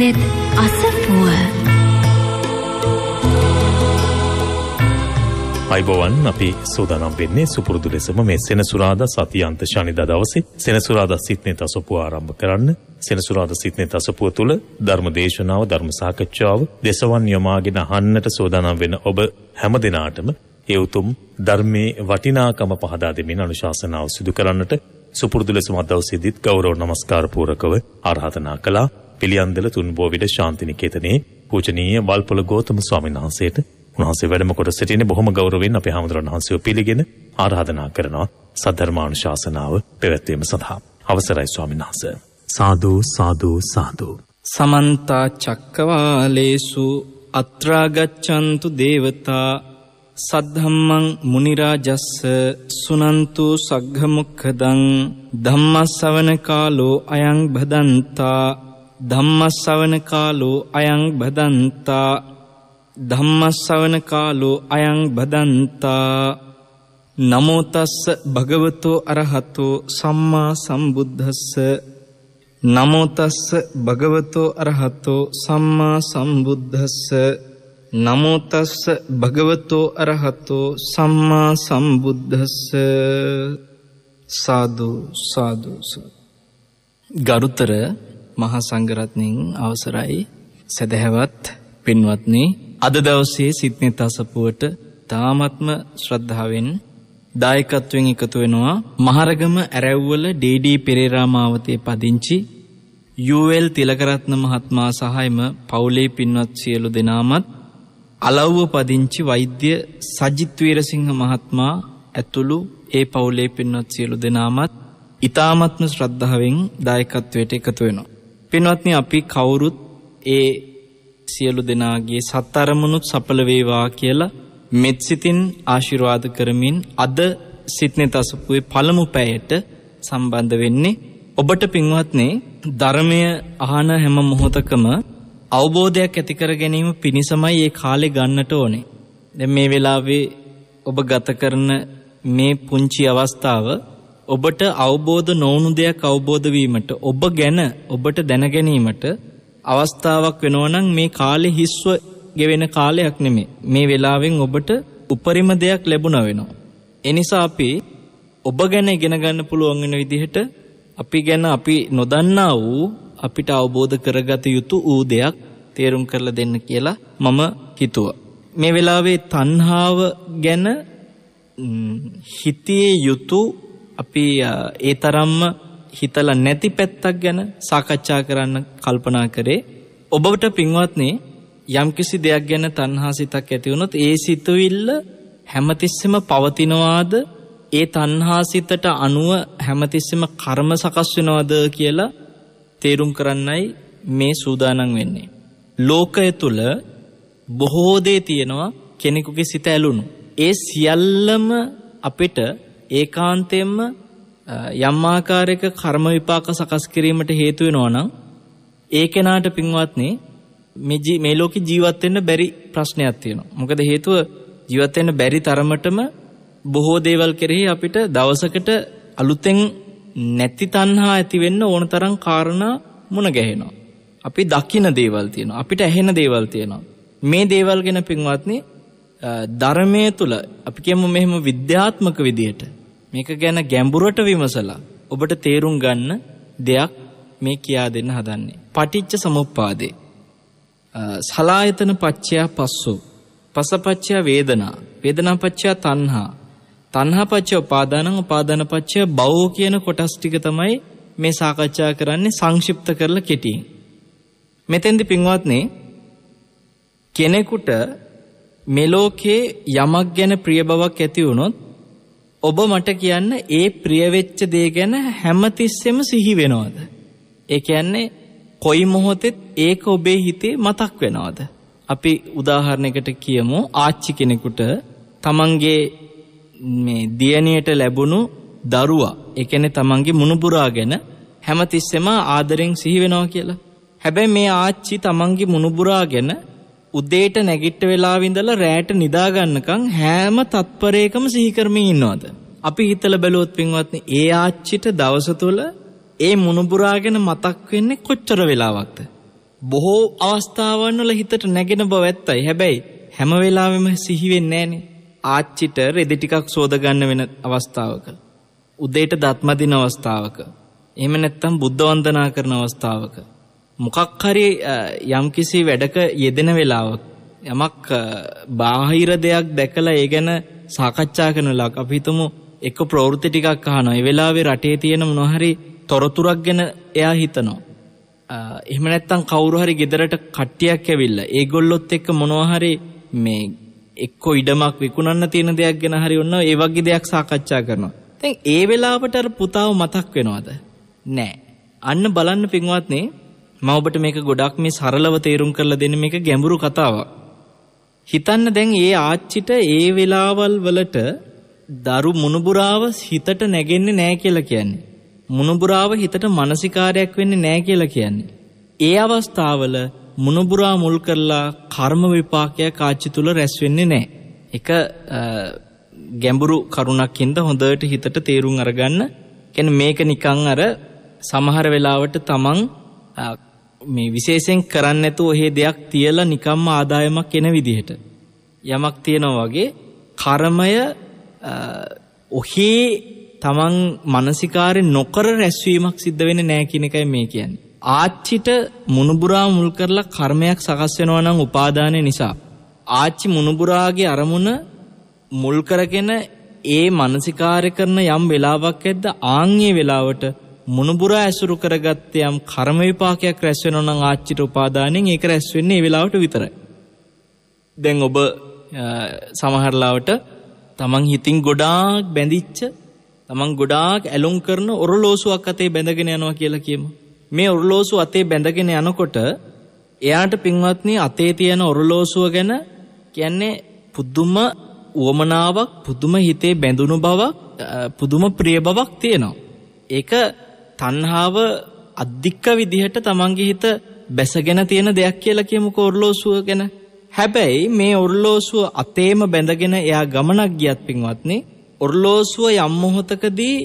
නෙත් අසපුුව අයිබෝවන් අපි සූදානම් වෙන්නේ සුපුරුදු ලෙසම මේ සෙනසුරාද සතියන්ත ශනිදා දවසේ සෙනසුරාද සිත්නේ තසපුව ආරම්භ කරන්න සෙනසුරාද සිත්නේ තසපුව තුළ ධර්ම දේශනාව ධර්ම සාකච්ඡාව දෙසවන් යොමාගෙන අහන්නට සෝදානම් වෙන ඔබ හැම දෙනාටම ඒ උතුම් ධර්මයේ වටිනාකම පහදා දෙමින් අනුශාසනාව සිදු කරන්නට සුපුරුදු ලෙසම අදවසේදීත් ගෞරව නමස්කාර පූරකව ආරාධනා කළා පිළියන්දල තුන්බෝවිඩ ශාන්තිනිකේතනයේ පූජනීය වල්පොළ ගෝතම ස්වාමීන් වහන්සේට උන්වහන්සේ වැඩම කොට සිටින බොහොම ගෞරවයෙන් අපේ හාමුදුරන් වහන්සේව පිළිගෙන ආරාධනා කරනවා සද්ධර්මානුශාසනාව පැවැත්වීම සඳහා. අවසරයි ස්වාමීන් වහන්සේ. සාදු සාදු සාදු. සමන්ත චක්කවාලේසු අත්‍රාගච්ඡන්තු දේවතා සද්ධම්මං මුනිරාජස්ස සුනන්තු සග්ගමුක්ඛදං ධම්මස්සවන කාලෝ අයං භදන්තා ධම්මස්සවන කාලෝ අයං බදන්තා ධම්මස්සවන කාලෝ අයං බදන්තා නමෝ තස්ස භගවතෝ අරහතෝ සම්මා සම්බුද්දස්ස නමෝ තස්ස භගවතෝ අරහතෝ සම්මා සම්බුද්දස්ස නමෝ තස්ස භගවතෝ අරහතෝ සම්මා සම්බුද්දස්ස සාදු සාදු ගරුතර මහා සංගරත්නයෙන් අවසරයි සැදැහැවත් පින්වත්නේ අද දවසේ සිත්නෙත් අසපුවට තාමත්ම ශ්‍රද්ධාවෙන් දායකත්වෙන් එකතු වෙනවා මහරගම ඇරැව්වල ඩීඩී පෙරේරා මාවතේ පදිංචි යූඑල් තිලකරත්න මහත්මයා සහයම පවුලේ පින්වත් සියලු දෙනාමත් අලව්ව පදිංචි වෛද්‍ය සජිත් වීරසිංහ මහත්මයා ඇතුළු ඒ පවුලේ පින්වත් සියලු දෙනාමත් ඊ타මත්ම ශ්‍රද්ධාවෙන් දායකත්වයට එකතු වෙනවා පින්වත්නි අපි කවුරුත් ඒ සියලු දෙනාගේ සත් අරමුණුත් සඵල වේවා කියලා මෙත් සිතින් ආශිර්වාද කරමින් අද සිත්නේ තසපුවේ පළමු පැයට සම්බන්ධ වෙන්නේ ඔබට පින්වත්නි ධර්මය අහන හැම මොහොතකම අවබෝධයක් ඇති කර ගැනීම පිණිසමයි මේ කාලේ ගන්නට ඕනේ. දැන් මේ වෙලාවේ ඔබ ගත කරන මේ පුංචි අවස්ථාව ඔබට අවබෝධ නොවුණු දෙයක් අවබෝධ වීමට ඔබ ගැන ඔබට දැනගැනීමට අවස්ථාවක් වෙනවනම් මේ කාලේ හිස්ව ගෙවෙන කාලයක් නෙමේ. මේ වෙලාවෙන් ඔබට උපරිම දෙයක් ලැබුණා වෙනවා. එනිසා අපි ඔබ ගැන ඉගෙන ගන්න පුළුවන් වෙන විදිහට අපි ගැන අපි නොදන්නා වූ අපිට අවබෝධ කරගත යුතු ඌ දෙයක් තේරුම් කරලා දෙන්න කියලා මම හිතුවා. මේ වෙලාවේ තණ්හාව ගැන හිතේ යුතු අපි ඒ තරම්ම හිතලා නැති පැත්තක් ගැන සාකච්ඡා කරන්න කල්පනා කරේ ඔබට පින්වත්නි යම්කිසි දෙයක් ගැන තණ්හා සිතක් ඇති වුණොත් ඒ සිතුවිල්ල හැමතිස්සෙම පවතිනවාද ඒ තණ්හා සිතට අනුව හැමතිස්සෙම කර්ම සකස් වෙනවද කියලා තේරුම් කරන්නයි මේ සූදානම් වෙන්නේ ලෝකය තුල බොහෝ දේ තියෙනවා කෙනෙකුගේ සිත ඇලුණු ඒ සියල්ලම අපිට ඒකාන්තයෙන්ම යම් ආකාරයක කර්ම විපාක සකස් කිරීමට හේතු වෙනවා නම් ඒ කෙනාට පින්වත්නි මේ මේ ලෝකේ ජීවත් වෙන්න බැරි ප්‍රශ්නයක් තියෙනවා. මොකද හේතුව ජීවත් වෙන්න බැරි තරමටම බොහෝ දේවල් කෙරෙහි අපිට දවසකට අලුතෙන් නැති තණ්හා ඇති වෙන්න ඕන තරම් කාරණා මුණ ගැහෙනවා. අපි දකින දේවල් තියෙනවා. අපිට ඇහෙන දේවල් තියෙනවා. මේ දේවල් ගැන පින්වත්නි ධර්මයේ තුල අපි කියමු මෙහෙම විද්‍යාත්මක විදියට මේක ගැන ගැඹුරට විමසලා ඔබට තේරුම් ගන්න දෙයක් මේ කියා දෙන්න හදන්නේ. පටිච්ච සමුප්පාදේ. සලායතන පච්චයා පස්සෝ. පසපච්චයා වේදනා. වේදනා පච්චයා තණ්හා. තණ්හා පච්චය උපාදානං උපාදාන පච්චය බවෝ කියන කොටස් ටික තමයි මේ සාකච්ඡා කරන්නේ සංක්ෂිප්ත කරලා කෙටියෙන්. මෙතෙන්දි පින්වත්නි කෙනෙකුට මෙලෝකේ යමක් ගැන ප්‍රිය බවක් ඇති වුණොත් ඔබ මට කියන්න ඒ ප්‍රියවෙච්ච දේ ගැන හැමතිස්සෙම සිහි වෙනවද. ඒ කියන්නේ කොයි මොහොතෙත් ඒක ඔබේ හිතේ මතක් වෙනවද. අපි උදාහරණයකට කියමු ආච්චි කෙනෙකුට තමන්ගේ මේ දියණියට ලැබුණු දරුවා ඒ කියන්නේ තමන්ගේ මුණුබුරා ගැන හැමතිස්සෙම ආදරෙන් සිහි වෙනවා කියලා. හැබැයි මේ ආච්චි තමන්ගේ මුණුබුරා ගැන උදේට නැගිට වෙලාව ඉඳලා රැට නිදා ගන්නකම් හැම තත්පරයකම සිහි කරමින් ඉන්නවද? අපි හිතලා බැලුවොත් පින්වත්නි ඒ ආච්චිට දවස තුල ඒ මුණුබුරාගෙන මතක් වෙන්නේ කොච්චර වෙලාවක්ද? බොහෝ අවස්ථාවන් වල හිතට නැගෙන බව ඇත්තයි. හැබැයි හැම වෙලාවෙම සිහි වෙන්නේ නැහනේ. ආච්චිට රෙදි ටිකක් සෝද ගන්න වෙන අවස්ථාවක උදේට දත්මදින අවස්ථාවක එහෙම නැත්නම් බුද්ධ වන්දනා කරන අවස්ථාවක මොකක් හරි යම්කිසි වැඩක යෙදෙන වෙලාවක් යමක් බාහිර දෙයක් දැකලා ඒ ගැන සාකච්ඡා කරන ලක් අපි හිතමු එක ප්‍රවෘත්ති ටිකක් අහනවා. ඒ වෙලාවේ රටේ තියෙන මොනහරි තොරතුරක් ගැන එයා හිතනවා. එහෙම නැත්නම් කවුරු හරි ගෙදරට කට්ටියක් ඇවිල්ලා ඒගොල්ලොත් එක්ක මොනවා හරි මේ එක්ක ඉඩමක් විකුණන්න තියෙන දෙයක් ගැන හරි ඔන්න ඒ වගේ දෙයක් සාකච්ඡා කරනවා. දැන් ඒ වෙලාවට අර පුතාව මතක් වෙනවද? නෑ. අන්න බලන්න පින්වත්නේ මම ඔබට මේක ගොඩක් මේ සරලව තේරුම් කරලා දෙන්න මේක ගැඹුරු කතාවක්. හිතන්න දැන් ඒ ආච්චිට ඒ වෙලාවල් වලට දරු මුණුබුරාව හිතට නැගෙන්නේ නැහැ කියලා කියන්නේ. මුණුබුරාව හිතට මානසිකාරයක් වෙන්නේ නැහැ කියලා කියන්නේ. ඒ අවස්ථාවල මුණුබුරා මුල් කරලා කර්ම විපාකයක් ආච්චි තුල රැස් වෙන්නේ නැහැ. ඒක ගැඹුරු කරුණක් හින්දා හොඳට හිතට තේරුම් අරගන්න. කියන්නේ මේක නිකන් අර සමහර වෙලාවට තමන් මේ විශේෂයෙන් කරන්න නැතුව ඔහේ දෙයක් තියලා නිකම්ම ආදායමක් එන විදිහට යමක් තියෙනවා වගේ කර්මය ඔහේ තමන් මානසිකාරේ නොකර රැස්වීමක් සිද්ධ වෙන්නේ නැහැ කියන එකයි මේ කියන්නේ. ආච්චිට මුණුබුරා මුල් කරලා කර්මයක් සකස් වෙනවා නම් උපාදානය නිසා ආච්චි මුණුබුරාගේ අරමුණ මුල් කරගෙන ඒ මානසිකාරය කරන යම් වෙලාවක් ඇද්ද ආන්ගේ වෙලාවට මුණුබුරා ඇසුරු කරගත්තේ යම් කර්ම විපාකයක් රැස් වෙනවා නම් ආච්චිට උපාදානෙන් ඒක රැස් වෙන්නේ ඒ වෙලාවට විතරයි. දැන් ඔබ සමහරලාවට තමන් හිතින් ගොඩාක් බැඳිච්ච තමන් ගොඩාක් ඇලුම් කරන ඔරලෝසුවක් අතේ බැඳගෙන යනවා කියලා කියමු. මේ ඔරලෝසු අතේ බැඳගෙන යනකොට එයාට පින්වත්නි අතේ තියෙන ඔරලෝසුව ගැන කියන්නේ පුදුම උවමනාවක් පුදුම හිතේ බැඳුණු බවක් පුදුම ප්‍රිය බවක් තියෙනවා. ඒක තණ්හාව අධික්ක විදිහට තමන්ගේ හිත බැසගෙන තියෙන දෙයක් කියලා කියමුකෝ ඔර්ලෝසුව ගැන. හැබැයි මේ ඔර්ලෝසුව අතේම බැඳගෙන එයා ගමනක් ගියත් පින්වත්නි ඔර්ලෝසුව යම් මොහොතකදී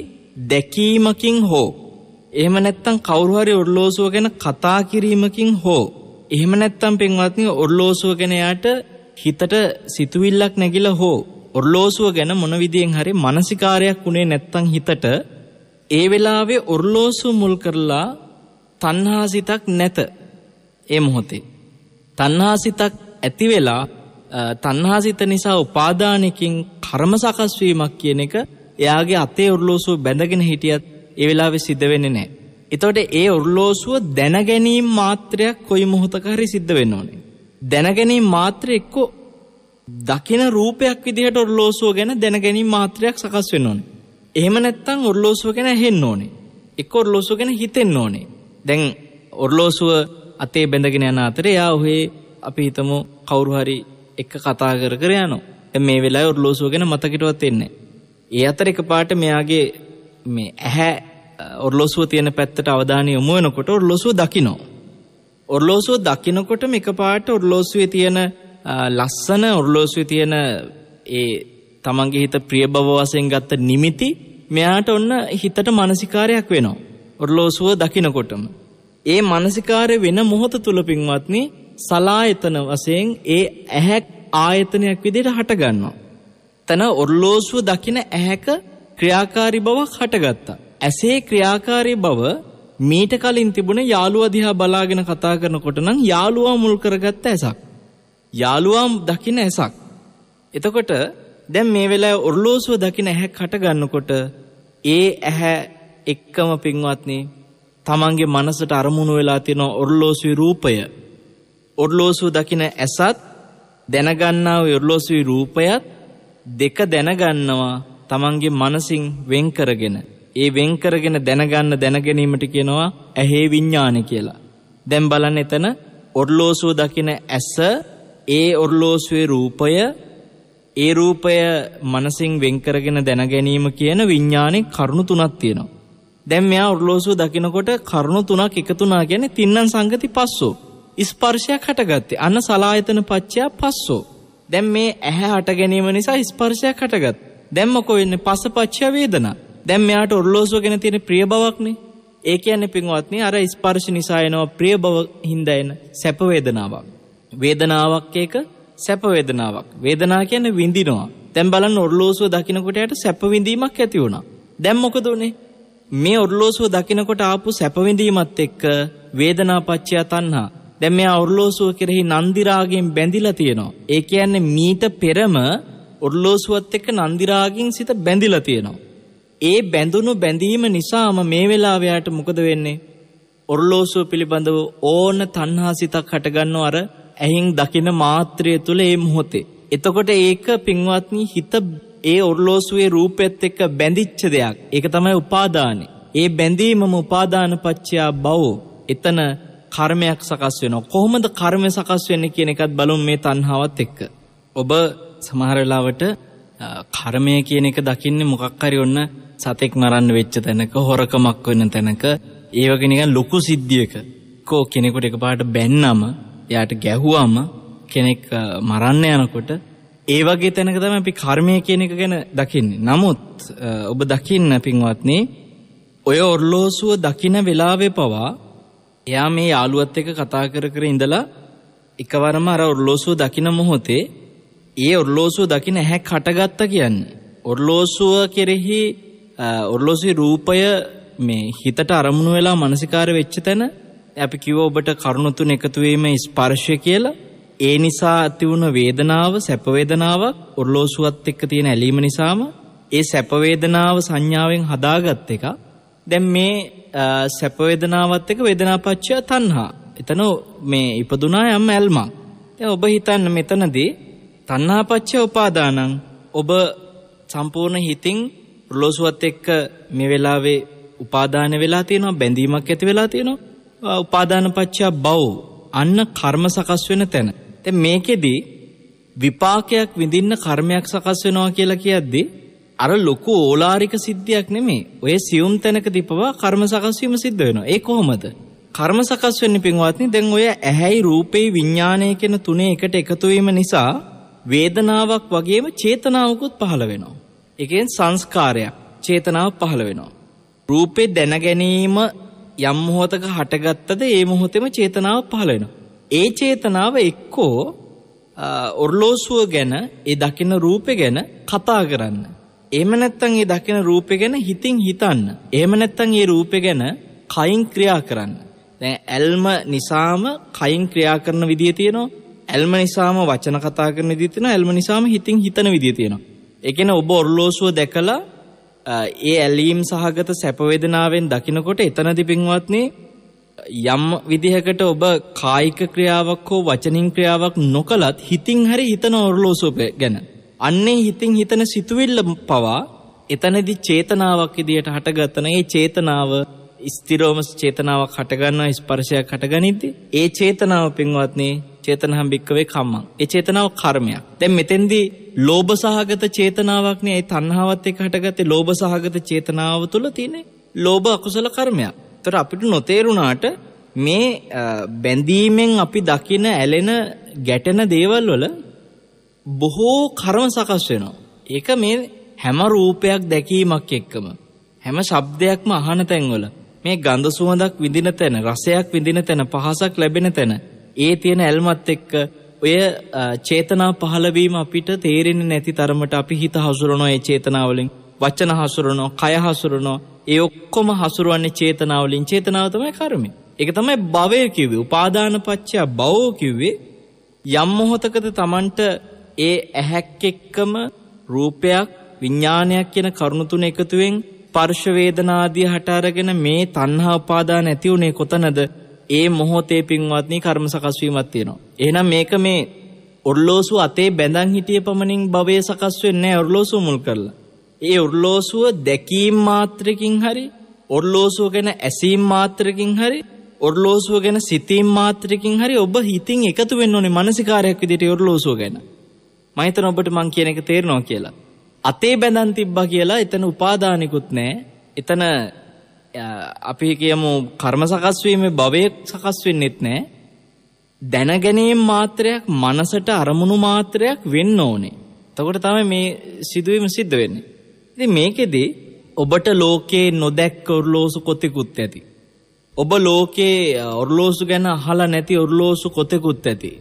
දැකීමකින් හෝ එහෙම නැත්නම් කවුරු හරි ඔර්ලෝසුව ගැන කතා කිරීමකින් හෝ එහෙම නැත්නම් පින්වත්නි ඔර්ලෝසුව ගැන යාට හිතට සිතුවිල්ලක් නැගිලා හෝ ඔර්ලෝසුව ගැන මොන විදියෙන් හරි මානසිකාරයක් උනේ නැත්නම් හිතට ඒ වෙලාවේ ඔර්ලෝසු මුල් කරලා තණ්හාසිතක් නැත ඒ මොහොතේ තණ්හාසිතක් ඇති වෙලා තණ්හාසිත නිසා උපාදානකින් කර්ම සකස් වීමක් කියන එක එයාගේ අතේ ඔර්ලෝසුව බැඳගෙන හිටියත් ඒ වෙලාවේ සිද්ධ වෙන්නේ නැහැ. එතකොට ඒ ඔර්ලෝසුව දැන ගැනීම මාත්‍රයක් කොයි මොහොතක හරි සිද්ධ වෙන්න ඕනේ. දැන ගැනීම මාත්‍රය එක්ක දකින රූපයක් විදිහට ඔර්ලෝසුව ගැන දැන ගැනීම මාත්‍රයක් සකස් වෙන්න ඕනේ. එහෙම නැත්තම් ඔරලෝසුව ගැන හෙන්න ඕනේ. එක්ක ඔරලෝසුව ගැන හිතෙන්න ඕනේ. දැන් ඔරලෝසුව අතේ බැඳගෙන යන අතරේ යා ඔහේ අපි හිතමු කවුරු හරි එක්ක කතා කර කර යනවා. දැන් මේ වෙලාවේ ඔරලෝසුව ගැන මතකෙටවත් එන්නේ ඒ අතර එකපාරට මෙයාගේ මේ ඇහැ ඔරලෝසුව තියෙන පැත්තට අවධානය යොමු වෙනකොට ඔරලෝසුව දකිනවා. ඔරලෝසුව දකිනකොට එකපාරට ඔරලෝසුවේ තියෙන ලස්සන ඔරලෝසුවේ තියෙන ඒ තමන්ගේ හිත ප්‍රිය බව වශයෙන් ගත්ත නිමිති මෙයාට ඔන්න හිතට මානසිකාරයක් වෙනවා. ඔරලෝසුව දකිනකොටම. ඒ මානසිකාරය වෙන මොහොත තුල පින්වත්නි සලායතන වශයෙන් ඒ ඇහැක් ආයතනයක් විදිහට හටගන්නවා. තන ඔරලෝසුව දකින ඇහැක ක්‍රියාකාරී බවක් හටගත්තා. ඇසේ ක්‍රියාකාරී බව මීට කලින් තිබුණ යාළුවා දිහා බලාගෙන කතා කරනකොට නම් යාළුවා මුල් කරගත්ත ඇසක්. යාළුවා දකින ඇසක්. එතකොට දැන් මේ වෙලාවේ ඔරලෝසුව දකින ඇහැ කට ගන්නකොට ඒ ඇහැ එක්කම පින්වත්නි තමන්ගේ මනසට අරමුණු වෙලා තියෙන ඔරලෝසුවේ රූපය ඔරලෝසුව දකින ඇසත් දැනගන්නා ඔරලෝසුවේ රූපයත් දෙක දැනගන්නවා තමන්ගේ මනසින් වෙන් කරගෙන ඒ වෙන් කරගෙන දැනගන්න දැනගැනීමට කියනවා ඇහි විඥාන කියලා දැන් බලන්න එතන ඔරලෝසුව දකින ඇස ඒ ඔරලෝසුවේ රූපය ඒ රූපය මනසින් වෙන් කරගෙන දැන ගැනීම කියන විඥානේ කරුණු තුනක් තියෙනවා. දැන් මෙයා ඔරලෝසුව දකිනකොට කරුණු තුනක් එකතු වුණා කියන්නේ තින්නන් සංගති පස්සෝ. ස්පර්ශයක් හටගත්තේ. අන්න සලායතන පච්චය පස්සෝ. දැන් මේ ඇහැ හට ගැනීම නිසා ස්පර්ශයක් හටගත්. දැන් මොකෝ වෙන්නේ? පස්සපච්චය වේදනා. දැන් මෙයාට ඔරලෝසුව ගැන තියෙන ප්‍රිය බවක්නේ. ඒ කියන්නේ පින්වත්නි අර ස්පර්ශ නිසා එනවා ප්‍රිය බව හින්දා එන සැප වේදනාවක්. වේදනාවක් එක සැප වේදනාවක්. වේදනාව කියන්නේ විඳිනවා. දැන් බලන්න ඔර්ලෝසුව දකින්නකොට යට සැප විඳීමක් ඇති වුණා. දැන් මොකද උනේ? මේ ඔර්ලෝසුව දකින්නකොට ආපු සැප විඳීමත් එක්ක වේදනාපච්චය තණ්හා. දැන් මෙයා ඔර්ලෝසුව කෙරෙහි නන්දි රාගයෙන් බැඳිලා තියෙනවා. ඒ කියන්නේ මීට පෙරම ඔර්ලෝසුවත් එක්ක නන්දි රාගයෙන් සිත බැඳිලා තියෙනවා. ඒ බැඳුණු බැඳීම නිසාම මේ වෙලාව යාට මොකද වෙන්නේ? ඔර්ලෝසුව පිළිබඳව ඕන තණ්හා සිතක් හටගන්නව අර ඇහින් දකින මාත්‍රය තුළ ඒ මොහොතේ. එතකොට ඒක පින්වත්නි හිත ඒ ඔරලෝසුවේ රූපෙත් එක්ක බැඳිච්ච දෙයක්. ඒක තමයි උපාදානෙ. ඒ බැඳීමම උපාදාන පච්චයා බව. එතන කර්මයක් සකස් වෙනවා. කොහොමද කර්මය සකස් වෙන්නේ කියන එකත් බලමු මේ තණ්හාවත් එක්ක. ඔබ සමහර වෙලාවට කර්මය කියන එක දකින්නේ මොකක් හරි ඔන්න සතෙක් මරන්න වෙච්ච තැනක හොරකමක් වෙන තැනක ඒ වගේ නිකන් ලොකු සිද්ධියක කෝ කෙනෙකුට එකපාරට බැන්නම එයාට ගැහුවාම කෙනෙක් මරන්න යනකොට ඒ වගේ තැනක තමයි අපි කර්මය කියන එක ගැන දකින්නේ. නමුත් ඔබ දකින්න පින්වත්නි ඔය ඔර්ලෝසුව දකින වෙලාවේ පවා එයා මේ යාළුවත් එක්ක කතා කර කර ඉඳලා එකවරම අර ඔර්ලෝසුව දකින මොහොතේ ඒ ඔර්ලෝසුව දකින ඇහැ කටගත්ත කියන්නේ. ඔර්ලෝසුව කෙරෙහි ඔර්ලෝසි රූපය මේ හිතට අරමුණු වෙලා මානසිකාර වෙච්ච තැන අපි කිව්ව ඔබට කරුණු තුන එකතු වීම ස්පර්ශය කියලා. ඒ නිසා ඇති වුණ වේදනාව සැප වේදනාවක් ඔර්ලෝසුවත් එක්ක තියෙන ඇලීම නිසාම ඒ සැප වේදනාව සංඥාවෙන් හදාගත් එක. දැන් මේ සැප වේදනාවත් එක්ක වේදනාපච්චය තණ්හා. එතන මේ ඉපදුනා යම් ඇල්මක්. දැන් ඔබ හිතන්න මෙතනදී තණ්හාපච්චය උපාදානං ඔබ සම්පූර්ණ හිතින් ඔර්ලෝසුවත් එක්ක මේ වෙලාවේ උපාදාන වෙලා තියෙනවා බැඳීමක් ඇති වෙලා තියෙනවා උපාධානපච්චා බව් අන්න කර්ම සකස් වෙන තැන. තැ මේකෙදී විපාකයක් විඳින්න කර්මයක් සකස් වෙනවා කියලා කියද්දි. අර ලොකු ඕලාරික සිද්ධියක් නෙමේ ඔය සියුම් තැනක දිපවා කර්ම සකස්වීම සිද්ධ වෙනවා ඒ කොහොමද කර්ම සකස් වෙන්නේ පින්වත්නි දැන් ඔය ඇහැයි රූපේ විඥානය කියන තුනේ එකට එකතු වීම නිසා වේදනාවක් වගේම චේතනාවකුත් පහළ වෙනවා ඒ කියන්නේ සංස්කාරයක් චේතනාව පහළ වෙනවා රූපේ දැන ගැනීම යම් මොහොතක හටගත්තද ඒ මොහොතේම චේතනාව පහළ වෙනවා. ඒ චේතනාව එක්කෝ ඔර්ලෝසුව ගැන ඒ දකින රූපේ ගැන කතා කරන්න. එහෙම නැත්නම් ඒ දකින රූපේ ගැන හිතින් හිතන්න. එහෙම නැත්නම් ඒ රූපේ ගැන කයින් ක්‍රියා කරන්න. දැන් ඇල්ම නිසාම කයින් ක්‍රියා කරන විදිය තියෙනවා. ඇල්ම නිසාම වචන කතා කරන විදිය තියෙනවා. ඇල්ම නිසාම හිතින් හිතන විදිය තියෙනවා. ඒ කියන්නේ ඔබ ඔර්ලෝසුව දැකලා ඒ ඇලීම් සහගත සැපවේදනාවෙන් දකිනකොට එතනදි පින්වත්නි යම් විදිහකට ඔබ කායික ක්‍රියාවක් හෝ වචනින් ක්‍රියාවක් නොකලත් හිතින් හරි හිතන ඔරලෝසුප ගැන. අන්නේ හිතින් හිතන සිතුවිල්ල පවා එතනදි චේතනාවක් ඉදියට හටගත්තන ඒ චේතනාව ස්තිරෝම චේතනාවක් හටගන්නවා ස්පර්ශයක් හටගනිද්දි ඒ චේතනාව පින්වත්නේ චේතනහම් භික්කවේ කම්මං. ඒ චේතනාව කර්මයක්. දැන් මෙතෙන්දී ලෝභ සහගත චේතනාවක්නේ ඒ තණ්හාවත් එක්ක හටගත්තේ ලෝභ සහගත චේතනාව තුළ තියෙන ලෝභ අකුසල කර්මයක්. ඒතර අපිට නොතේරුණාට මේ බැඳීමෙන් අපි දකින ඇලෙන ගැටෙන දේවල් වල බොහෝ කර්ම සකස් වෙනවා. ඒක මේ හැම රූපයක් දැකීමක් එක්කම හැම ශබ්දයක්ම අහන තැන්වල මේ ගඳ සුවඳක් විඳින තැන රසයක් විඳින තැන පහසක් ලැබෙන තැන ඒ තියෙන ඇල්මත් එක්ක ඔය චේතනා පහළවීම අපිට තේරෙන්නේ නැති තරමට අපි හිත හසුරනෝ ඒ චේතනාවලින් වචන හසුරනෝ කය හසුරනෝ ඒ ඔක්කොම හසුරුවන්නේ චේතනාවලින් චේතනාව තමයි කර්මය. ඒක තමයි භවය කිව්වේ. උපාදානපච්චය භවෝ කිව්වේ යම් මොහතකද Tamanට ඒ ඇහැක් එක්කම රූපයක් විඥානයක් කියන කරුණු තුන එකතුවෙන් ස්පර්ශ වේදනාදී හට අරගෙන මේ තණ්හා උපාදාන ඇති උනේ කොතනද ඒ මොහොතේ පින්වත්නි කර්ම සකස් වීමක් තියෙනවා. එහෙනම් මේක මේ ඔර්ලෝසුව අතේ බැඳන් හිටිය පමණින් භවයේ සකස් වෙන්නේ නැහැ ඔර්ලෝසුව මුල් කරලා. ඒ ඔර්ලෝසුව දැකීම මාත්‍රකින් හරි ඔර්ලෝසුව ගැන ඇසීම් මාත්‍රකින් හරි ඔර්ලෝසුව ගැන සිතීම් මාත්‍රකින් හරි ඔබ හිතින් එකතු වෙන්න ඕනේ මානසිකාරයක් විදිහට ඔර්ලෝසුව ගැන. මම හිතන ඔබට මං කියන එක තේරෙනවා කියලා. අතේ බැඳන් තිබ්බා කියලා එතන උපාදානිකුත් නැහැ. එතන අපි කියමු කර්ම සකස් වීමේ භවයක් සකස් වෙන්නෙත් නැහැ. දැනගැනීම් මාත්‍රයක් මනසට අරමුණු මාත්‍රයක් වෙන්න ඕනේ. එතකොට තමයි මේ සිදුවීම සිද්ධ වෙන්නේ. ඉතින් මේකෙදි ඔබට ලෝකේ නොදැක්ක ඔරලෝසු කොතෙකුත් ඇති. ඔබ ලෝකේ ඔරලෝසු ගැන අහලා නැති ඔරලෝසු කොතෙකුත් ඇති.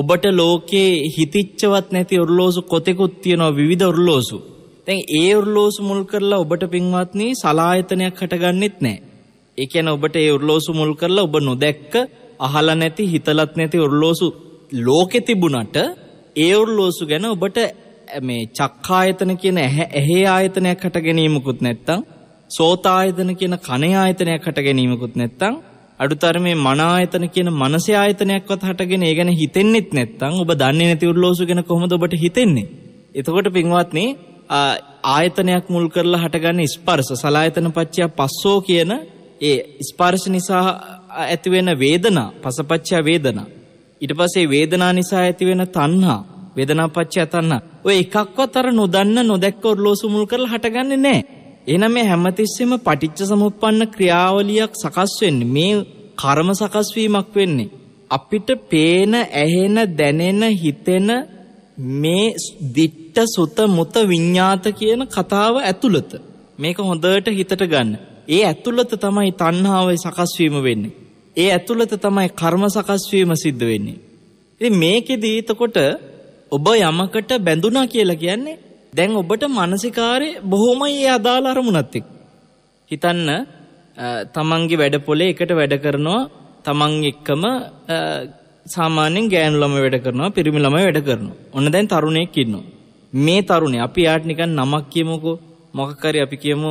ඔබට ලෝකේ හිතිච්චවත් නැති ඔරලෝසු කොතෙකුත් තියෙනවා විවිධ ඔරලෝසු. දැන් ඒ උර්ලෝසු මුල් කරලා ඔබට පින්වත්නි සලායතනයක් හටගන්නෙත් නැහැ. ඒ කියන්නේ ඔබට ඒ උර්ලෝසු මුල් කරලා ඔබ නොදැක්ක අහලා නැති හිතලත් නැති උර්ලෝසු ලෝකෙ තිබුණට ඒ උර්ලෝසු ගැන ඔබට මේ චක්කායතන කියන ඇහි ආයතනයක් හට ගැනීමකුත් නැත්තම් සෝතායතන කියන කනේ ආයතනයක් හට ගැනීමකුත් නැත්තම් අඩුතරමේ මන ආයතන කියන මනසේ ආයතනයක්වත් හටගෙන ඒ ගැන හිතෙන්නෙත් නැත්තම් ඔබ දන්නේ නැති උර්ලෝසු ගැන කොහොමද ඔබට හිතෙන්නේ එතකොට පින්වත්නි ආයතනයක් මුල් කරලා හටගන්න ස්පර්ශ සලායතන පච්චය පස්සෝ කියන ඒ ස්පර්ශ නිසා ඇතිවෙන වේදනා පසපච්චය වේදනා ඊට පස්සේ වේදනා නිසා ඇතිවෙන තණ්හා වේදනාපච්චය තණ්හා ඔය එකක්වත් අර නොදන්න නොදැක්ක ඔරලෝසු මුල් කරලා හටගන්නේ නැහැ එහෙනම් මේ හැමතිස්සෙම පටිච්ච සමුප්පන්න ක්‍රියාවලියක් සකස් වෙන්නේ මේ කර්ම සකස් වීමක් වෙන්නේ අපිට පේන ඇහෙන දැනෙන හිතෙන මේ චිත්ත සුත මුත විඤ්ඤාත කියන කතාව ඇතුළත මේක හොඳට හිතට ගන්න. ඒ ඇතුළත තමයි තණ්හාවේ සකස් වීම වෙන්නේ. ඒ ඇතුළත තමයි කර්ම සකස් වීම සිද්ධ වෙන්නේ. ඉතින් මේකෙදී එතකොට ඔබ යමකට බැඳුනා කියලා කියන්නේ දැන් ඔබට මානසිකාරේ බොහොම ඒ අදාළ අරමුණත් එක්ක. හිතන්න තමන්ගේ වැඩ පොලේ එකට වැඩ කරනවා තමන් එක්කම සාමාන්‍යයෙන් ගෑනු ළමයි වැඩ කරනවා පිරිමි ළමයි වැඩ කරනවා. ඔන්න දැන් තරුණයෙක් ඉන්නවා. මේ තරුණේ අපි යාට නිකන් නමක් කියමුකෝ මොකක් හරි අපි කියමු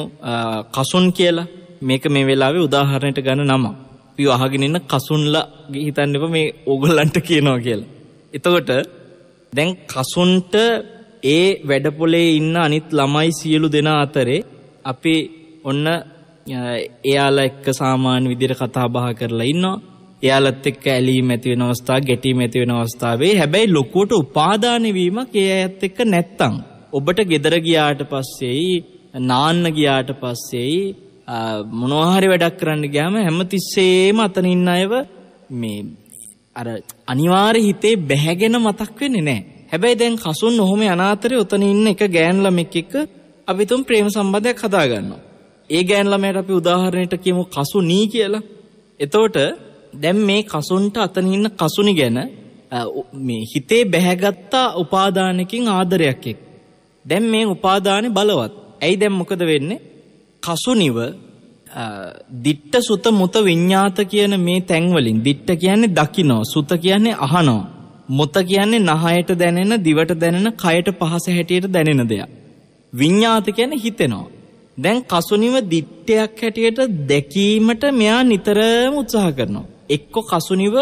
කසුන් කියලා මේක මේ වෙලාවේ උදාහරණයට ගන්න නම. අපි අහගෙන ඉන්න කසුන්ලා හිතන්න එපා මේ ඕගොල්ලන්ට කියනවා කියලා. එතකොට දැන් කසුන්ට ඒ වැඩපොලේ ඉන්න අනිත් ළමයි සියලු දෙනා අතරේ අපි ඔන්න එයාලා එක්ක සාමාන්‍ය විදිහට කතා බහ කරලා ඉන්නවා. එයාලත් එක්ක ඇලීම ඇති වෙන අවස්ථා ගැටීම ඇති වෙන අවස්ථාවේ හැබැයි ලොකුවට උපාදාන වීමක් ඒ අයත් එක්ක නැත්තම් ඔබට gedara ගියාට පස්සේයි නාන්න ගියාට පස්සේයි මොනවා හරි වැඩක් කරන්න ගියාම හැමතිස්සෙම අතන ඉන්න අයව මේ අර අනිවාර්ය හිතේ බැහැගෙන මතක් වෙන්නේ නැහැ. හැබැයි දැන් කසුන් ඔහොම අනාතරේ උතන ඉන්න එක ගෑන් ළමෙක් එක්ක අපි තුන් ප්‍රේම සම්බන්ධයක් හදාගන්නවා. ඒ ගෑන් ළමයට අපි උදාහරණයට කියමු කසු නී කියලා. එතකොට දැන් මේ කසුන්ට අතන ඉන්න කසුනි ගැන මේ හිතේ බැහැගත්තා උපාදානකින් ආදරයක් එක්. දැන් මේ උපාදානේ බලවත්. ඇයි දැන් මොකද වෙන්නේ? කසුනිව දිට්ට සුත මුත විඤ්ඤාත කියන මේ තැන්වලින් දිට්ට කියන්නේ දකිනෝ සුත කියන්නේ අහනෝ මුත කියන්නේ නහයට දැනෙන දිවට දැනෙන කයට පහස හැටියට දැනෙන දෙයක්. විඤ්ඤාත කියන්නේ හිතෙනවා. දැන් කසුනිව දිට්ටයක් හැටියට දැකීමට මෙයා නිතරම උත්සාහ කරනවා. එක්කො කසුනිව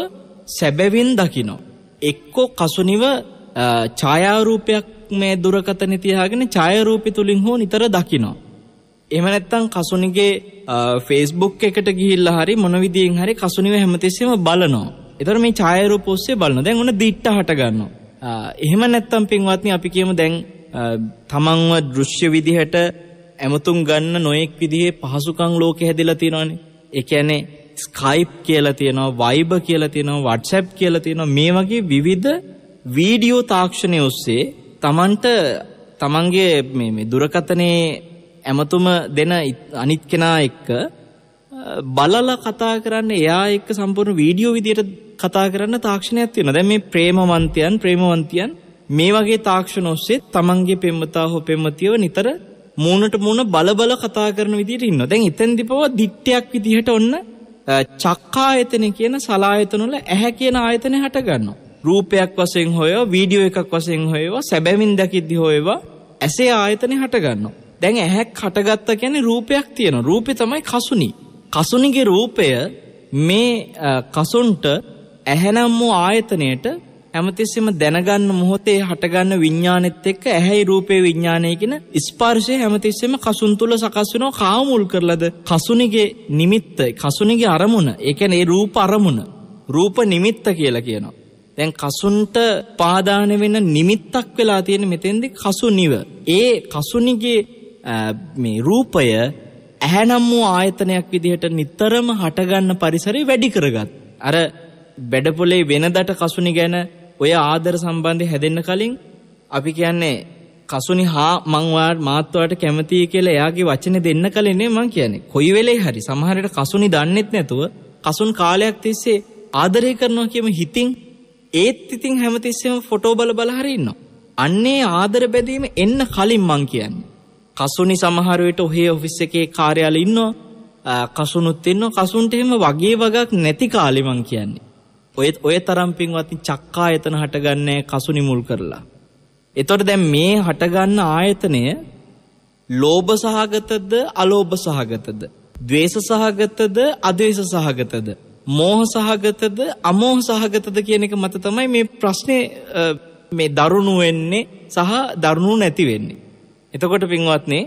සැබැවින් දකිනෝ. එක්කෝ කසුනිව ඡායාරූපයක් මේ දුරකතන තියාගෙන ඡායරූපි තුලින් හෝ නිතර දකිනෝ. එහෙම නැත්නම් කසුනිගේ Facebook එකට ගිහිල්ලා හරි මොන විදියෙන් හරි කසුනිව හැමතිස්සෙම බලනවා. ඒතර මේ ඡායරූප ඔස්සේ බලනවා. දැන් ඔන්න දිට්ට හට ගන්නවා. එහෙම නැත්නම් පින්වත්නි අපි කියමු දැන් තමන්ව දෘශ්‍ය විදිහට ඇමතුම් ගන්න නොයෙක් විදිහේ පහසුකම් ලෝකෙ හැදිලා තියෙනවානේ. ඒ කියන්නේ ස්කයිප් කියලා තියෙනවා වයිබ කියලා තියෙනවා WhatsApp කියලා තියෙනවා මේ වගේ විවිධ වීඩියෝ තාක්ෂණය ඔස්සේ Tamanට Tamanගේ මේ මේ දුරකථනයේ ඇමතුම දෙන අනිත් කෙනා එක්ක බලලා කතා කරන්න එයා එක්ක සම්පූර්ණ වීඩියෝ විදියට කතා කරන්න තාක්ෂණයක් තියෙනවා. දැන් මේ ප්‍රේමවන්තයන් ප්‍රේමවන්තියන් මේ වගේ තාක්ෂණ ඔස්සේ Tamanගේ පෙම්වතා හෝ පෙම්වතියව නිතර මූණට මූණ බලබල කතා කරන විදිහට ඉන්නවා. දැන් එතෙන්දි පව දික්ටයක් විදිහට ඔන්න චක්කායතන කියන සලායතනොල ඇහැ කියන ආයතන හටගන්න. රූපයක් වසෙන් හොය වීඩියෝ එකක් වසෙන් හොයවා සැබැවින් දැකිද්දි හොයවා ඇසේ ආයතනය හටගන්න. දැන් ඇහැක් හටගත්ත කැනෙ රූපයක් තියෙන රූපය තමයි කසුනි. කසුනිගේ රූපය මේ කසුන්ට ඇහැනම් වූ ආයතනයට හැමතිස්සෙම දැනගන්න මොහොතේ හටගන්න විඤ්ඥානෙත් එක්ක ඇහැයි රූපය විඤ්ඥානයකෙන ස්පාර්ශය හැමතිස්සෙම කසුන් තුළ සකස් වෙනෝ කාමුල් කරලද කසුනිගේ නිමිත්ත කසුනිගේ අරමුණ එකන ඒ රූප අරමුණ රූප නිමිත්ත කියලා කියනවා. දැන් කසුන්ට පාදාන වෙන නිමිත්තක් වෙලා තියෙන මෙතෙන්දි කසුනිව. ඒ කසුනිගේ මේ රූපය ඇහැනම් වූ ආයතනයක් විදිහට නිතරම හටගන්න පරිසරේ වැඩි කරගත්. අර බැඩපොලේ වෙනදට කසුනි ගැන ඔය ආදර සම්බන්ධය හැදෙන්න කලින් අපි කියන්නේ කසුනි හා මං වාට මාත් වාට කැමතියි කියලා එයාගේ වචනේ දෙන්න කලින් නේ මං කියන්නේ. කොයි වෙලේ හරි සමහර විට කසුනි දන්නෙත් නැතුව කසුන් කාලයක් තිස්සේ ආදරය කරනවා කියම හිතින් ඒත් ඉතින් හැමතිස්සෙම ෆොටෝ බල බල හරි ඉන්නවා. අන්නේ ආදර බැදීම එන්න කලින් මං කියන්නේ. කසුනි සමහර විට ඔහේ ඔෆිස් එකේ කාර්යාලේ ඉන්නවා. කසුනුත් ඉන්නවා. කසුන්ට එහෙම වගේ වගක් නැති කාලේ මං කියන්නේ. ඔය ඔය තරම් පින්වත්නි චක්කායතන හටගන්නේ කසුනි මුල් කරලා. එතකොට දැන් මේ හටගන්න ආයතනය ලෝභ සහගතද අලෝභ සහගතද? ද්වේෂ සහගතද අද්වේෂ සහගතද? මෝහ සහගතද අමෝහ සහගතද කියන එක මත තමයි මේ ප්‍රශ්නේ මේ දරුණු වෙන්නේ සහ දරුණු නැති වෙන්නේ. එතකොට පින්වත්නි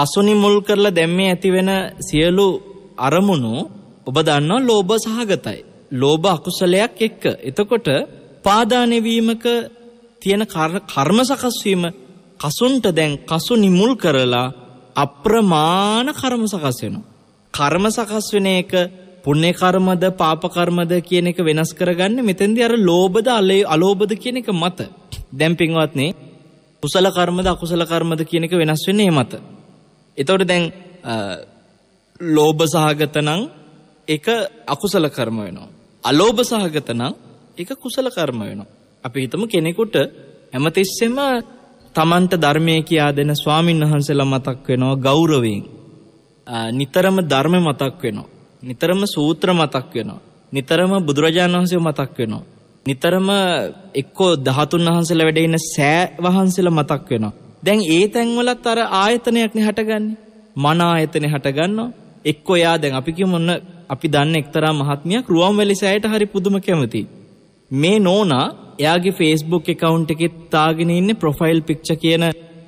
කසුනි මුල් කරලා දැම්මේ ඇති වෙන සියලු අරමුණු ඔබ දන්නවා ලෝභ සහගතයි. ලෝභ අකුසලයක් එක්ක. එතකොට පාදානෙ වීමක තියෙන කර්ම සකස් වීම කසුන්ට දැන් කසු නිමුල් කරලා අප්‍රමාණ කර්ම සකස් වෙනවා. කර්ම සකස් වෙන එක පුණ්‍ය කර්මද පාප කර්මද කියන එක වෙනස් කරගන්නේ මෙතෙන්දී අර ලෝභද අලෝභද කියන එක මත. දැන් පින්වත්නි කුසල කර්මද අකුසල කර්මද කියන එක වෙනස් වෙන්නේ මත. එතකොට දැන් ලෝභ සහගත නම් ඒක අකුසල කර්ම වෙනවා. අලෝභ සහගත නම් ඒක කුසල කර්ම වෙනවා. අපි හිතමු කෙනෙකුට හැමතිස්සෙම තමන්ට ධර්මය කියා දෙන ස්වාමීන් වහන්සේලා මතක් වෙනවා ගෞරවයෙන්. නිතරම ධර්ම මතක් වෙනවා. නිතරම සූත්‍ර මතක් වෙනවා. නිතරම බුදුරජාණන් වහන්සේ මතක් වෙනවා. නිතරම එක්කෝ ධාතුන් වහන්සේලා වැඩ ඉන්න සෑ වහන්සේලා මතක් වෙනවා. දැන් ඒ තැන්වලත් අර ආයතනයක් නේ හටගන්නේ. මන ආයතනේ හටගන්නවා. එක්කෝ යා දැන් අපි කියමු ඔන්න අපි දන්න එක්තරා මහත්මියක් රුවන්වැලි සෑයට හරි පුදුම කැමති. මේ නෝනා එයාගේ ෆේස්බුක් account එකෙත් තාගෙන ඉන්නේ ප්‍රොෆයිල් picture කියන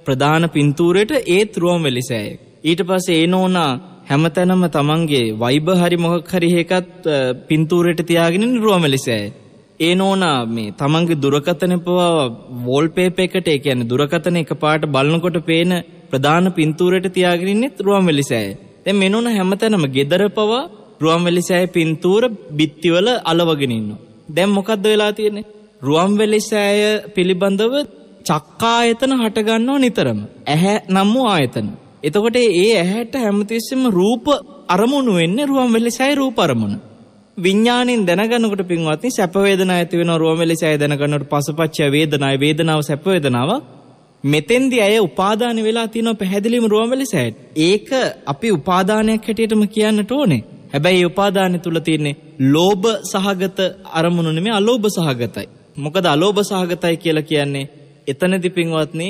ප්‍රධාන පින්තූරයට ඒත් රුවන්වැලි සෑය. ඊට පස්සේ ඒ නෝනා හැමතැනම තමන්ගේ වයිබ හරි මොකක් හරි එකත් පින්තූරයට තියාගෙන ඉන්නේ රුවන්වැලි සෑය. ඒ නෝනා මේ තමන්ගේ දුරකථන පවා වෝල්පේපර් එකට ඒ කියන්නේ දුරකථන එකපාරට බලනකොට පේන ප්‍රධාන පින්තූරයට තියාගෙන ඉන්නේ රුවන්වැලි සෑය. දැන් මෙනෝන හැමතැනම gedara පවා රුවම්වැලි සෑය පින්තූර බිත්තිවල අලවගෙන ඉන්නවා. දැන් මොකද්ද වෙලා තියෙන්නේ? රුවම්වැලි සෑය පිළිබඳව චක්කායතන හටගන්නවා නිතරම. ඇහැ නම් වූ ආයතන. එතකොට ඒ ඇහැට හැමතිස්සෙම රූප අරමුණු වෙන්නේ රුවම්වැලි සෑය රූප අරමුණ. විඥාණයෙන් දැනගන්නකොට පින්වත්නි සැප වේදනා ඇති වෙනවා රුවම්වැලි සෑය දැනගන්නකොට පසපච්චය වේදනායි වේදනාව සැප වේදනාව මෙතෙන්දි ඇය උපාදාන වෙලා තියෙනවා පැහැදිලිම රුවම්වැලි සෑයට. ඒක අපි උපාදානයක් හැටියටම කියන්නට ඕනේ. හැබැයි උපාදානය තුල තියෙන්නේ ලෝභ සහගත අරමුණු නෙමෙයි අලෝභ සහගතයි. මොකද අලෝභ සහගතයි කියලා කියන්නේ එතනදී පින්වත්නි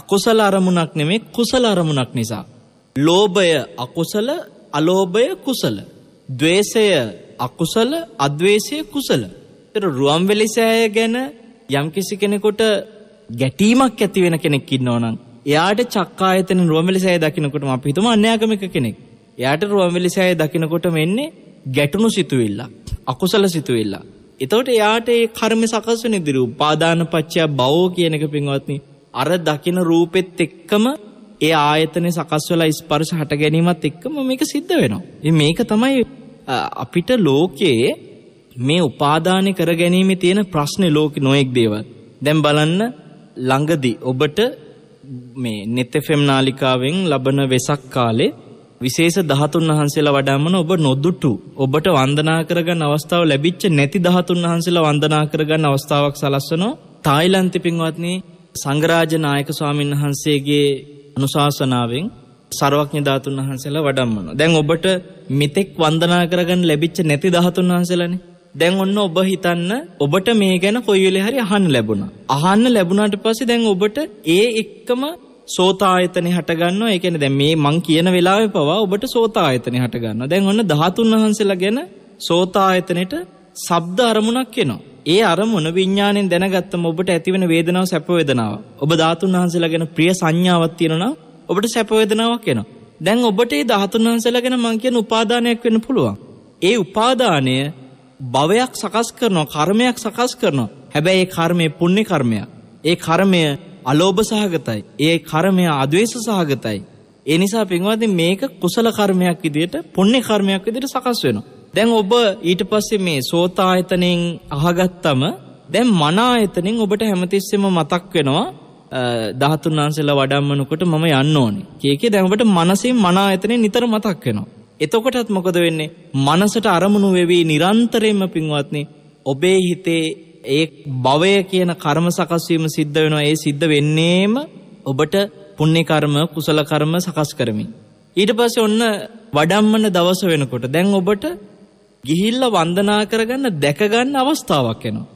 අකුසල අරමුණක් නෙමෙයි කුසල අරමුණක් නිසා. ලෝභය අකුසල, අලෝභය කුසල. ద్వේෂය අකුසල, අද්වේෂය කුසල. ඒතර රුවන්වැලි සෑය ගැන යම්කිසි කෙනෙකුට ගැටීමක් ඇති වෙන කෙනෙක් ඉන්නවනම් එයාට චක්කායතන රුවන්වැලි සෑය දකින්නකොටම අපි හිතමු අන්‍යාගමික කෙනෙක්. එයාට රුවන්වැලිසෑය දකිනකොට වෙන්නේ ගැටුණු සිතුවිල්ලක් අකුසල සිතුවිල්ලක්. එතකොට එයාට ඒ කර්ම සකස් වෙන ඉදිරි උපාදානපච්චය බවෝ කියන එක පින්වත්නි අර දකින රූපෙත් එක්කම ඒ ආයතනේ සකස් වෙලා ස්පර්ශ හට ගැනීමත් එක්කම මේක සිද්ධ වෙනවා. ඉතින් මේක තමයි අපිට ලෝකයේ මේ උපාදානය කර ගැනීමේ තියෙන ප්‍රශ්නේ ලෝකේ නොඑක් දේවල්. දැන් බලන්න ළඟදී ඔබට මේ net fm නාලිකාවෙන් ලබන වෙසක් කාලේ විශේෂ ධාතුන් වහන්සේලා වඩාමන ඔබ නොදුටු ඔබට වන්දනා කරගන්න අවස්ථාව ලැබිච්ච නැති ධාතුන් වහන්සේලා වන්දනා කරගන්න අවස්ථාවක් සලස්වනවා තායිලන්ති පින්වත්නි සංගරාජ නායක ස්වාමීන් වහන්සේගේ අනුශාසනාවෙන් සර්වඥ ධාතුන් වහන්සේලා වඩම්මනවා. දැන් ඔබට මෙතෙක් වන්දනා කරගන්න ලැබිච්ච නැති ධාතුන් වහන්සේලානේ. දැන් ඔන්න ඔබ හිතන්න ඔබට මේ ගැන කොයි වෙලේ හරි අහන්න ලැබුණා. අහන්න ලැබුණාට පස්සේ දැන් ඔබට ඒ එක්කම සෝතායතනෙ හටගන්නවා. ඒ කියන්නේ දැන් මේ මං කියන වෙලාවේ පවා ඔබට සෝතායතනෙ හටගන්නවා. දැන් ඔන්න ධාතුන් වහන්සේලා ගැන සෝතායතනෙට ශබ්ද අරමුණක් එනවා. ඒ අරමුණ විඥාණයෙන් දැනගත්තම ඔබට ඇතිවෙන වේදනාව සැප වේදනාව. ඔබ ධාතුන් වහන්සේලා ගැන ප්‍රිය සංඥාවක් තියෙනවා ඔබට සැප වේදනාවක් එනවා. දැන් ඔබට ඒ ධාතුන් වහන්සේලා ගැන මම කියන උපාදානයක් වෙන්න පුළුවන්. ඒ උපාදානය භවයක් සකස් කරනවා, කර්මයක් සකස් කරනවා. හැබැයි ඒ කර්මය පුණ්‍ය කර්මයක්. ඒ කර්මය අලෝභ සහගතයි. ඒ කර්මය අද්වේෂ සහගතයි. ඒ නිසා පින්වත්නි මේක කුසල කර්මයක් විදිහට පුණ්‍ය කර්මයක් විදිහට සකස් වෙනවා. දැන් ඔබ ඊට පස්සේ මේ සෝතායතනෙන් අහගත්තම දැන් මන ආයතනෙන් ඔබට හැමතිස්සෙම මතක් වෙනවා ධාතුන් වහන්සේලා වඩම්මනකොට මම යන්න ඕනේ. කීකේ දැන් ඔබට මනසින් මන ආයතනෙ නිතර මතක් වෙනවා. එතකොටත් මොකද වෙන්නේ? මනසට අරමුණු වෙවි නිරන්තරයෙන්ම පින්වත්නි ඔබේ හිතේ ඒ භවය කියන කර්ම සකස්වීම සිද්ධ වෙනවා ඒ සිද්ධ වෙන්නේම ඔබට පුණ්‍ය කර්ම කුසල කර්ම සකස් කරමින් ඊට පස්සේ ඔන්න වඩම්මන දවස වෙනකොට දැන් ඔබට ගිහිල්ලා වන්දනා කරගන්න දැක ගන්න අවස්ථාවක් එනවා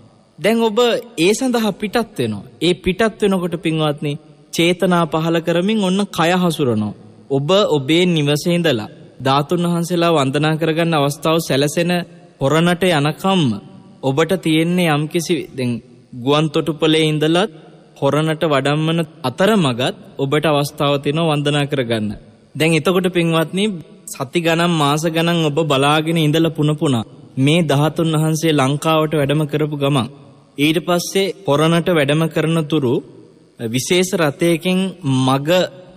දැන් ඔබ ඒ සඳහා පිටත් වෙනවා ඒ පිටත් වෙනකොට පින්වත්නි චේතනා පහල කරමින් ඔන්න කය හසුරනවා ඔබ ඔබේ නිවසේ ඉඳලා ධාතුන් වහන්සේලා වන්දනා කරගන්න අවස්ථාව සැලසෙන හොරණට යනකම්ම ඔබට තියෙන්නේ යම්කිසි දැන් ගුවන්තොටුපලේ ඉඳලත් හොරණට වඩම්මන අතරමගත් ඔබට අවස්ථාව තියෙනවා වන්දනා කරගන්න. දැන් එතකොට පින්වත්නි සති ගණන් මාස ගණන් ඔබ බලාගෙන ඉඳලා පුන පුනා මේ ධාතුන් වහන්සේ ලංකාවට වැඩම කරපු ගමන් ඊට පස්සේ හොරණට වැඩම කරන තුරු විශේෂ රථයකින් මග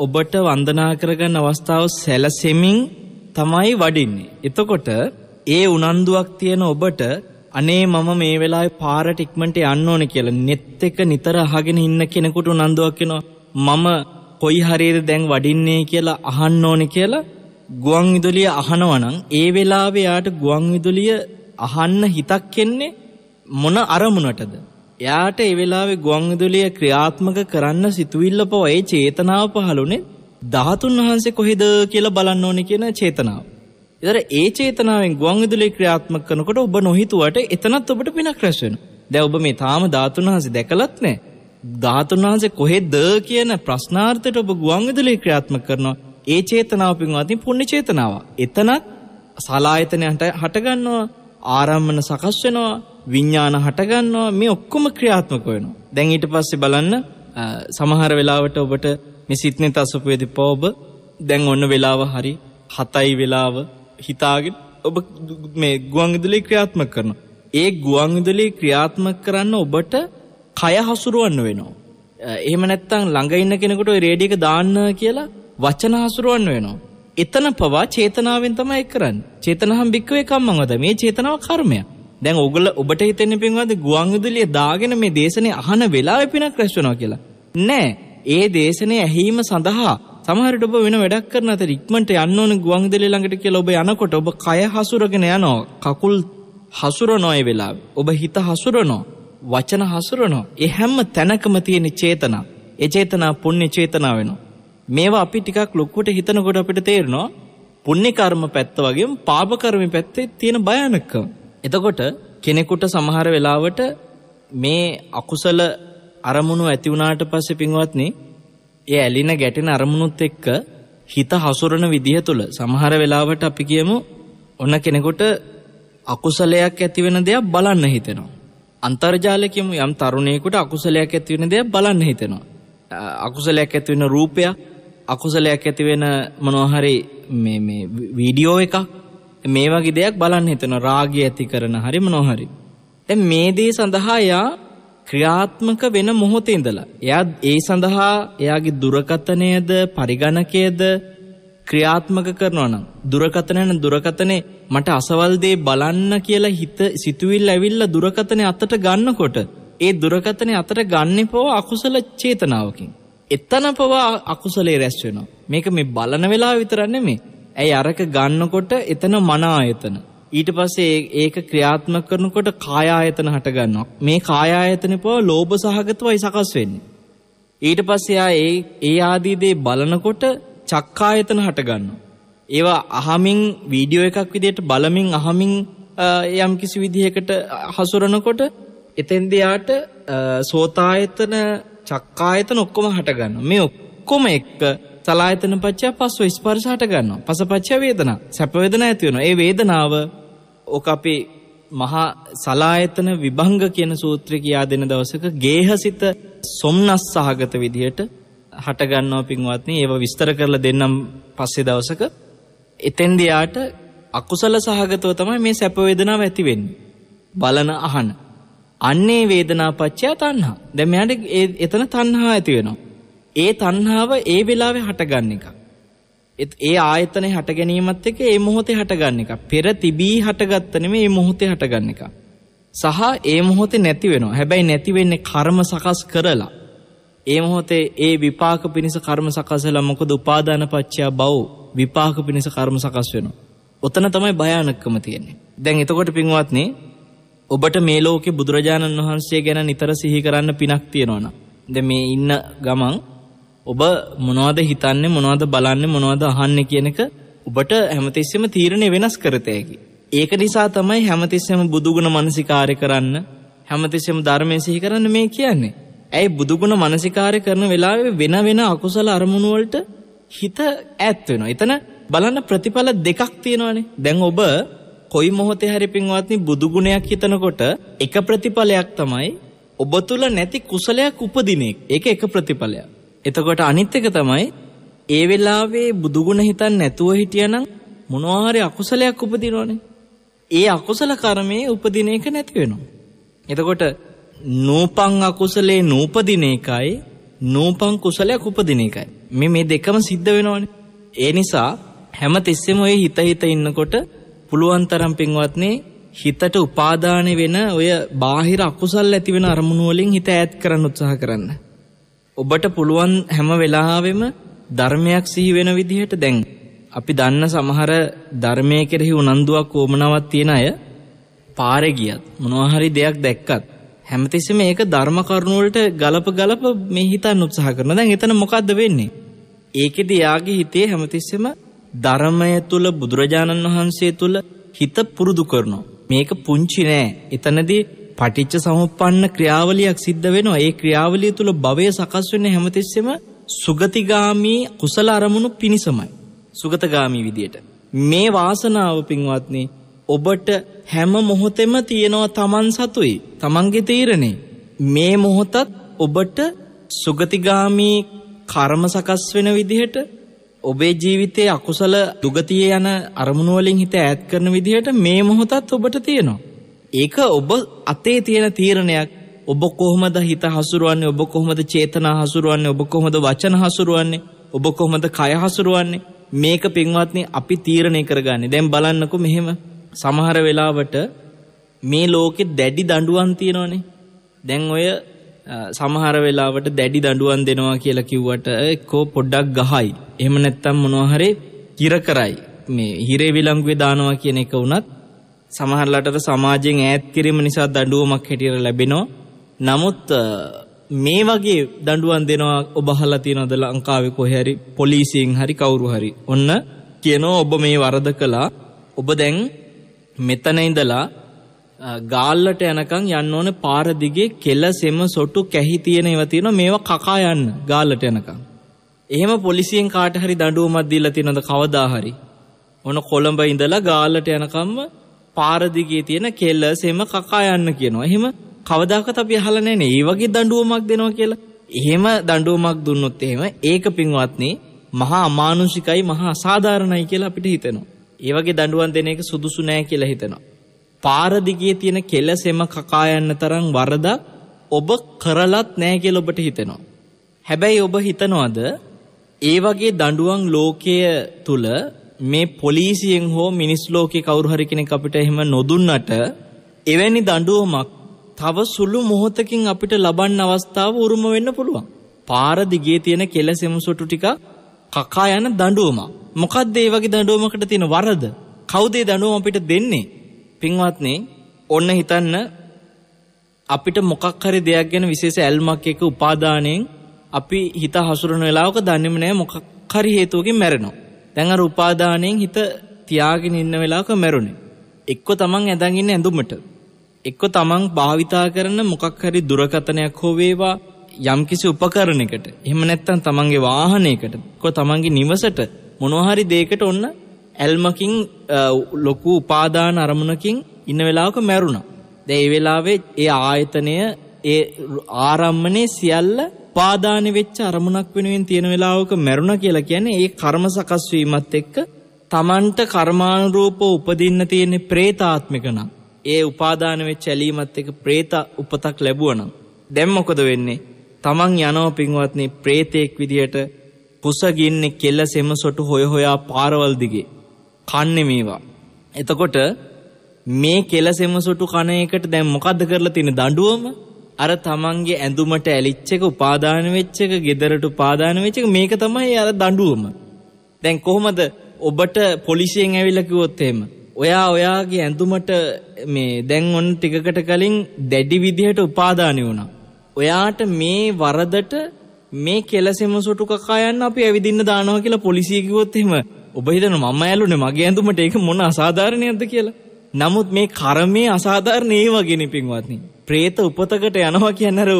ඔබට වන්දනා කරගන්න අවස්ථාව සැලසෙමින් තමයි වඩින්නේ. එතකොට ඒ උනන්දුවක් තියෙන ඔබට අනේ මම මේ වෙලාවේ පාරට ඉක්මනට යන්න ඕනේ කියලා net එක නිතර අහගෙන ඉන්න කෙනෙකුට උනන්දුවක් වෙනවා මම කොයි හරියද දැන් වඩින්නේ කියලා අහන්න ඕනේ කියලා ගුවන් විදුලිය අහනවා නම් ඒ වෙලාවේ යාට ගුවන් විදුලිය අහන්න හිතක් එන්නේ මොන අරමුණටද එයාට ඒ වෙලාවේ ගුවන් විදුලිය ක්‍රියාත්මක කරන්න සිතුවිල්ල පොයේ චේතනාව පහළුනේ ධාතුන් වහන්සේ කොහෙද කියලා බලන්න ඕනේ කියන චේතනාව ඒතර ඒ චේතනාවෙන් ගුවන් විදුලිය ක්‍රියාත්මක කරනකොට ඔබ නොහිතුවට එතනත් ඔබට පිනක් රැස් වෙනවා. දැන් ඔබ මේ තාම ධාතුන් වහන්සේ දැකලත් නැහැ. ධාතුන් වහන්සේ කොහෙද කියන ප්‍රශ්නාර්ථයට ඔබ ගුවන් විදුලිය ක්‍රියාත්මක කරනවා. ඒ චේතනාව පින්වත්නි පුණ්‍ය චේතනාව. එතනත් සලායතනයට හටගන්නවා. ආරම්මන සකස් වෙනවා. විඤ්ඤාණ හටගන්නවා. මේ ඔක්කොම ක්‍රියාත්මක වෙනවා. දැන් ඊට පස්සේ බලන්න සමහර වෙලාවට ඔබට මේ සිත්නේ තසුපේදී පොබ දැන් ඔන්න වෙලාව හරි 7යි වෙලාව හිතාගෙන ඔබ මේ ගුවන් විදුලි ක්‍රියාත්මක කරනවා. ඒ ගුවන් විදුලි ක්‍රියාත්මක කරන්න ඔබට කය හසුරුවන්න වෙනවා. එහෙම නැත්තම් ළඟ ඉන්න කෙනෙකුට ওই රේඩිය එක දාන්න කියලා වචන හසුරුවන්න වෙනවා. එතන පවා චේතනාවෙන් තමයි ඒක කරන්නේ. චේතනහම් බික්කවේ කම්මං වද මේ චේතනාව කර්මයක්. දැන් ඔගොල්ල ඔබට හිතෙන්නේ පින්වත්නි ගුවන් විදුලිය දාගෙන මේ දේශනේ අහන වෙලාවේ පිනක් රැස් වෙනවා කියලා. නෑ. ඒ දේශනේ ඇහිීම සඳහා සමහරට ඔබ වෙන වැඩක් කරන අතර ඉක්මනට යන්න ඕන ගුවන්විදුලිය ළඟට කියලා ඔබ යනකොට ඔබ කය හසුරගෙන යනවා කකුල් හසුරනවා ඒ වෙලාවේ ඔබ හිත හසුරනවා වචන හසුරනවා ඒ හැම තැනකම තියෙන චේතනා ඒ චේතනා පුණ්‍ය චේතනා වෙනවා මේවා අපි ටිකක් ලොක්කොට හිතනකොට අපිට තේරෙනවා පුණ්‍ය කර්ම පැත්ත වගේම පාප කර්ම පැත්තේ තියෙන භයානකම එතකොට කෙනෙකුට සමහර වෙලාවට මේ අකුසල අරමුණු ඇති වුණාට පස්සේ පින්වත්නි ඒ ඇලින ගැටෙන අරමුණුත් එක්ක හිත හසුරන විදිහ තුළ සමහර වෙලාවට අපි කියමු ඔන්න කෙනෙකුට අකුසලයක් ඇති වෙන දෙයක් බලන්න හිතෙනවා. අන්තර්ජාලය කියමු යම් තරුණයෙකුට අකුසලයක් ඇති වෙන දෙයක් බලන්න හිතෙනවා. අකුසලයක් ඇති වෙන රූපයක්, අකුසලයක් ඇති වෙන මොනවා හරි මේ මේ වීඩියෝ එකක් මේ වගේ දෙයක් බලන්න හිතෙනවා. රාගය ඇති කරන හරි මොනවා හරි. දැන් මේ දේ සඳහා යා ක්‍රියාත්මක වෙන මොහොතේ ඉඳලා එයා ඒ සඳහා එයාගේ දුරකතනයද පරිගණකයේද ක්‍රියාත්මක කරනවා නම් දුරකතන යන දුරකතනේ මට අසවල් දේ බලන්න කියලා හිත සිතුවිල්ල ඇවිල්ලා දුරකතනේ අතට ගන්නකොට ඒ දුරකතනේ අතට ගන්නේ පව අකුසල චේතනාවකින් එතන පව අකුසලේ රැස් වෙනවා මේක මේ බලන වෙලාව විතරක් නෙමෙයි ඇයි අරක ගන්නකොට එතන මන ආයතන ඊට පස්සේ ඒක ක්‍රියාත්මක කරනකොට කාය ආයතන හට ගන්නවා. මේ කාය ආයතන පව ලෝභ සහගතවයි සකස් වෙන්නේ. ඊට පස්සේ ආ ඒ ඒ ආදී දේ බලනකොට චක්කායතන හට ගන්නවා. ඒවා අහමින් වීඩියෝ එකක් විදිහට බලමින් අහමින් යම් කිසි විදිහකට හසුරනකොට එතෙන්දී යාට සෝතායතන චක්කායතන ඔක්කොම හට ගන්නවා. මේ ඔක්කොම එක්ක සලායතන පච්චය පස්ව ස්පර්ශ හට ගන්නවා. පසපච්චය වේදනා. සැප වේදනා ඇති වෙනවා. ඒ වේදනාව ඕක අපේ මහා සලායතන විභංග කියන සූත්‍රය කියා දෙන දවසක ගේහසිත සොම්නස් සහගත විදිහට හටගන්නවා පින්වත්නි ඒව විස්තර කරලා දෙන්නම් පස්සේ දවසක එතෙන්දයාට අකුසල සහගතව තමයි මේ සැප වේදනාව ඇති වෙන්නේ බලන අහන අන්නේ වේදනා පච්චය තණ්හා දැන් මෙයාට එතන තණ්හා ඇති වෙනවා ඒ තණ්හාව ඒ වෙලාවේ හටගන්න එකක් ඒ ආයතනය හට ගැනීමත් එක්ක ඒ මොහොතේ හටගන්න එක. පෙර තිබී හටගත්ත නෙමෙයි මේ මොහොතේ හටගන්න එක. සහ ඒ මොහොතේ නැති වෙනවා. හැබැයි නැති වෙන්නේ කර්ම සකස් කරලා. ඒ මොහොතේ ඒ විපාක පිණිස කර්ම සකස්ලා මොකද උපාදාන පත්‍යා බව විපාක පිණිස කර්ම සකස් වෙනවා. ඔතන තමයි භයානකම තියෙන්නේ. දැන් එතකොට පින්වත්නි ඔබට මේ ලෝකේ බුදුරජාණන් වහන්සේ ගැන නිතර සිහි කරන්න පිනක් තියෙනවා නම්. දැන් මේ ඉන්න ගමන් ඔබ මොනවද හිතන්නේ මොනවද බලන්නේ මොනවද අහන්නේ කියන එක ඔබට හැමතිස්සෙම තීරණය වෙනස් කරතේකි. ඒක නිසා තමයි හැමතිස්සෙම බුදුගුණ මනසිකාරය කරන්න හැමතිස්සෙම ධර්මය සිහි කරන්න මේ කියන්නේ. ඇයි බුදුගුණ මනසිකාරය කරන වෙලාවේ වෙන වෙන අකුසල අරමුණු වලට හිත ඈත් වෙනවා. එතන බලන්න ප්‍රතිඵල දෙකක් තියෙනවානේ. දැන් ඔබ කොයි මොහොතේ හරි පින්වත්නි බුදුගුණයක් හිතනකොට එක ප්‍රතිඵලයක් තමයි ඔබ තුල නැති කුසලයක් උපදින එක. ඒක එක ප්‍රතිඵලයක්. එතකොට අනිත් එක තමයි ඒ වෙලාවේ බුදුගුණ හිතන්නේ නැතුව හිටියනම් මොනවා හරි අකුසලයක් උපදිනවනේ. ඒ අකුසල කර්මයේ උපදින එක නැති වෙනවා. එතකොට නූපං අකුසලේ නූපදින එකයි නූපං කුසලයක් උපදින එකයි. මේ මේ දෙකම සිද්ධ වෙනවනේ. ඒ නිසා හැම තිස්සෙම ඔය හිත හිත ඉන්නකොට පුළුවන් තරම් පින්වත්නි හිතට උපාදාන වෙන ඔය බාහිර අකුසල් ඇති වෙන අරමුණු වලින් හිත ඈත් කරන්න උත්සාහ කරන්න. ඔබට පුළුවන් හැම වෙලාවෙම ධර්මයක් සිහි වෙන විදිහට දැන් අපි දන්න සමහර ධර්මයේ කෙරෙහි උනන්දුවක් ඕමනාවක් තියෙන අය පාරේ ගියත් මොනවා හරි දෙයක් දැක්කත් හැමතිස්සෙම ඒක ධර්ම කරුණු වලට ගලප ගලප මේ හිතන්න උත්සාහ කරනවා. දැන් එතන මොකද්ද වෙන්නේ? ඒකෙදි යාගේ හිතේ හැමතිස්සෙම ධර්මය තුල බුදුරජාණන් වහන්සේ තුල හිත පුරුදු කරනවා. මේක පුංචි නෑ. එතනදී පටිච්ච සමුප්පන්න ක්‍රියාවලියක් සිද්ධ වෙනවා. ඒ ක්‍රියාවලිය තුල භවය සකස් වෙන හැමතිස්සෙම සුගතිගාමී කුසල අරමුණු පිණිසමයි. සුගතගාමී විදියට. මේ වාසනාව පින්වත්නි ඔබට හැම මොහොතෙම තියෙනවා Taman සතුයි. Tamanගේ තීරණේ. මේ මොහොතත් ඔබට සුගතිගාමී කර්ම සකස් වෙන විදිහට ඔබේ ජීවිතයේ අකුසල දුගතියේ යන අරමුණු වලින් හිත ඈත් කරන විදිහට මේ මොහොතත් ඔබට තියෙනවා. ඒක ඔබ අතේ තියෙන තීරණයක් ඔබ කොහොමද හිත හසුරුවන්නේ ඔබ කොහොමද චේතනා හසුරුවන්නේ ඔබ කොහොමද වචන හසුරුවන්නේ ඔබ කොහොමද කය හසුරුවන්නේ මේක පින්වත්නි අපි තීරණය කරගන්නේ දැන් බලන්නකෝ මෙහෙම සමහර වෙලාවට මේ ලෝකෙ දැඩි දඬුවම් තියෙනවනේ දැන් ඔය සමහර වෙලාවට දැඩි දඬුවම් දෙනවා කියලා කිව්වට එක්කෝ පොඩ්ඩක් ගහයි එහෙම නැත්තම් මොනවා හරි කිර කරයි මේ හිරේ විලංගුවේ දානවා කියන එක වුණත් සමහරලටර සමාජයෙන් ඈත් කිරීම නිසා දඬුවමක් හැටියට ලැබෙනවා. නමුත් මේ වගේ දඬුවම් දෙනවා ඔබ අහලා තියෙනවද ලංකාවේ කොහේ හරි පොලිසියෙන් හරි කවුරු හරි. ඔන්න කියනවා ඔබ මේ වරද කළා. ඔබ දැන් මෙතන ඉඳලා ගාල්ලට යනකම් යන්න ඕනේ පාර දිගේ කෙල සෙම සොටු කැහි තියෙන ඒවා තියෙනවා මේවා කකා යන්න ගාල්ලට යනකම්. එහෙම පොලිසියෙන් කාට හරි දඬුවමක් දීලා තියෙනවද කවදා හරි? ඔන කොළඹ ඉඳලා ගාල්ලට යනකම්ම පාරදිගේ තියෙන කෙල්ල සෙම කකා යන්න කියනවා. එහෙම කවදාකවත් අපි අහලා නැහැ නේ. වගේ දඬුවමක් දෙනවා කියලා. එහෙම දඬුවමක් දුන්නොත් එහෙම ඒක පින්වත්නි මහා අමානුෂිකයි මහා අසාධාරණයි කියලා අපිට හිතෙනවා. ඒ වගේ දඬුවම් දෙන එක සුදුසු නෑ කියලා හිතෙනවා. පාරදිගේ තියෙන කෙල්ල සෙම කකා යන්න තරම් වරදක් ඔබ කරලත් නෑ කියලා ඔබට හිතෙනවා. හැබැයි ඔබ හිතනවද ඒ වගේ දඬුවම් ලෝකයේ තුල මේ පොලිසියෙන් හෝ මිනිස් ලෝකේ කවුරු හරි කෙනෙක් අපිට එහෙම නොදුන්නට එවැනි දඬුවමක් තව සුළු මොහොතකින් අපිට ලබන්න අවස්ථාව උරුම වෙන්න පුළුවන්. පාර දිගේ තියෙන කෙලසෙමසොටු ටික කකා යන දඬුවමක්. මොකද්ද ඒ වගේ දඬුවමකට තියෙන වරද? කවුද ඒ දඬුවම අපිට දෙන්නේ? පින්වත්නි, ඔන්න හිතන්න අපිට මොකක් හරි දෙයක් ගැන විශේෂ ඇල්මක් එක උපාදානයෙන් අපි හිත හසුරන වෙලාවක දන්නේම නැහැ මොකක් හරි හේතුවකින් මැරෙනවා. දැන් අර උපාදානයෙන් හිත තියාගෙන ඉන්න වෙලාවක මැරුණේ. එක්ක තමන් ඇඳන් ඉන්න ඇඳුමට. එක්ක තමන් භාවිතා කරන මොකක් හරි දුරකථනයක් හෝ වේවා යම්කිසි උපකරණයකට. එහෙම නැත්නම් තමන්ගේ වාහනයකට, එක්ක තමන්ගේ නිවසට මොනවා හරි දෙයකට ඔන්න ඇල්මකින් ලොකු උපාදාන අරමුණකින් ඉන්න වෙලාවක මැරුණා. දැන් ඒ වෙලාවේ ඒ ආයතනය ඒ ආරම්මනේ සියල්ල උපාදාන වෙච්ච අරමුණක් වෙනුවෙන් තියෙන වෙලාවක මැරුණා කියලා කියන්නේ ඒ කර්ම සකස් වීමත් එක්ක තමන්ට කර්මානුරූපව උපදින්න තියෙන പ്രേතාත්මික නම් ඒ උපාදාන වෙච්ච ඇලීමත් එක්ක പ്രേත උපතක් ලැබුවා නම් දැන් මොකද වෙන්නේ තමන් යනෝ පින්වත්නි പ്രേතෙක් විදියට කුසගින්නේ කෙල්ල සෙම සොටු හොය හොයා පාරවල් දිගේ කන්නේ මේවා එතකොට මේ කෙල සෙමසොටු කණ එකට දැන් මොකද්ද කරලා තියෙන දඬුවම අර තමන්ගේ ඇඳුමට ඇලිච්ච එක උපාදාන වෙච්ච එක ගෙදරට උපාදාන වෙච්ච එක මේක තමයි අර දඬුවම. දැන් කොහොමද ඔබට පොලිසියෙන් ඇවිල්ලා කිව්වොත් එහෙම ඔයා ඔයාගේ ඇඳුමට මේ දැන් ඔන්න ටිකකට කලින් දැඩි විදිහට උපාදානය වුණා. ඔයාට මේ වරදට මේ කෙලසෙම සොටු කකා යන්න අපි ඇවිදින්න දානවා කියලා පොලිසිය කිව්වොත් එහෙම ඔබ හිතනවා මම ඇලුනේ මගේ ඇඳුමට ඒක මොන අසාධාරණයක්ද කියලා. නමුත් මේ කර්මයේ අසාධාරණ ඒ වගේනේ පින්වත්නි. പ്രേත උපතකට යනවා කියන්නේ අර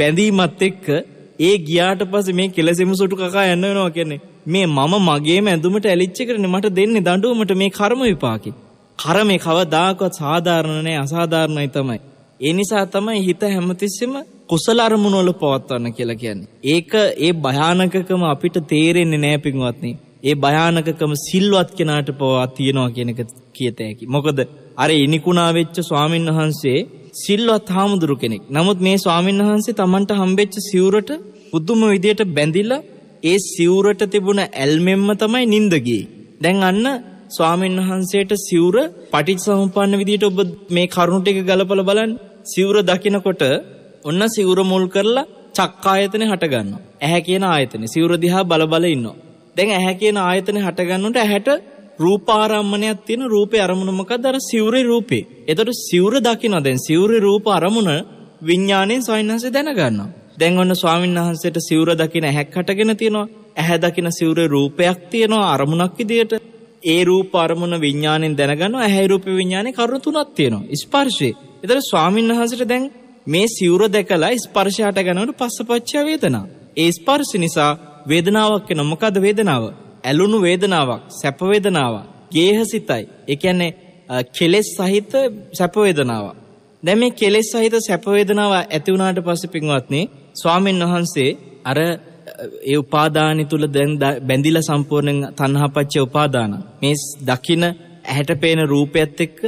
බැඳීමත් එක්ක ඒ ගියාට පස්සේ මේ කෙලසිමුසුටු කකා යන්න වෙනවා කියන්නේ මේ මම මගේම ඇඳුමට ඇලිච්ච එකනේ මට දෙන්නේ දඬුවමට මේ කර්ම විපාකේ. කර්මේ කවදාකවත් සාධාරණ නැහැ අසාධාරණයි තමයි. ඒ නිසා තමයි හිත හැමතිස්සෙම කුසල අරමුණු වල පවත්වන්න කියලා කියන්නේ. ඒක ඒ භයානකකම අපිට තේරෙන්නේ නැහැ පින්වත්නි. ඒ භයානකකම සිල්වත් කෙනාට පවා තියෙනවා කියන එක කියත හැකි. මොකද අර ඉනිකුණා වෙච්ච ස්වාමීන් වහන්සේ සිල්වත් හාමුදුරු කෙනෙක්. නමුත් මේ ස්වාමීන් වහන්සේ Tamanට හම්බෙච්ච සිවුරට පුදුම විදියට බැඳිලා ඒ සිවුරට තිබුණ ඇල්මෙන්ම තමයි නිින්ද දැන් අන්න ස්වාමීන් වහන්සේට සිවුර පටිච්චසමුප්පන්න විදියට ඔබ මේ කරුණු ටික ගලපලා බලන්න. සිවුර දකිනකොට ඔන්න සිවුර මුල් කරලා චක්කායතනෙ හටගන්නවා. ඇහැ කියන ආයතනෙ සිවුර දිහා බල බල ඉන්නවා. දැන් ඇහැ කියන ආයතනය හටගන්නට ඇහැට රූපාරම්මණයක් තියෙන රූපේ අරමුණ මොකක්ද අර සිවුරේ රූපේ. එතකොට සිවුර දකින්න දැන් සිවුරේ රූප අරමුණ විඥාණයෙන් සවින්හන්සේ දැනගන්නවා. දැන් ඔන්න ස්වාමීන් වහන්සේට සිවුර දකින්න ඇහැක් හටගෙන තියෙනවා. ඇහැ දකින්න සිවුරේ රූපයක් තියෙනවා අරමුණක් විදියට. ඒ රූප අරමුණ විඥාණයෙන් දැනගන්නවා. ඇහැයි රූපේ විඥානේ කරුණු තුනක් තියෙනවා. ස්පර්ශේ. එතකොට ස්වාමීන් වහන්සේට දැන් මේ සිවුර දැකලා ස්පර්ශයට ගන්නවට පස්සපච්චය වේදනා. ඒ ස්පර්ශ නිසා වේදනාවක් එනවා. මොකද වේදනාව? ඇලුණු වේදනාවක්, සැප වේදනාවක්, ගේහසිතයි. ඒ කියන්නේ කෙලෙස් සහිත සැප වේදනාවක්. දැන් මේ කෙලෙස් සහිත සැප වේදනාව ඇති වුණාට පස්සේ පින්වත්නි, ස්වාමීන් වහන්සේ අර ඒ උපාදානි තුල දැන් බැඳිලා සම්පූර්ණ තණ්හාපච්ච උපාදාන. මේ දකින ඇහැට පේන රූපයත් එක්ක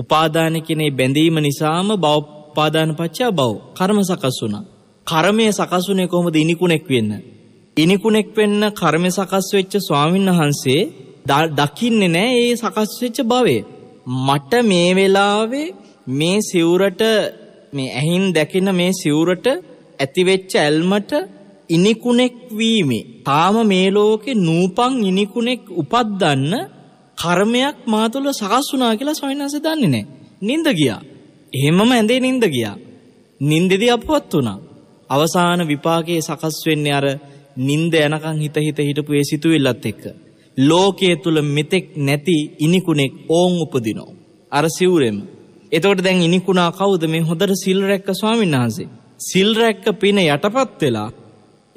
උපාදාන කියන බැඳීම නිසාම භව උපාදාන පච්චා භව කර්ම සකස් වුණා. කර්මය සකස් වුණේ කොහොමද ඉනිකුණෙක් වෙන්න? ඉනිකුණෙක් වෙන්න කර්ම සකස් වෙච්ච ස්වාමීන් වහන්සේ දකින්නේ නෑ ඒ සකස් වෙච්ච භවය. මට මේ වෙලාවේ මේ සිවුරට මේ ඇහින් දැකින මේ සිවුරට ඇති වෙච්ච ඇල්මට ඉනිකුණෙක් වීමේ තාම මේ ලෝකේ නූපන් ඉනිකුණෙක් උපද්දන්න කර්මයක් මා තුළ සකස් වුණා කියලා ස්වාමීන් වහන්සේ දන්නේ නෑ. නිින්ද ගියා. එහෙමම ඇඳේ නිින්ද ගියා. නිින්දෙදී අපවත් වුණා. අවසාන විපාකයේ සකස් වෙන්නේ අර නින්ද යනකං හිත හිත හිටපු ඒ සිතුවිල්ලත් එක්ක. ලෝකයේ තුළ මෙතෙක් නැති ඉනිකුණෙක් ඕන් උපදිනෝ. අර සිවුරෙම. එතකොට දැන් ඉනිකුණා කවුද මේ හොඳට සිල් රැක්ක ස්වාමීන් වහන්සේ. සිල් රැක්ක පින යටපත් වෙලා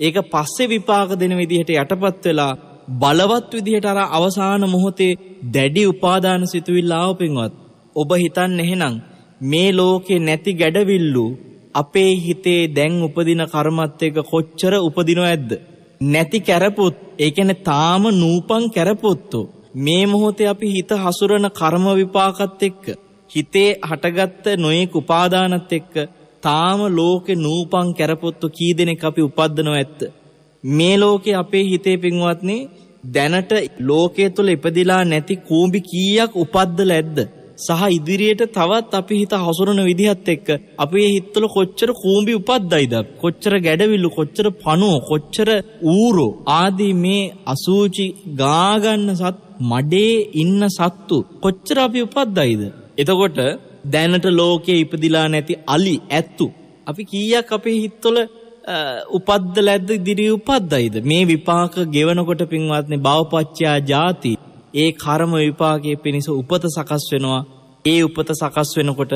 ඒක පස්සේ විපාක දෙන විදිහට යටපත් වෙලා බලවත් විදිහට අර අවසාන මොහොතේ දැඩි උපාදාන සිතුවිල්ල ආව පින්වත්. ඔබ හිතන්න එහෙනම් මේ ලෝකේ නැති ගැඩවිල්ලු අපේ හිතේ දැන් උපදින කර්මත් එක්ක කොච්චර උපදිනව ඇද්ද? නැති කැරපොත් ඒ කියන්නේ තාම නූපන් කැරපොත්තු මේ මොහොතේ අපි හිත හසුරන කර්ම විපාකත් එක්ක හිතේ හටගත්ත නොයෙක් උපාදානත් එක්ක තාම ලෝකේ නූපන් කැරපොත්තු කී දෙනෙක් අපි උපද්දනව ඇත්ත මේ ලෝකේ අපේ හිතේ පින්වත්නි දැනට ලෝකයේ තුල ඉපදිලා නැති කූඹි කීයක් උපද්දලා ඇද්ද සහ ඉදිරියට තවත් අපි හිත හසුරන විදිහත් එක්ක අපේ හිතවල කොච්චර කූඹි උපද්දයිද කොච්චර ගැඩවිලු කොච්චර පණුව කොච්චර ඌරු ආදී මේ අසූචි ගාගන්න සත් මඩේ ඉන්න සත්තු කොච්චර අපි උපද්දයිද එතකොට දැනට ලෝකයේ ඉපදිලා නැති අලි ඇත්තු අපි කීයක් අපේ හිතවල උපද්ද ලැද්ද ඉදිරි උපද්දයිද මේ විපාක ගෙවනකොට පින්වත්නි භවපච්චයා ජාති ඒ කර්ම විපාකයේ පිණිස උපත සකස් වෙනවා. ඒ උපත සකස් වෙනකොට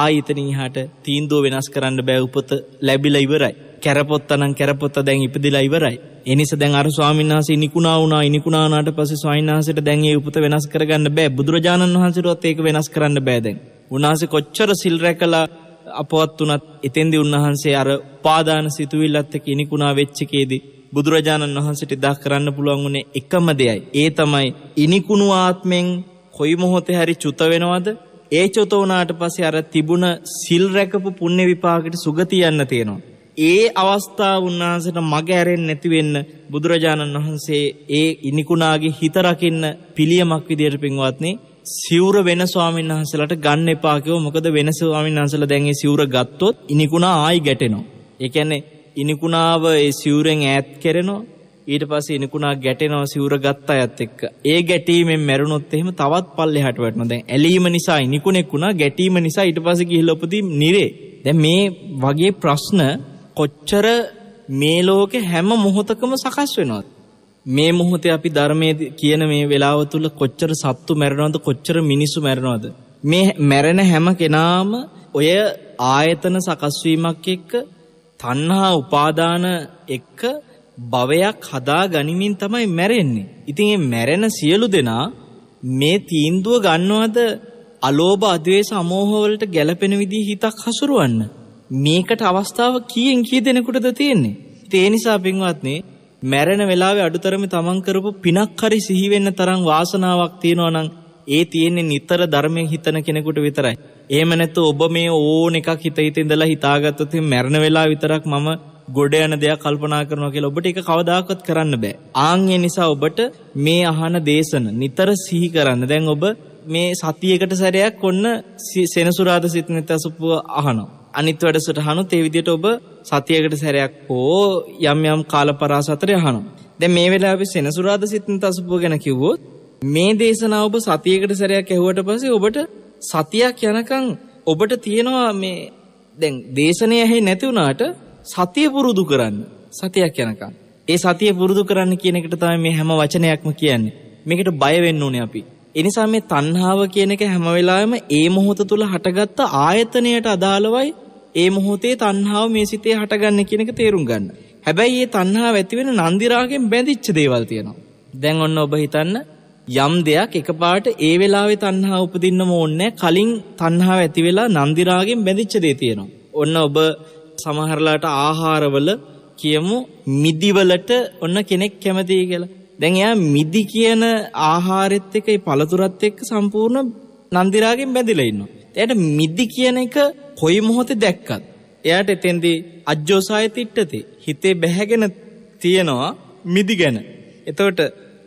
ආයතනීහාට තීන්දුව වෙනස් කරන්න බෑ උපත ලැබිලා ඉවරයි. කැරපොත්ත නම් කැරපොත්ත දැන් ඉපදිලා ඉවරයි. ඒ නිසා දැන් අර ස්වාමීන් වහන්සේ ඉනිකුණා වුණා ඉනිකුණා වුණාට පස්සේ ස්වාමීන් වහන්සේට දැන් ඒ උපත වෙනස් කරගන්න බෑ. බුදුරජාණන් වහන්සේටවත් ඒක වෙනස් කරන්න බෑ දැන්. උන්වහන්සේ කොච්චර සිල් රැකලා අපවත් වුණත් එතෙන්දී උන්වහන්සේ අර පාදාන සිතුවිල්ලත් එක්ක ඉනිකුණා වෙච්ච එකේදී බුදුරජාණන් වහන්සේට ඉදා කරන්න පුළුවන් උනේ එකම දෙයයි. ඒ තමයි ඉනිකුණු ආත්මෙන් කොයි මොහොතේ හරි චුත වෙනවද? ඒ චුත වුණාට පස්සේ අර තිබුණ සිල් රැකපු පුණ්‍ය විපාකෙට සුගතිය යන්න තියෙනවා. ඒ අවස්ථාව උන්වහන්සේට මග ඇරෙන්නේ නැති වෙන්න බුදුරජාණන් වහන්සේ ඒ ඉනිකුණාගේ හිත රකින්න පිළියමක් විදියට පින්වත්නි සිවුර වෙන ස්වාමීන් වහන්සේලාට ගන්න එපා කිව්ව මොකද වෙන ස්වාමීන් වහන්සේලා දැන් ඒ සිවුර ගත්තොත් ඉනිකුණා ආයි ගැටෙනවා. ඒ කියන්නේ ඉනිකුණාව ඒ සිවුරෙන් ඈත් කරනවා ඊට පස්සේ ඉනිකුණා ගැටෙනවා සිවුර ගත්ත අයත් එක්ක ඒ ගැටීමෙන් මැරුණොත් එහෙම තවත් පල්ලෙහාට වැටෙනවා දැන් ඇලීම නිසා ඉනිකුණෙක් වුණා ගැටීම නිසා ඊට පස්සේ ගිහිල්ලා උපදින් නිරේ දැන් මේ වගේ ප්‍රශ්න කොච්චර මේ ලෝකේ හැම මොහොතකම සකස් වෙනවද මේ මොහොතේ අපි ධර්මයේ කියන මේ වෙලාව තුල කොච්චර සත්තු මැරෙනවද කොච්චර මිනිස්සු මැරෙනවද මේ මැරෙන හැම කෙනාම ඔය ආයතන සකස්වීමක් එක්ක තණ්හා උපාදාන එක්ක භවයක් හදා ගනිමින් තමයි මැරෙන්නේ. ඉතින් මේ මැරෙන සියලු දෙනා මේ තීන්දුව ගන්නවද අලෝභ අද්වේෂ අමෝහ වලට ගැළපෙන විදිහ හිතක් හසුරවන්න. මේකට අවස්ථාව කීයෙන් කී දෙනෙකුටද තියෙන්නේ? ඒ නිසා පින්වත්නි මැරෙන වෙලාවේ අඩුතරම තමන් කරපු පිනක් හරි සිහි වෙන්න තරම් වාසනාවක් තියෙනවා නම් ඒ තියෙන්නේ නිතර ධර්මයෙන් හිතන කෙනෙකුට විතරයි. එහෙම නැත්නම් ඔබ මේ ඕන එකක් හිත හිත ඉඳලා හිතාගත්තොත් මැරෙන වෙලාව විතරක් මම ගොඩ යන දෙයක් කල්පනා කරනවා කියලා ඔබට ඒක කවදාකවත් කරන්න බෑ. ආන් ඒ නිසා ඔබට මේ අහන දේශන නිතර සිහි කරන්න. දැන් ඔබ මේ සතියකට සැරයක් ඔන්න සෙනසුරාදා සිත නිතසපුව අහනවා. අනිත් වැඩසටහනුත් ඒ විදිහට ඔබ සතියකට සැරයක් හෝ යම් යම් කාල පරාසතරය අහනවා. දැන් මේ වෙලාවේ අපි සෙනසුරාදා සිත නිතසපුව ගැන කිව්වොත් මේ දේශනාව ඔබ සතියකට සැරයක් ඇහුවට පස්සේ ඔබට සතියක් යනකම් ඔබට තියෙනවා මේ දැන් දේශනය ඇහි නැති වුණාට සතිය පුරුදු කරන්න. සතියක් යනකම්. ඒ සතිය පුරුදු කරන්න කියන එකට තමයි මේ හැම වචනයක්ම කියන්නේ. මේකට බය වෙන්න ඕනේ අපි. ඒ නිසා මේ තණ්හාව කියන එක හැම වෙලාවෙම ඒ මොහොත තුල හටගත්ත ආයතනයට අදාළවයි ඒ මොහොතේ තණ්හාව මේ සිතේ හටගන්නේ කියන එක තේරුම් ගන්න. හැබැයි මේ තණ්හාව ඇති වෙන නන්දි රාගයෙන් බැඳිච්ච දේවල් තියෙනවා. දැන් ඔන්න ඔබ හිතන්න යම් දෙයක් එකපාරට ඒ වෙලාවේ තණ්හා උපදින්නම ඕනේ කලින් තණ්හාව ඇති වෙලා නන්දිරාගෙන් බැඳිච්ච දේ තියෙනවා. ඔන්න ඔබ සමහරලාට ආහාරවල කියමු මිදිවලට ඔන්න කෙනෙක් කැමතියි කියලා. දැන් එයා මිදි කියන ආහාරෙත් එක්ක ඒ පළතුරත් එක්ක සම්පූර්ණ නන්දිරාගෙන් බැඳිලා ඉන්නවා. එයාට මිදි කියන එක කොයි මොහොතේ දැක්කත් එයාට එතෙන්දී අජ්ජෝසාය තිට්ටති හිතේ බැහැගෙන තියනවා මිදි ගැන. එතකොට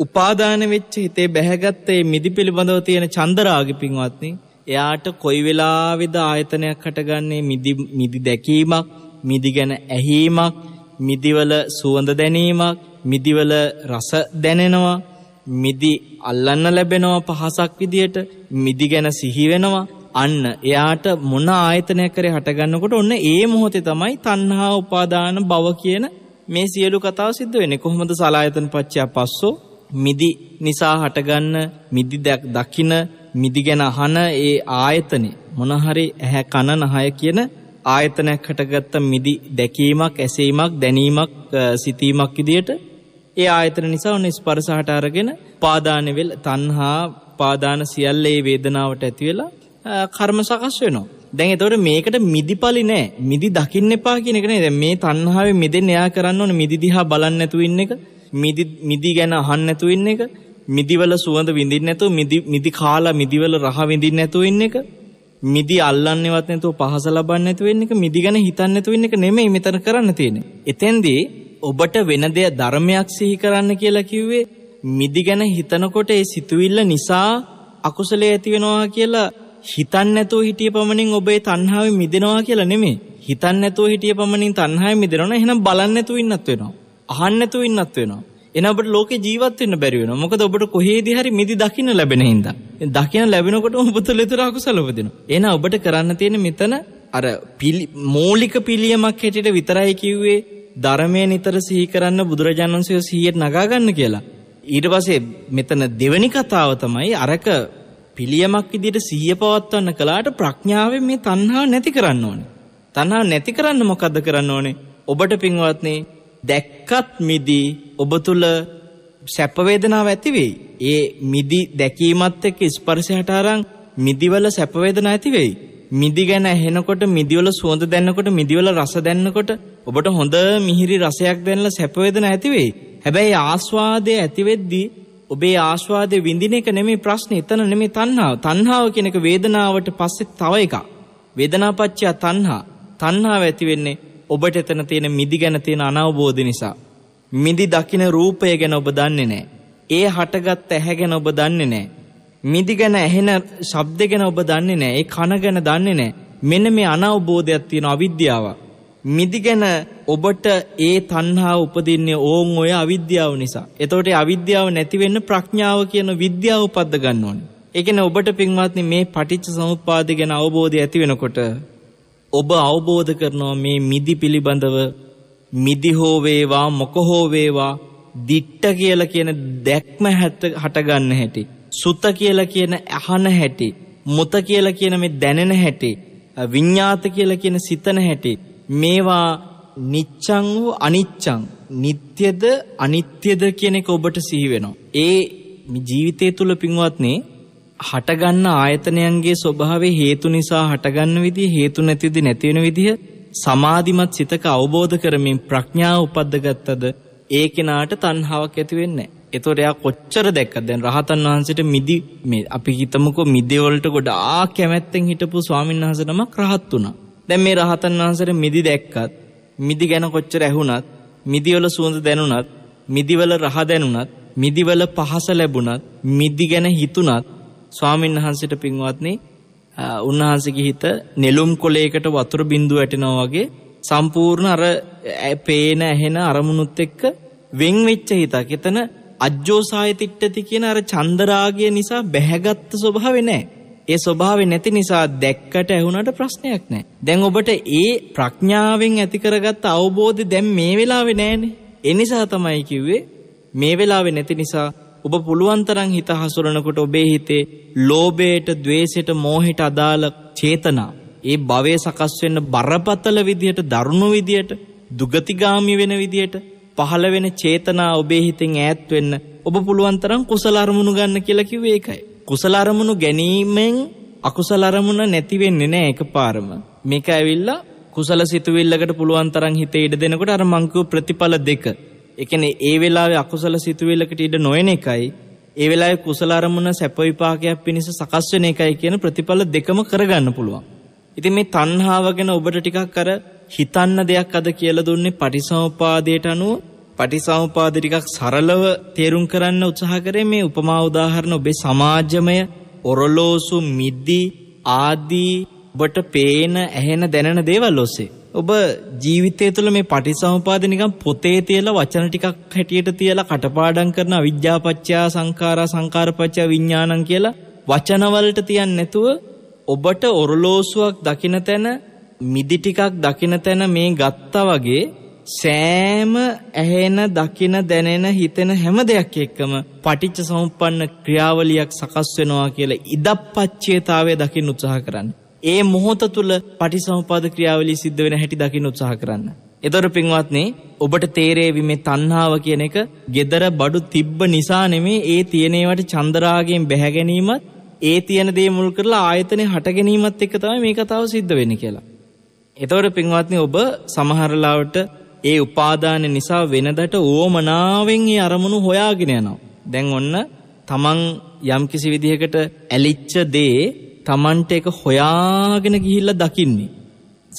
උපාදාන වෙච්ච හිතේ බැහැගත්ත මේ මිදි පිළිබඳව තියෙන චන්දරාගේ පින්වත්නි එයාට කොයි වෙලාවෙද ආයතනයක් හටගන්නේ මිදි මිදි දැකීමක් මිදි ගැන ඇහීමක් මිදිවල සුවඳ දැනීමක් මිදිවල රස දැනෙනවා මිදි අල්ලන්න ලැබෙනවා පහසක් විදියට මිදි ගැන සිහි වෙනවා අන්න එයාට මොන ආයතනයක් කරේ හටගන්නකොට ඔන්න ඒ මොහොතේ තමයි තණ්හා උපාදාන භව කියන මේ සියලු කතාව සිද්ධ වෙන්නේ කොහොමද සලායතන පච්චය පස්සෝ මිදි නිසා හටගන්න මිදි දකින මිදි ගැන අහන ඒ ආයතනේ මොන හරි ඇහැ කන නහය කියන ආයතනයක් හටගත්ත මිදි දැකීමක් ඇසීමක් දැනීමක් සිතීමක් විදියට ඒ ආයතන නිසා ඔන්න ස්පර්ශහට අරගෙන පාදාන වෙල තණ්හා පාදාන සියල්ල ඒ වේදනාවට ඇති වෙලා කර්ම සකස් වෙනවා. දැන් එතකොට මේකට මිදිපලි නෑ. මිදි දකින්න එපා කියන එක නේ. දැන් මේ තණ්හාවේ මිදෙන්න එයා කරන්න ඕන මිදි දිහා බලන්නේ නැතුව ඉන්න එක. මිදි මිදි ගැන අහන්න නැතු වෙන එක මිදිවල සුවඳ විඳින්න නැතුව මිදි මිදි කාලා මිදිවල රහ විඳින්න නැතුව ඉන්න එක මිදි අල්ලන්නේවත් නැතුව පහස ලබන්න නැතුව වෙන එක මිදි ගැන හිතන්න නැතුව ඉන්න එක නෙමෙයි මෙතන කරන්න තියෙන්නේ. එතෙන්දී ඔබට වෙන දෙයක් ධර්මයක් සිහි කරන්න කියලා කිව්වේ මිදි ගැන හිතනකොට ඒ සිතුවිල්ල නිසා අකුසලයේ ඇති වෙනවා කියලා හිතන්න නැතුව හිටිය පමණින් ඔබේ තණ්හාවෙ මිදෙනවා කියලා නෙමෙයි. හිතන්න නැතුව හිටිය පමණින් තණ්හාවෙ මිදෙනවා නම් එහෙනම් බලන්න නැතුව ඉන්නත් වෙනවා. අහන්න නැතුව ඉන්නත් වෙනවා. එන ඔබට ලෝකේ ජීවත් වෙන්න බැරි වෙනවා. මොකද ඔබට කොහේදී හරි මිදි දකින්න ලැබෙන හින්දා. දකින්න ලැබෙනකොට ඔබ තුල ඊතර අකුසල උපදිනවා. එහෙනම් ඔබට කරන්න තියෙන මෙතන අර මූලික පිළියමක් හැටියට විතරයි කිව්වේ ධර්මය නිතර සිහි කරන්න බුදුරජාණන් වහන්සේ සිහියට නගා ගන්න කියලා. ඊට පස්සේ මෙතන දෙවෙනි කතාව තමයි අරක පිළියමක් විදිහට සිහිය පවත්වන්න කලාට ප්‍රඥාවෙන් මේ තණ්හාව නැති කරන්න ඕනේ. තණ්හාව නැති කරන්න මොකද්ද කරන්න ඕනේ? ඔබට පින්වත්නි දැක්කත් මිදී ඔබ තුල සැප වේදනාව ඇති වෙයි. ඒ මිදි දැකීමත් එක්ක ස්පර්ශයට අරන් මිදිවල සැප වේදනාව ඇති වෙයි. මිදි ගැන ඇහෙනකොට මිදිවල සුවඳ දැනනකොට මිදිවල රස දැනනකොට ඔබට හොඳ මිහිරි රසයක් දැනලා සැප වේදනාව ඇති වෙයි. හැබැයි ආස්වාදයේ ඇති වෙද්දී ඔබේ ආස්වාදයේ විඳින එක නෙමෙයි ප්‍රශ්නේ. එතන නෙමෙයි තණ්හාව. තණ්හාව කියන එක වේදනාවට පස්සේ තව එකක්. වේදනාපච්චය තණ්හා. තණ්හාව ඇති වෙන්නේ ඔබට එතන තියෙන මිදි ගැන තියෙන අනවබෝධ නිසා. මිදි දකින රූපය ගැන ඔබ දන්නේ නෑ. ඒ හටගත් ඇහැ ගැන ඔබ දන්නේ නෑ. මිදි ගැන ඇහෙන ශබ්ද ගැන ඔබ දන්නේ නෑ. ඒ කන ගැන දන්නේ නෑ. මෙන්න මේ අනවබෝධයක් තියෙන අවිද්‍යාව. මිදි ගැන ඔබට ඒ තණ්හාව උපදින්නේ ඕන් ඔය අවිද්‍යාව නිසා. එතකොට අවිද්‍යාව නැති වෙන්න ප්‍රඥාව කියන විද්‍යාව උපද්ද ගන්න ඕනේ. ඒ කියන්නේ ඔබට පින්වත්නි මේ පටිච්ච සමුප්පාදය ගැන අවබෝධය ඇති වෙනකොට ඔබ අවබෝධ කරනවා මේ මිදි පිළිබඳව මිදි හෝ වේවා මොක හෝ වේවා දිට්ට කියලා කියන දැක්ම හටගන්න හැටි සුත කියලා කියන අහන හැටි මුත කියලා කියන මේ දැනෙන හැටි විඤ්ඤාත කියලා කියන සිතන හැටි මේවා නිච්චං වූ අනිච්චං නিত্যද අනිත්‍යද කියන එක ඔබට සිහි වෙනවා ඒ ජීවිතය තුල පින්වත්නේ හටගන්න ආයතනයන්ගේ ස්වභාවේ හේතු නිසා හටගන්න විදිහ හේතු නැතිදි නැති වෙන විදිහ සමාධිමත් සිතක අවබෝධ කරමින් ප්‍රඥාව උපද්දගත්තද ඒ කෙනාට තණ්හාවක් ඇති වෙන්නේ නැහැ. එතකොට එයා කොච්චර දැක්කද දැන් රහතන් වහන්සේට මිදි මේ අපි හිතමුකෝ මිදි වලට ගොඩාක් කැමැත්තෙන් හිටපු ස්වාමීන් වහන්සේ නමක් රහත් වුණා. දැන් මේ රහතන් වහන්සේට මිදි දැක්කත් මිදි ගැන කොච්චර ඇහුණත් මිදි වල සුවඳ දැනුණත් මිදි වල රහ දැනුණත් මිදි වල පහස ලැබුණත් මිදි ගැන හිතුණත් ස්වාමීන් වහන්සේට පින්වත්නි උන්වහන්සේගේ හිත නෙළුම් කොලයකට වතුර බින්දුව ඇටෙනවා වගේ සම්පූර්ණ අර පේන ඇහෙන අරමුණුත් එක්ක වෙන් වෙච්ච හිතක්. එතන අජ්ජෝසාය තිට්ඨති කියන අර චන්දරාගය නිසා බැහැගත් ස්වභාවය නැහැ. ඒ ස්වභාවය නැති නිසා දැක්කට ඇහුණට ප්‍රශ්නයක් නැහැ. දැන් ඔබට ඒ ප්‍රඥාවෙන් ඇති කරගත්ත අවබෝධය දැන් මේ වෙලාවේ නැහැනේ. ඒ නිසා තමයි කිව්වේ මේ වෙලාවේ නැති නිසා ඔබ පුළුවන්තරං හිත හසුරනකොට ඔබේ හිතේ ලෝභයට, ద్వේෂයට, මෝහයට අදාළ චේතනා ඒ භවයේ සකස් වෙන්න බරපතල විදියට, දරුණු විදියට, දුගතිගාමි වෙන විදියට පහළ වෙන චේතනා ඔබේ හිතෙන් ඈත් වෙන්න ඔබ පුළුවන්තරම් කුසල අරමුණු ගන්න කියලා කිව්වේ ඒකයි. කුසල අරමුණු ගැනීමෙන් අකුසල අරමුණ නැති වෙන්නේ නැහැ එකපාරම. මේක ඇවිල්ලා කුසල සිතුවිල්ලකට පුළුවන් තරම් හිතේ ඉඩ දෙනකොට අර මං කිව්ව ප්‍රතිඵල දෙක ඒ කියන්නේ ඒ වෙලාවේ අකුසල සිතුවිල්ලකට ඉඩ නොයන එකයි ඒ වෙලාවේ කුසල අරමුණ සැප විපාකයක් පිණිස සකස් වෙන එකයි කියන ප්‍රතිඵල දෙකම කරගන්න පුළුවන්. ඉතින් මේ තණ්හාව ගැන ඔබට ටිකක් අර හිතන්න දෙයක් අද කියලා දුන්නේ පටිසමුපාදයට අනුව පටිසමුපාද ටිකක් සරලව තේරුම් කරන්න උත්සාහ කරේ මේ උපමා උදාහරණ ඔබේ සමාජමය ඔරලෝසු මිද්දි ආදී ඔබට පේන ඇහෙන දැනෙන දේවල් ඔස්සේ ඔබ ජීවිතය තුළ මේ පටිසමුපාද නිකන් පොතේ තියලා වචන ටිකක් හැටියට තියලා කටපාඩම් කරන අවිජ්ජාපච්චයා සංඛාරා සංඛාරපච්චයා විඥානං කියලා වචන වලට තියන්නේ නැතුව ඔබට ඔරලෝසුවක් දකින තැන මිදි ටිකක් දකින තැන මේ ගත්තා වගේ සෑම ඇහෙන දකින දැනෙන හිතෙන හැම දෙයක් එක්කම පටිච්ච සමුප්පන්න ක්‍රියාවලියක් සකස් වෙනවා කියලා ඉදප්පච්චේතාවය දකින්න උත්සාහ කරන්න. ඒ මොහොත තුළ පටිසමුපාද ක්‍රියාවලිය සිද්ධ වෙන හැටි දකින්න උත්සාහ කරන්න. එතකොට පින්වත්නි ඔබට තේරෙවි මේ තණ්හාව කියන එක gedara බඩු තිබ්බ නිසා නෙමෙයි ඒ තියෙන ඒවට චන්දරාගයෙන් බැහැ ගැනීමත් ඒ තියෙන දේ මුල් කරලා ආයතනේ හට ගැනීමත් එක්ක තමයි මේ කතාව සිද්ධ වෙන්නේ කියලා. එතකොට පින්වත්නි ඔබ සමහර ඒ උපාදාන නිසා වෙනදට ඕමනාවෙන් ඒ අරමුණු හොයාගෙන යනවා. දැන් ඔන්න තමන් යම්කිසි විදිහකට ඇලිච්ච දේ Tamanට එක හොයාගෙන ගිහිල්ලා දකින්නේ.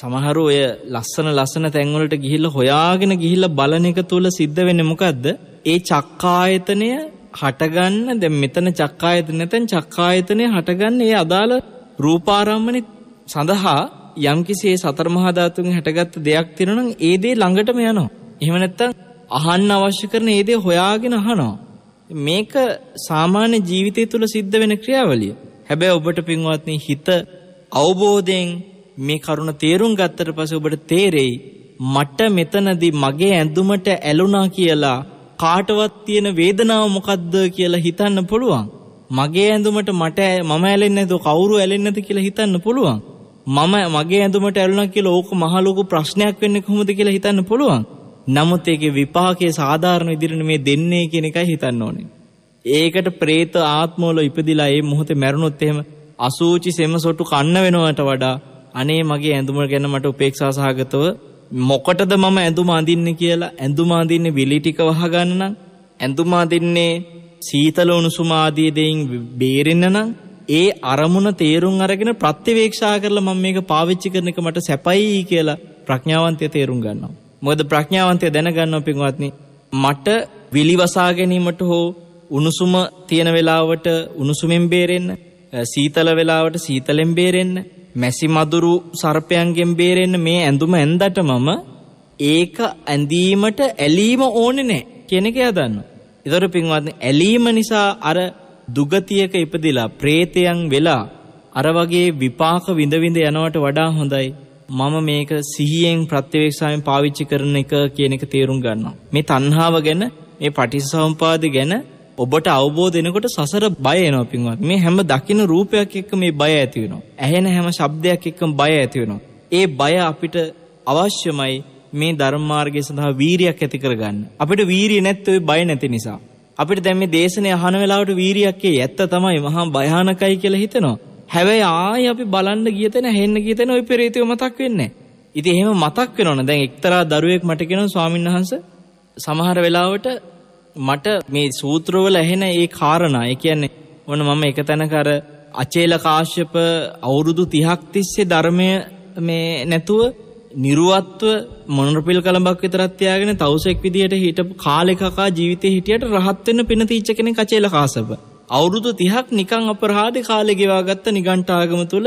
සමහර ඔය ලස්සන ලස්සන තැන්වලට ගිහිල්ලා හොයාගෙන ගිහිල්ලා බලන එක තුල සිද්ධ වෙන්නේ මොකද්ද? ඒ චක්කායතනය හටගන්න දැන් මෙතන චක්කායතන නැතෙන් චක්කායතනය හටගන්න ඒ අදාළ රූපාරම්මනේ සඳහා යම්කිසි ඒ සතර මහා ධාතුන් හැටගත් දෙයක් තියෙනවා නම් ඒ දේ ළඟටම යනවා. එහෙම නැත්නම් අහන්න අවශ්‍ය කරන ඒ දේ හොයාගෙන අහනවා. මේක සාමාන්‍ය ජීවිතය තුළ සිද්ධ වෙන ක්‍රියාවලිය. හැබැයි ඔබට පින්වත්නි හිත අවබෝධයෙන් මේ කරුණ තේරුම් ගත්තට පස්සේ ඔබට තේරෙයි මට මෙතනදී මගේ ඇඳුමට ඇලුනා කියලා කාටවත් තියෙන වේදනාව මොකද්ද කියලා හිතන්න පුළුවන්. මගේ ඇඳුමට මට මම ඇලෙන්නේ නැතුව කවුරු ඇලෙන්නේ නැති කියලා හිතන්න පුළුවන්. මම මගේ ඇඳුමට ඇලුනා කියලා ඕක මහ ලොකු ප්‍රශ්නයක් වෙන්නේ කොහොමද කියලා හිතන්න පුළුවන්. නමුත් ඒකේ විපාකයේ සාධාරණ විදිහට මේ දෙන්නේ කියන එකයි හිතන්න ඕනේ. ඒකට ප්‍රේත ආත්මෝල ඉපදිලා ඒ මොහොතේ මැරුණොත් එහෙම අසූචි සෙමසොටු කන්න වෙනවට වඩා අනේ මගේ ඇඳුම ගැන මට උපේක්ෂා සහගතව මොකටද මම ඇඳුම අඳින්නේ කියලා ඇඳුම අඳින්නේ විලි ටික වහගන්න නම් ඇඳුම අඳින්නේ සීතල උණුසුම ආදී දෙයින් බේරෙන්න නම් ඒ අරමුණ තේරුම් අරගෙන ප්‍රත්‍යවේක්ෂා කරලා මම මේක පාවිච්චි කරන එක මට සැපයි කියලා ප්‍රඥාවන්තය තේරුම් ගන්නවා. මොකද ප්‍රඥාවන්තය දැනගන්නවා පින්වත්නි මට විලි වසා ගැනීමට හෝ උණුසුම තියෙන වෙලාවට උණුසුමෙන් බේරෙන්න සීතල වෙලාවට සීතලෙන් බේරෙන්න මැසි මදුරු සර්පයන්ගෙන් බේරෙන්න මේ ඇඳුම ඇන්දට මම ඒක ඇඳීමට ඇලීම ඕනේ නෑ කියන එක යදන්න. ඒතර පින්වත්නි ඇලීම නිසා අර දුගතියක ඉපදිලා പ്രേතයන් වෙලා අර වගේ විපාක විඳ විඳ යනවට වඩා හොඳයි මම මේක සිහියෙන් ප්‍රත්‍යවේක්ෂාවෙන් පාවිච්චි කරන එක කියන එක තේරුම් ගන්නවා. මේ තණ්හාව ගැන මේ පටිච්චසමුපාද ගැන ඔබට අවබෝධනකොට සසර බයනවා පින්වත් මේ හැම දකින රූපයක් එක්ක මේ බය ඇති වෙනවා. ඇහෙන හැම ශබ්දයක් එක්කම බය ඇති වෙනවා. ඒ බය අපිට අවශ්‍යමයි මේ ධර්මාර්ගය සඳහා වීරියක් ඇති කරගන්න. අපිට වීරිය නැත්නම් ඔය බය නැති නිසා. අපිට දැන් මේ දේශනේ අහන වෙලාවට වීරියක් ඒ ඇත්ත තමයි මහා භයානකයි කියලා හිතෙනවා. හැබැයි ආයි අපි බලන්න ගිය තැන හෙන්න ගිය තැන ওই පෙරේතය මතක් වෙන්නේ නැහැ. ඉතින් එහෙම මතක් වෙනවනේ. දැන් එක්තරා දරුවෙක් මට කියනවා ස්වාමින්වහන්සේ සමහර වෙලාවට මට මේ සූත්‍රවල ඇහෙන ඒ කාරණා ඒ කියන්නේ ඔන්න මම එක තැනක අර අචේල කාශ්‍යප අවුරුදු 30ක් තිස්සේ ධර්මය මේ නැතුව නිර්වත්ව මොනරපිල් කලඹක් විතරක් තියාගෙන තවුසෙක් විදියට හිටපු කාලෙක කකා ජීවිතේ හිටියට රහත් වෙන්න පින තීච්ච කෙනෙක් අචේල කාශ්‍යප අවුරුදු 30ක් නිකන් අපරාධේ කාලේ ගෙවා ගත්ත නිගණ්ඨාගම තුල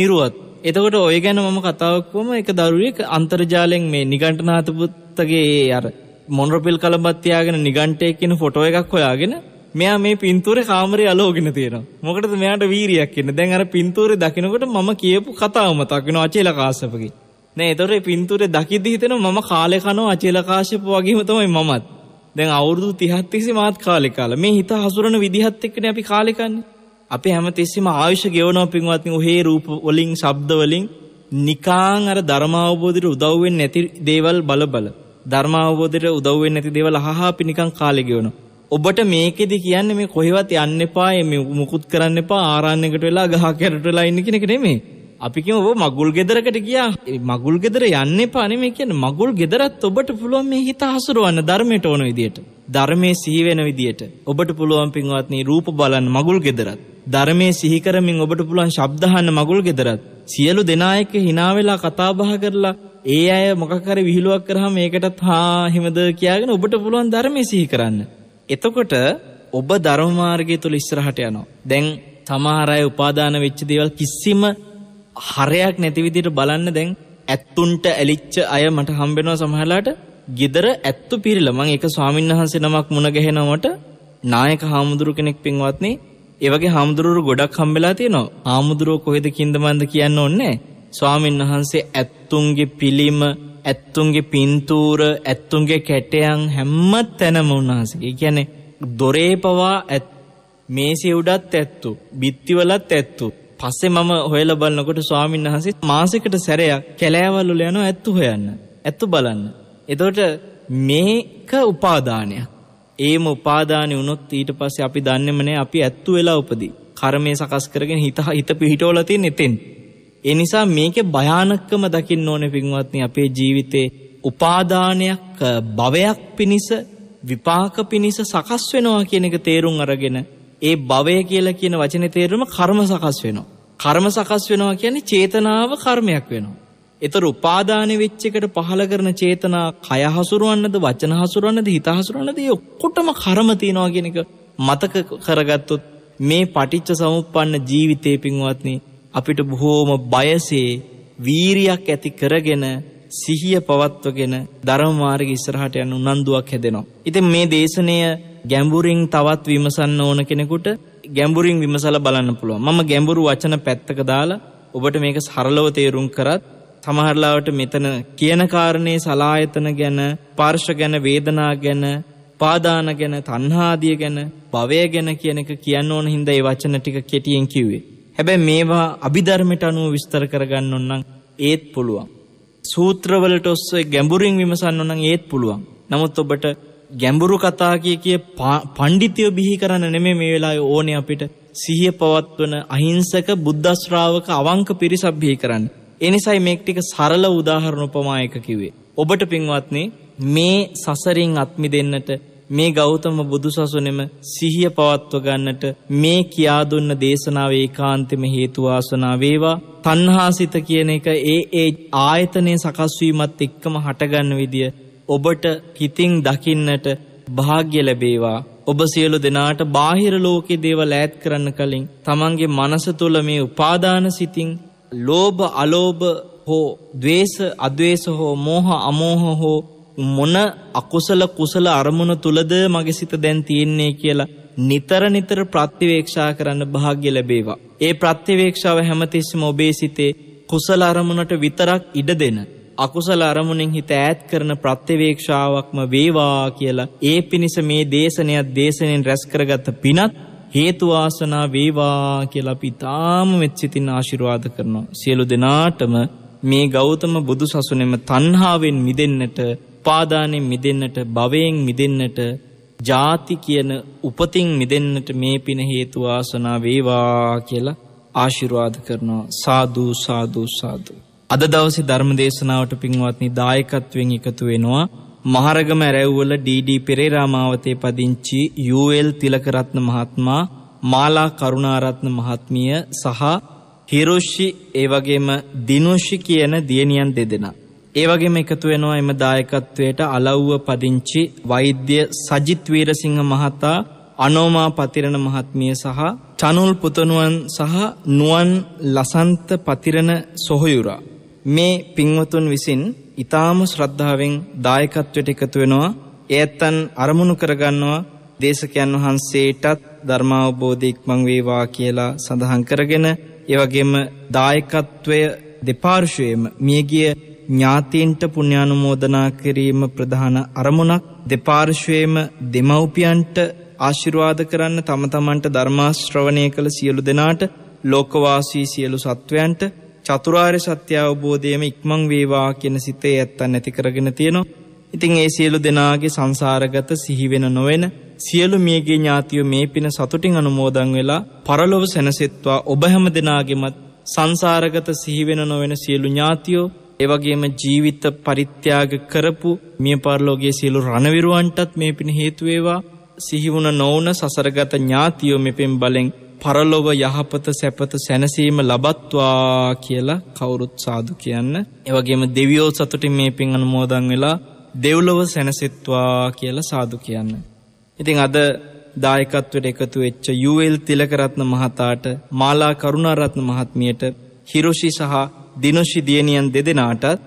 නිර්වත් එතකොට ඔය ගැන මම කතාවක් වම එක දරුවෙක් අන්තර්ජාලයෙන් මේ නිගණ්ඨනාත පුත්තගේ අර මොනරපිල් කලබත් තියාගෙන නිගන්ටයෙක් කියන ෆොටෝ එකක් හොයාගෙන මෙයා මේ පින්තූරේ කාමරේ අලෝගෙන තියෙනවා. මොකටද මෙයාට වීරියක් එන්නේ? දැන් අර පින්තූරේ දකිනකොට මම කියපු කතාව මතක් වෙනවා අචේල කාශ්‍යපගේ. නෑ ඒතොර පින්තූරේ දකිද්දි හිතෙනවා මම කාලේ කනවා අචේල කාශ්‍යප වගේම තමයි මමත්. දැන් අවුරුදු 30ක් තිස්සේ මාත් කාලේ කාලා මේ හිත හසුරන විදිහත් එක්කනේ අපි කාලේ කන්නේ. අපි හැමතිස්සෙම ආයුෂ ගෙවනවා පින්වත්නි ඔහේ රූප වලින්, ශබ්ද වලින් නිකාං අර ධර්ම අවබෝධයට උදව් වෙන්නේ නැති දේවල් බල බල. ධර්මාවබෝධයට උදව් වෙන්නේ නැති දේවල් අහහා අපි නිකන් කාලේ ගෙවනවා. ඔබට මේකෙදි කියන්නේ මේ කොහෙවත් යන්න එපා, මේ මුකුත් කරන්න එපා, ආරාණ්‍යකට වෙලා ගහ කැරට වෙලා ඉන්න කියන එක නෙමෙයි. අපි කියමු ඔබ මගුල් ගෙදරකට ගියා. මගුල් ගෙදර යන්න එපා නෙමෙයි කියන්නේ. මගුල් ගෙදරත් ඔබට පුළුවන් මේ හිත හසුරවන්න ධර්මයට ඕන විදියට. ධර්මයේ සිහි වෙන විදියට. ඔබට පුළුවන් පින්වත්නි රූප බලන්න මගුල් ගෙදරත්. ධර්මයේ සිහි කරමින් ඔබට පුළුවන් ශබ්ද අහන්න මගුල් ගෙදරත්. සියලු දෙනා එක්ක hina වෙලා කතා බහ කරලා ඒ අය මොකක් හරි විහිළුවක් කරාම ඒකටත් හා හිමද කියාගෙන ඔබට පුළුවන් ධර්මයේ සිහි කරන්න. එතකොට ඔබ ධර්ම මාර්ගය තුල ඉස්සරහට යනවා. දැන් සමහර අය උපාදාන වෙච්ච දේවල් කිසිම හරයක් නැති විදිහට බලන්න දැන් ඇත්තුන්ට ඇලිච්ච අය මට හම්බෙනවා සමහරලාට ගෙදර ඇත්තු පිරිලා මම ඒක ස්වාමින්වහන්සේ නමක් මුණ ගැහෙනවට නායක හාමුදුරු කෙනෙක් පින්වත්නි ඒ වගේ හාමුදුරුවෝ ගොඩක් හම්බෙලා තියෙනවා. හාමුදුරුවෝ කොහෙද කින්ද මන්ද කියන්න ඕනේ නැහැ. ස්වාමීන් වහන්සේ ඇත්තුන්ගේ පිළිම ඇත්තුන්ගේ පින්තූර ඇත්තුන්ගේ කැටයන් හැම්ම තැනම උන්වහන්සේගේ කියන්නේ දොරේ පවා ඇත් මේසේ උඩත් ඇත්තු බිත්තිවලත් ඇත්තු පස්සේ මම හොයලා බලනකොට ස්වාමීන් වහන්සේ මාසෙකට සැරයක් කැලෑවල් වල යනවා ඇත්තු හොයන්න. ඇත්තු බලන්න. එතකොට මේක උපාදානයක්. ඒම උපාදානෙ වුණොත් ඊට පස්සේ අපි දන්නේම නැහැ අපි ඇත්තු වෙලා උපදී. කර්මය සකස් කරගෙන හිත හිත පිහිටවලා තියෙන එතෙන්. ඒ නිසා මේකේ භයානකම දකින්න ඕනේ පින්වත්නි අපේ ජීවිතේ උපාදානයක් භවයක් පිනිස විපාක පිනිස සකස් වෙනවා කියන එක තේරුම් අරගෙන ඒ භවය කියලා කියන වචනේ තේරුම කර්ම සකස් වෙනවා. කර්ම සකස් වෙනවා කියන්නේ චේතනාව කර්මයක් වෙනවා. ඒතර උපාදානෙ වෙච්ච එකට පහල කරන චේතනා කය හසුරවන්නද වචන හසුරවන්නද හිත හසුරවන්නද ඒ ඔක්කොටම කර්ම තියනවා කියන එක මතක කරගත්තොත් මේ පටිච්ච සමුප්පන්න ජීවිතේ පින්වත්නි අපිට බොහෝම බයසේ වීරියක් ඇති කරගෙන සිහිය පවත්වගෙන ධර්ම මාර්ගයේ ඉස්සරහට යන උනන්දුවක් හැදෙනවා. ඉතින් මේ දේශනය ගැඹුරින් තවත් විමසන්න ඕන කෙනෙකුට ගැඹුරින් විමසලා බලන්න පුළුවන්. මම ගැඹුරු වචන පැත්තක දාලා ඔබට මේක සරලව තේරුම් කරත් සමහරලාවට මෙතන කියන කාරණේ සලායතන ගැන, පාර්ශ ගැන, වේදනා ගැන, උපාදාන ගැන, තණ්හාදිය ගැන, භවය ගැන කියන එක කියන්න ඕන හින්දා මේ වචන ටික කෙටියෙන් කිව්වේ. හැබැයි මේවා අභිධර්මයට අනුව විස්තර කරගන්න ඕන නම් ඒත් පුළුවන්. සූත්‍රවලට ඔස්සේ ගැඹුරින් විමසන්න ඕන නම් ඒත් පුළුවන්. නමුත් ඔබට ගැඹුරු කතා කිය කිය පඬිතිය බිහි කරන්න නෙමෙයි මේ වෙලාවේ ඕනේ අපිට සිහිය පවත්වන අහිංසක බුද්ධ ශ්‍රාවක අවංක පිරිසක් බිහි කරන්න. ඒ නිසායි මේක ටික සරල උදාහරණ උපමායක කිව්වේ. ඔබට පින්වත්නි මේ සසරින් අත් මිදෙන්නට මේ ගෞතම බුදුසසුනෙම සිහිය පවත්ව ගන්නට මේ කියා දුන්න දේශනාව ඒකාන්තෙම හේතු වාසනා වේවා. තණ්හාසිත කියන එක ඒ ඒ ආයතනයේ සකස් වීමත් එක්කම හටගන්න විදිය ඔබට හිතින් දකින්නට වාග්ය ලැබේවා. ඔබ සියලු දෙනාට බාහිර ලෝකේ දේවල් ඈත් කරන්න කලින් තමන්ගේ මනස තුළ මේ උපාදාන සිතින් ලෝභ අලෝභ හෝ ද්වේෂ අද්වේෂ හෝ මෝහ අමෝහ හෝ මොන අකුසල කුසල අරමුණ තුලද මගේ සිත දැන් තියෙන්නේ කියලා නිතර නිතර ප්‍රත්‍යවේක්ෂා කරන්න භාග්‍ය ලැබේවා. ඒ ප්‍රත්‍යවේක්ෂාව හැමතිස්සෙම ඔබේ සිතේ කුසල අරමුණට විතරක් ඉඩ දෙන අකුසල අරමුණෙන් හිත ඈත් කරන ප්‍රත්‍යවේක්ෂාවක්ම වේවා කියලා ඒ පිණිස මේ දේශනයත් දේශනෙන් රැස් කරගත්ත පිනත් හේතු වාසනා වේවා කියලා අපි තාම මෙත් සිතින් ආශිර්වාද කරනවා. සියලු දෙනාටම මේ ගෞතම බුදු සසුනේම තණ්හාවෙන් මිදෙන්නට උපාදානෙන් මිදෙන්නට භවයෙන් මිදෙන්නට ජාති කියන උපතින් මිදෙන්නට මේ පින හේතු ආසනා වේවා කියලා ආශිර්වාද කරනවා සාදු සාදු සාදු අද දවසේ ධර්ම දේශනාවට පින්වත්නි දායකත්වයෙන් එකතු වෙනවා මහරගම ඇරැව්වල ඩීඩී පෙරේරා මාවතේ පදිංචි යූඑල් තිලකරත්න මහත්මයා මාලා කරුණාරත්න මහත්මිය සහ හිරොෂි ඒ වගේම දිනුෂි කියන දියණියන් දෙදෙනා ඒ වගේම එකතු වෙනවා එම දායකත්වයට අලව්ව පදිංචි වෛද්‍ය සජිත් වීරසිංහ මහතා අනෝමා පතිරණ මහත්මිය සහ චනුල් පුතණුවන් සහ නුවන් ලසන්ත පතිරණ සොහයුරා මේ පින්වතුන් විසින් ඊ타ම ශ්‍රද්ධාවෙන් දායකත්වයට එකතු වෙනවා එයත්න් අරමුණු කරගන්නවා දේශකයන් වහන්සේටත් ධර්මාවබෝධය ඉක්මන් වේවා කියලා සඳහන් කරගෙන ඒ වගේම දායකත්වය දෙපාර්ශ්වයේම මියගිය ඥාතීන්ට පුණ්‍යානුමෝදනා කිරීම ප්‍රධාන අරමුණක් දෙපාර්ශ්වයේම දෙමව්පියන්ට ආශිර්වාද කරන්න තම තමන්ට ධර්මාශ්‍රවණය කළ සියලු දෙනාට ලෝකවාසී සියලු සත්වයන්ට චතුරාර්ය සත්‍ය අවබෝධයම ඉක්මන් වේවා කියන සිතේ ඇත්තන් ඇති කරගෙන තියෙනවා. ඉතින් ඒ සියලු දෙනාගේ සංසාරගත සිහිවෙන නොවන සියලු මියගේ ඥාතියෝ මේ පින සතුටින් අනුමෝදන් වෙලා පරලොව සැනසෙත්වා ඔබ හැම දෙනාගෙමත් සංසාරගත සිහිවෙන නොවන සියලු ඥාතියෝ එවගේම ජීවිත පරිත්‍යාග කරපු මිය පරලෝකයේ සියලු රණවිරුවන්ටත් මේ පින හේතු වේවා සිහිවුණ නොවුන සසරගත ඥාතියෝ මෙපෙන් බලෙන් පරලොව යහපත සැපත සැනසීම ලබත්වා කියලා කවුරුත් සාදු කියන්න. එවගේම දෙවියෝ සතුටින් මේ පින් අනුමෝදන් වෙලා දෙව්ලොව සැනසෙත්වා කියලා සාදු කියන්න. ඉතින් අද දායකත්වයට එකතු වෙච්ච යුඑල් තිලකරත්න මහතාට මාලා කරුණාරත්න මහත්මියට හිරොෂි සහ දිනුෂි දියණියන් දෙදෙනාටත්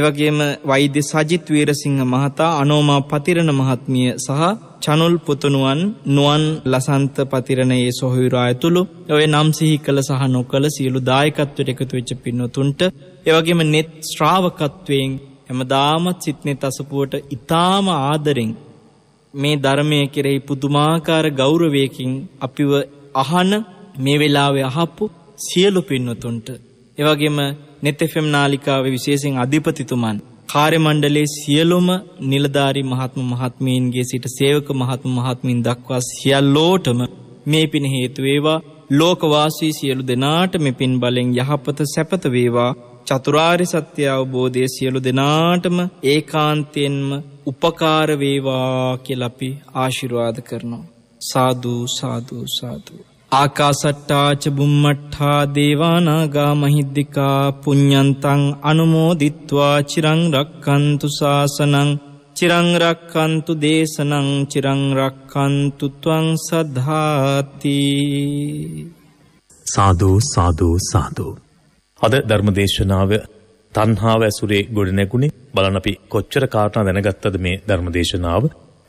එවගේම වෛද්‍ය සජිත් වීරසිංහ මහතා අනෝමා පතිරණ මහත්මිය සහ චනුල් පුතුණුවන් නුවන් ලසන්ත පතිරණයේ සොහොයුරා ඇතුළු ඔය නම් සිහි කළ සහ නොකළ සියලු දායකත්වයට එකතු වෙච්ච පින්නතුන්ට එවගේම net ශ්‍රාවකත්වයෙන් හැමදාමත් සිත්නේ තසපුවට ඊටාම ආදරෙන් මේ ධර්මය කෙරෙහි පුදුමාකාර ගෞරවයකින් අපිව අහන මේ වෙලාවේ අහපු සියලු පින්නතුන්ට එවගේම නෙතෙෆෙම් නාලිකාවේ විශේෂෙන් අධිපතිතුමන් කාර්යමණ්ඩලේ සියලුම නිලධාරි මහත්ම මහත්මීන්ගේ සිට සේවක මහත්ම මහත්මින් දක්වා සියල්ලෝටම මේ පින හේතු වේවා ලෝකවාසී සියලු දෙනාට මේ පින් බලෙන් යහපත සැපත වේවා චතුරාර්ය සත්‍ය අවබෝධය සියලු දෙනාටම ඒකාන්තයෙන්ම උපකාර වේවා කියලා අපි ආශිර්වාද කරනවා සාදු සාදු සාදු ආකාසට්ටාච බුම්මට්ඨා දේවානාගා මහිද්దికා පුඤ්ඤන්තං අනුමෝදිත්වා චිරං රක්칸තු සාසනං චිරං රක්칸තු දේශනං චිරං රක්칸තු ත්වං සද්ධාති සාදු සාදු සාදු අද ධර්ම දේශනාව තණ්හාව ඇසුරේ ගොඩ නැගුණේ බලන්න අපි කොච්චර කාරණා දැනගත්තද මේ ධර්ම දේශනාව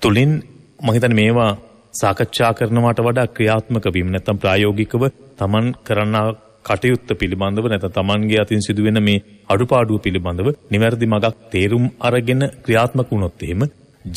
තුලින් මම හිතන්නේ මේවා සාකච්ඡා කරනවාට වඩා ක්‍රියාත්මක වීම නැත්නම් ප්‍රායෝගිකව Taman කරන්නා කටයුත්ත පිළිබඳව නැත තමන්ගේ අතින් සිදුවෙන මේ අඩුපාඩුව පිළිබඳව නිවැරදි මගක් තේරුම් අරගෙන ක්‍රියාත්මක වුණොත් එහෙම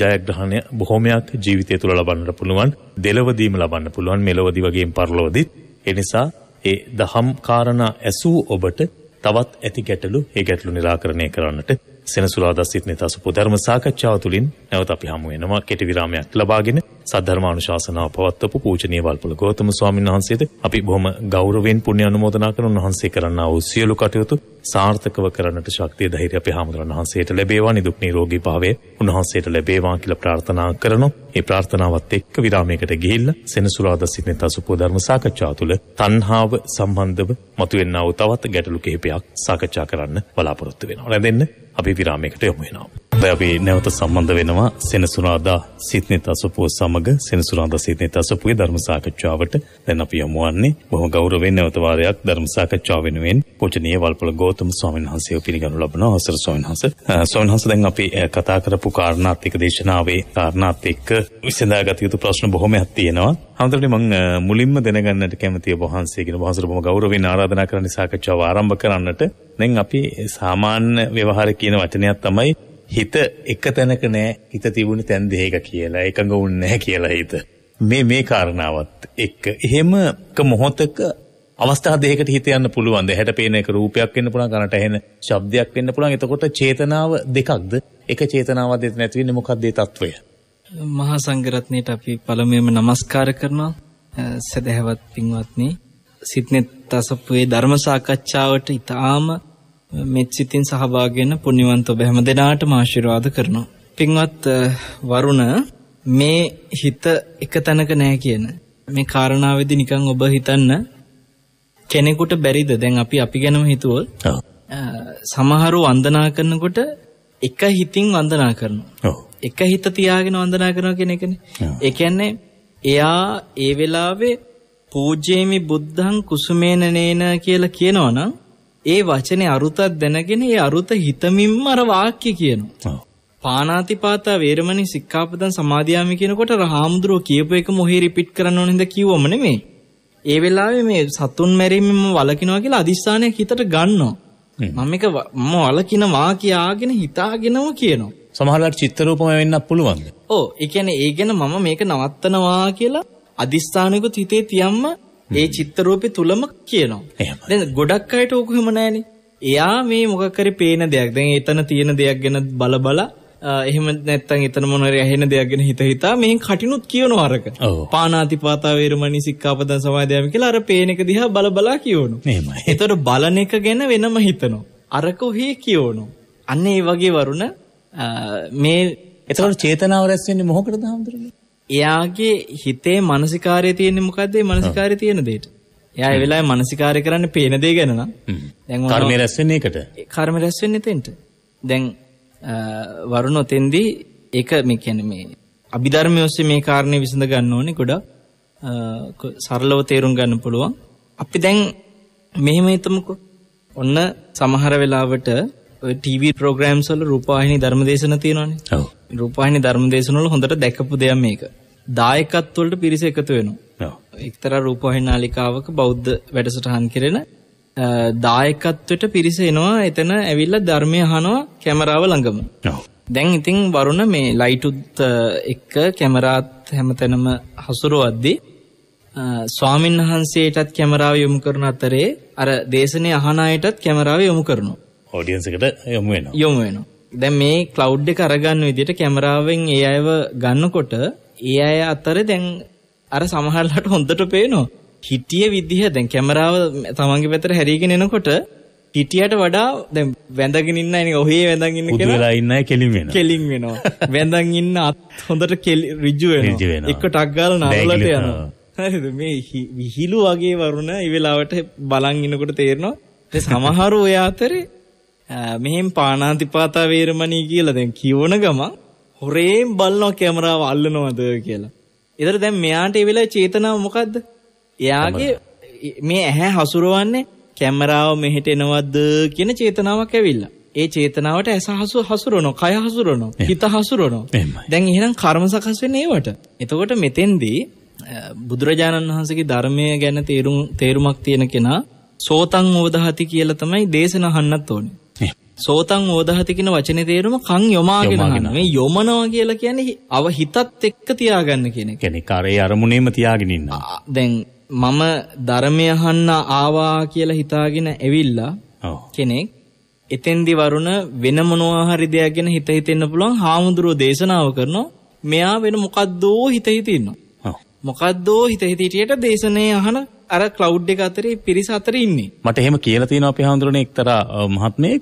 ජයග්‍රහණය බොහොමයක් ජීවිතය තුළ ලබන්නට පුළුවන් දෙලවදීම ලබන්න පුළුවන් මෙලවදි වගේම පරලොවදිත් එනිසා ඒ දහම් කාරණා ඇසූ ඔබට තවත් ඇති ගැටලු ඒ ගැටලු निराකරණය කරන්නට සෙනසුරාදා සිට නිතසු පොදර්ම සාකච්ඡාව තුළින් නැවත අපි හමු වෙනවා කෙටි විරාමයක් ලබාගෙන සද්ධර්මානුශාසනාව පවත්වපු පූජනීය වල්පොල ගෞතම ස්වාමීන් වහන්සේද අපි බොහොම ගෞරවයෙන් පුණ්‍ය අනුමෝදනා කරන උන්වහන්සේ කරන්නා වූ සියලු කටයුතු සාර්ථකව කරන්නට ශක්තිය ධෛර්යය අපි හැමෝටම උන්වහන්සේට ලැබේවා නිදුක් නිරෝගී භාවය උන්වහන්සේට ලැබේවා කියලා ප්‍රාර්ථනා කරනෝ ඒ ප්‍රාර්ථනාවත් එක්ක විරාමයකට ගිහිල්ලා සෙනසුරාදා සිටින තසුපෝ ධර්ම සාකච්ඡා තුළ තණ්හාව සම්බන්ධව මතුවෙනා වූ තවත් ගැටලු කිහිපයක් සාකච්ඡා කරන්න බලාපොරොත්තු වෙනවා. රැඳෙන්න අපි විරාමයකට යොමු වෙනවා. අද අපි නැවත සම්බන්ධ වෙනවා සෙනසුරාදා සිත්නෙත අසපුව සමග සෙනසුරාදා සිත්නෙත අසපුවේ ධර්ම සාකච්ඡාවට දැන් අපි යමු වන්නේ බොහොම ගෞරවයෙන් නැවත වාරයක් ධර්ම සාකච්ඡාව වෙනුවෙන් පූජනීය වල්පොළ ගෞතම ස්වාමීන් වහන්සේව පිළිගනු ලබන අවසර ස්වාමීන් වහන්සේ ස්වාමීන් වහන්සේ දැන් අපි කතා කරපු කාරණාත් එක්ක දේශනාවේ කාරණාත් එක්ක විසඳාගත යුතු ප්‍රශ්න බොහොමයක් තියෙනවා හඳුරන්නේ මම මුලින්ම දැනගන්නට කැමතියි වහන්සේගෙන වහන්සේට බොහොම ගෞරවයෙන් ආරාධනා කරන්න සාකච්ඡාව ආරම්භ කරන්නට දැන් අපි සාමාන්‍ය ව්‍යවහාර කියන වචනයක් තමයි හිත එක තැනක නෑ හිත තිබුණේ තැන් දෙකක කියලා එකඟ වුණ නැහැ කියලා හිත. මේ මේ කාරණාවත් එක්ක එහෙම එක මොහොතක අවස්ථා දෙකකට හිත යන්න පුළුවන්. දෙහැට පේන එක රූපයක් වෙන්න පුළුවන්, කනට ඇහෙන ශබ්දයක් වෙන්න පුළුවන්. එතකොට චේතනාව දෙකක්ද? එක චේතනාවක් දෙත නැති වෙන්නේ මොකක්ද ඒ తত্ত্বය? මහා සංඝරත්නයට අපි පළමුවෙන්ම নমස්කාර කරනවා. සදහැවත් පින්වත්නි. සිත්නෙත් තසපුවේ ධර්ම සාකච්ඡාවට ඊටාම මෙත් සිතින් සහභාගී වෙන පුණ්‍යවන්ත ඔබ හැම දෙනාටම ආශිර්වාද කරනවා. පින්වත් වරුණ මේ හිත එක තැනක නැහැ කියන මේ කාරණාවේදී නිකන් ඔබ හිතන්න කෙනෙකුට බැරිද දැන් අපි අපි ගැනම හිතුවොත් සමහරු වන්දනා කරනකොට එක හිතින් වන්දනා කරනවා. එක හිත තියාගෙන වන්දනා කරනවා කියන එකනේ. ඒ කියන්නේ එයා ඒ වෙලාවේ පූජේමි බුද්ධං කුසුමේන නේන කියලා කියනවනම් ඒ වචනේ අරුතක් දැනගෙන ඒ අරුත හිතමින්ම අර වාක්‍ය කියනවා. පානාතිපාතා වේරමණී සික්ඛාපදං සමාදියාමි කියනකොට රහාමුදුරෝ කියපු එක මොහේ රිපීට් කරන්න ඕන හින්දා කිව්වම නෙමෙයි. ඒ වෙලාවේ මේ සතුන් මැරීමෙම වලකිනවා කියලා අදිස්ථානයක් හිතට ගන්නවා. මම එක මම වලකිනවා කියාගෙන හිතාගෙනම කියනවා. සමහරවිට චිත්තරූපම වෙන්නත් පුළුවන්. ඔව් ඒ කියන්නේ ඒ ගැන මම මේක නවත්තනවා කියලා අදිස්ථානෙකුත් හිතේ තියම්ම ඒ චිත්ත රූපේ තුලම කියනවා. දැන් ගොඩක් අයට ඕක හිම නැහෙනේ. එයා මේ මොකක් හරි පේන දෙයක්. දැන් එතන තියෙන දෙයක් ගැන බල බල එහෙම නැත්තම් එතන මොන හරි ඇහෙන දෙයක් ගැන හිත හිතා මෙහෙන් කටිනුත් කියනවා අරක. පානාතිපාතා වේරමණී සික්ඛාපදං සමාදියාමි කියලා අර පේන එක දිහා බල බලා කියවනවා. එහෙමයි. ඒතකොට බලන එක ගැන වෙනම හිතනවා. අරක ඔහේ කියවනවා. අන්න ඒ වගේ වරුණ මේ එතකොට චේතනාව රැස් වෙන්නේ මොහොකටද හඳුරන්නේ? එයාගේ හිතේ මානසිකාරය තියෙන්නේ මොකද්ද? ඒ මානසිකාරය තියෙන දෙයට. එයා ඒ වෙලාවේ මානසිකාරය කරන්නේ පේන දේ ගැන නම්. දැන් කර්ම රැස් වෙන්නේ ඒකට. කර්ම රැස් වෙන්නේ තෙන්ට. දැන් වරුණ ඔතෙන්දී ඒක මේ කියන්නේ මේ අභිධර්මය ඔස්සේ මේ කාරණේ විසඳ ගන්න ඕනේ ගොඩක් සරලව තේරුම් ගන්න පුළුවන්. අපි දැන් මෙහෙම හිතමුකෝ. ඔන්න සමහර වෙලාවට ටීවී ප්‍රෝග්‍රෑම්ස් වල රූපවාහිනී ධර්මදේශන තියෙනවානේ. ඔව්. රූපවාහිනී ධර්මදේශනවල හොඳට දැකපු දෙයක් මේක. දායකත්ව වලට පිරිස එකතු වෙනවා. එක්තරා රූපවාහිනී නාලිකාවක බෞද්ධ වැඩසටහන් කරන දායකත්වයට පිරිස එනවා. එතන ඇවිල්ලා ධර්මය අහනවා කැමරාව ළඟම. දැන් ඉතින් වරුණ මේ ලයිටුත් එක්ක කැමරාත් හැමතැනම හසුරුවද්දී ස්වාමීන් වහන්සේටත් කැමරාව යොමු කරන අතරේ අර දේශනේ අහන අයටත් කැමරාව යොමු කරනවා. ඔඩියන්ස් එකට යොමු වෙනවා. යොමු වෙනවා. දැන් මේ cloud එක අරගන්න විදිහට කැමරාවෙන් ඒ අයව ගන්නකොට ඒ අය අතරේ දැන් අර සමහරලාට හොඳට පේනවා. හිටිය විදිහ දැන් කැමරාව තමන්ගේ පැත්තට හැරීගෙන එනකොට හිටියට වඩා දැන් වැඳගෙන ඉන්න අයනේ ඔහේ වැඳගෙන ඉන්න කෙනා උදේලා ඉන්න අය කෙලින් වෙනවා කෙලින් වෙනවා වැඳන් ඉන්න අත් හොඳට ඍජු වෙනවා එක ටක් ගාලා නරලට යනවා හරිද මේ විහිළු වගේ වරුණ ඒ වෙලාවට බලන් ඉනකොට තේරෙනවා ඒ සමහරු ඔය අතරේ මෙහෙන් පාණාතිපාතා වේරමණී කියලා දැන් කියවන ගමන් හොරේන් බලනවා කැමරාව අල්ලනවද කියලා. ඒතර දැන් මෙයාට ඒ වෙලාවේ චේතනාව මොකද්ද? එයාගේ මේ ඇහැ හසුරවන්නේ කැමරාව මෙහෙට එනවද කියන චේතනාවක් ඇවිල්ලා. ඒ චේතනාවට ඇස හසු හසුරනෝ, කය හසුරනෝ, හිත හසුරනෝ. දැන් එහෙනම් කර්ම සකස් වෙන්නේ ඒවට. එතකොට මෙතෙන්දී බුදුරජාණන් වහන්සේගේ ධර්මය ගැන තේරුම් තේරුමක් තියෙන කෙනා සෝතං ඕදහති කියලා තමයි දේශන අහන්නත් ඕනේ. සෝතං ඕදහති කියන වචනේ තේරුම කන් යොමාගෙන අහන. මේ යොමනවා කියලා කියන්නේ අව හිතත් එක්ක තියාගන්න කියන එක. කියන්නේ කරේ අරමුණේම තියාගෙන ඉන්න. දැන් මම ධර්මය අහන්න ආවා කියලා හිතාගෙන ඇවිල්ලා කෙනෙක් එතෙන්දි වරුණ වෙන මොනවා හරි දෙයක් ගැන හිත හිතෙන්න පුළුවන් හාමුදුරුවෝ දේශනාව කරනවා. මෙයා වෙන මොකද්දෝ හිත හිතින්නවා. මොකද්දෝ හිත හිතිටියට දේශනේ අහන අර කලව් එක අතරේ පිරිස අතර ඉන්නේ. මට එහෙම කියලා තියෙනවා අපි හඳුරන්නේ එක්තරා මහත්මයෙක්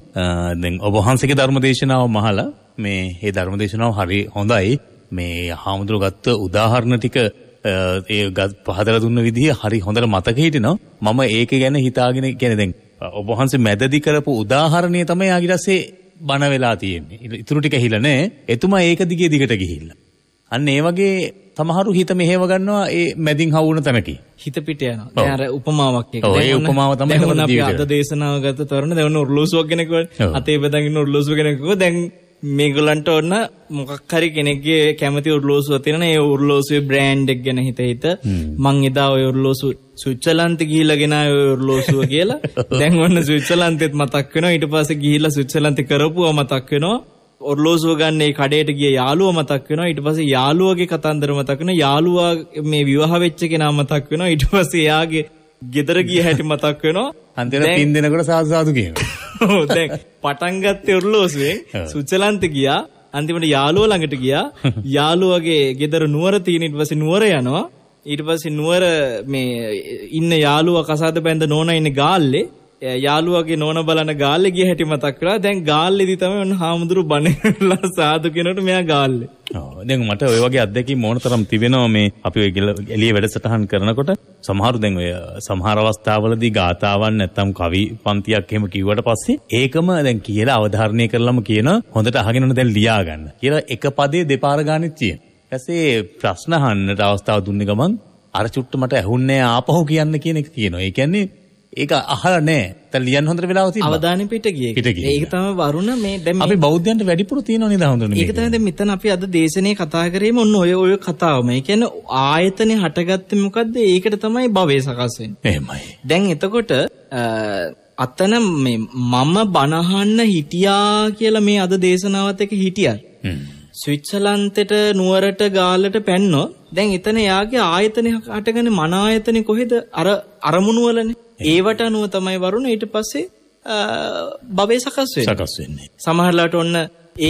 දැන් ඔබ වහන්සේගේ ධර්ම දේශනාව මහලා මේ මේ ධර්ම දේශනාව හරි හොඳයි. මේ හාමුදුරුව ගත්ත උදාහරණ ටික ඒ පහදලා දුන්න විදිහ හරි හොඳට මතක හිටිනවා. මම ඒක ගැන හිතාගෙන කියන්නේ දැන් ඔබ වහන්සේ මැදදි කරපු උදාහරණය තමයි ආගිරසේ බණ වෙලා තියෙන්නේ. ඉතුරු ටික හිල නෑ. එතුමා ඒක දිගේ දිගට ගිහිල්ලා. අන්න ඒ වගේ සමහරු හිත මෙහෙව ගන්නවා ඒ මැදින් හවුන තැනකි. හිත පිට යනවා. අර උපමාවක් එක. ඒ උපමාව තමයි මොන අපි අද දේශනාව ගත තරුණ දැන් උර්ලූසුවක් කෙනෙක්ට අතේ බෙදන් ඉන්න උර්ලූසුව කෙනෙක්ව දැන් මේගොල්ලන්ට ඔන්න මොකක් හරි කෙනෙක්ගේ කැමති උර්ලෝසුව තියෙන ඒ උර්ලෝසුවේ බ්‍රෑන්ඩ් එක ගැන හිත හිත මං එදා ඔය උර්ලෝසු ස්විට්සර්ලන්තේ ගිහිල්ලා ගෙන ආය උර්ලෝසුව කියලා දැන් ඔන්න ස්විට්සර්ලන්තෙත් මතක් වෙනවා ඊට පස්සේ ගිහිල්ලා ස්විට්සර්ලන්තේ කරපුවා මතක් වෙනවා ඔර්ලෝසුව ගන්න ඒ කඩේට ගිය යාළුවා මතක් වෙනවා ඊට පස්සේ යාළුවගේ කතන්දර මතක් වෙනවා යාළුවා මේ විවාහ වෙච්ච කෙනා මතක් වෙනවා ඊට පස්සේ එයාගේ ගෙදර ගිය හැටි මතක් වෙනවා අන්තිමට පින් දෙනකොට සාදු සාදු කියනවා ඔව් දැන් පටන් ගත්තේ ඔර්ලෝසුවෙන් සුචලන්ත ගියා අන්තිමට යාළුවා ළඟට ගියා යාළුවගේ ගෙදර නුවර තියෙන ඊට පස්සේ නුවර යනවා ඊට පස්සේ නුවර මේ ඉන්න යාළුවා කසාද බැඳ නෝනා ඉන්නේ ගාල්ලේ යාළුවගේ නෝන බලන ගාල්ලේ ගිය හැටි මතක් කරා. දැන් ගාල්ලේදී තමයි ඔන්න හාමුදුරු බණලා සාදු කෙනෙකුට මෙයා ගාල්ලේ. ඔව් දැන් මට ওই වගේ අත්දැකීම් මොන තරම් තිබෙනවා මේ අපි ඔය එළිය වැඩසටහන් කරනකොට සමහරු දැන් ඔය සමහර අවස්ථාවලදී ගාතාවන් නැත්තම් කවි පන්තියක් එහෙම කිව්වට පස්සේ ඒකම දැන් කියලා අවධාරණය කරලම කියන හොඳට අහගෙන ඔන්න දැන් ලියා ගන්න කියලා එක පදේ දෙපාර ගානෙත් තියෙන. ඊපස්සේ ප්‍රශ්න අහන්නට අවස්ථාව දුන්නේ ගමන් අර චුට්ට මට ඇහුන්නේ ආපහු කියන්න කියන එක තියෙනවා. ඒ කියන්නේ ඒක අහලා නැහැ. දැන් ලියන්න හොඳට වෙලාව තිබ්බා. අවදානෙ පිට ගියේ. ඒක තමයි වරුණ මේ දැන් අපි බෞද්ධයන්ට වැඩිපුර තියෙනව නේද හඳුනන්නේ. ඒක තමයි දැන් මෙතන අපි අද දේශනේ කතා කරේම ඔන්න ඔය ඔය කතාවම. ඒ කියන්නේ ආයතනේ හටගත්තේ මොකද්ද? ඒකට තමයි භවය සකස් වෙන්නේ. එහෙමයි. දැන් එතකොට අතන මේ මම බනහන්න හිටියා කියලා මේ අද දේශනාවත් එක හිටියත්. ස්විච්චලන්තෙට නුවරට ගාලට පැන්නෝ දැන් එතන යාගේ ආයතනය හටගෙන මන ආයතනේ කොහෙද අර අරමුණු වලනේ ඒවට අනුව තමයි වරුණ ඊට පස්සේ භවය සකස් වෙන්නේ. සකස් වෙන්නේ. සමහරලාට ඔන්න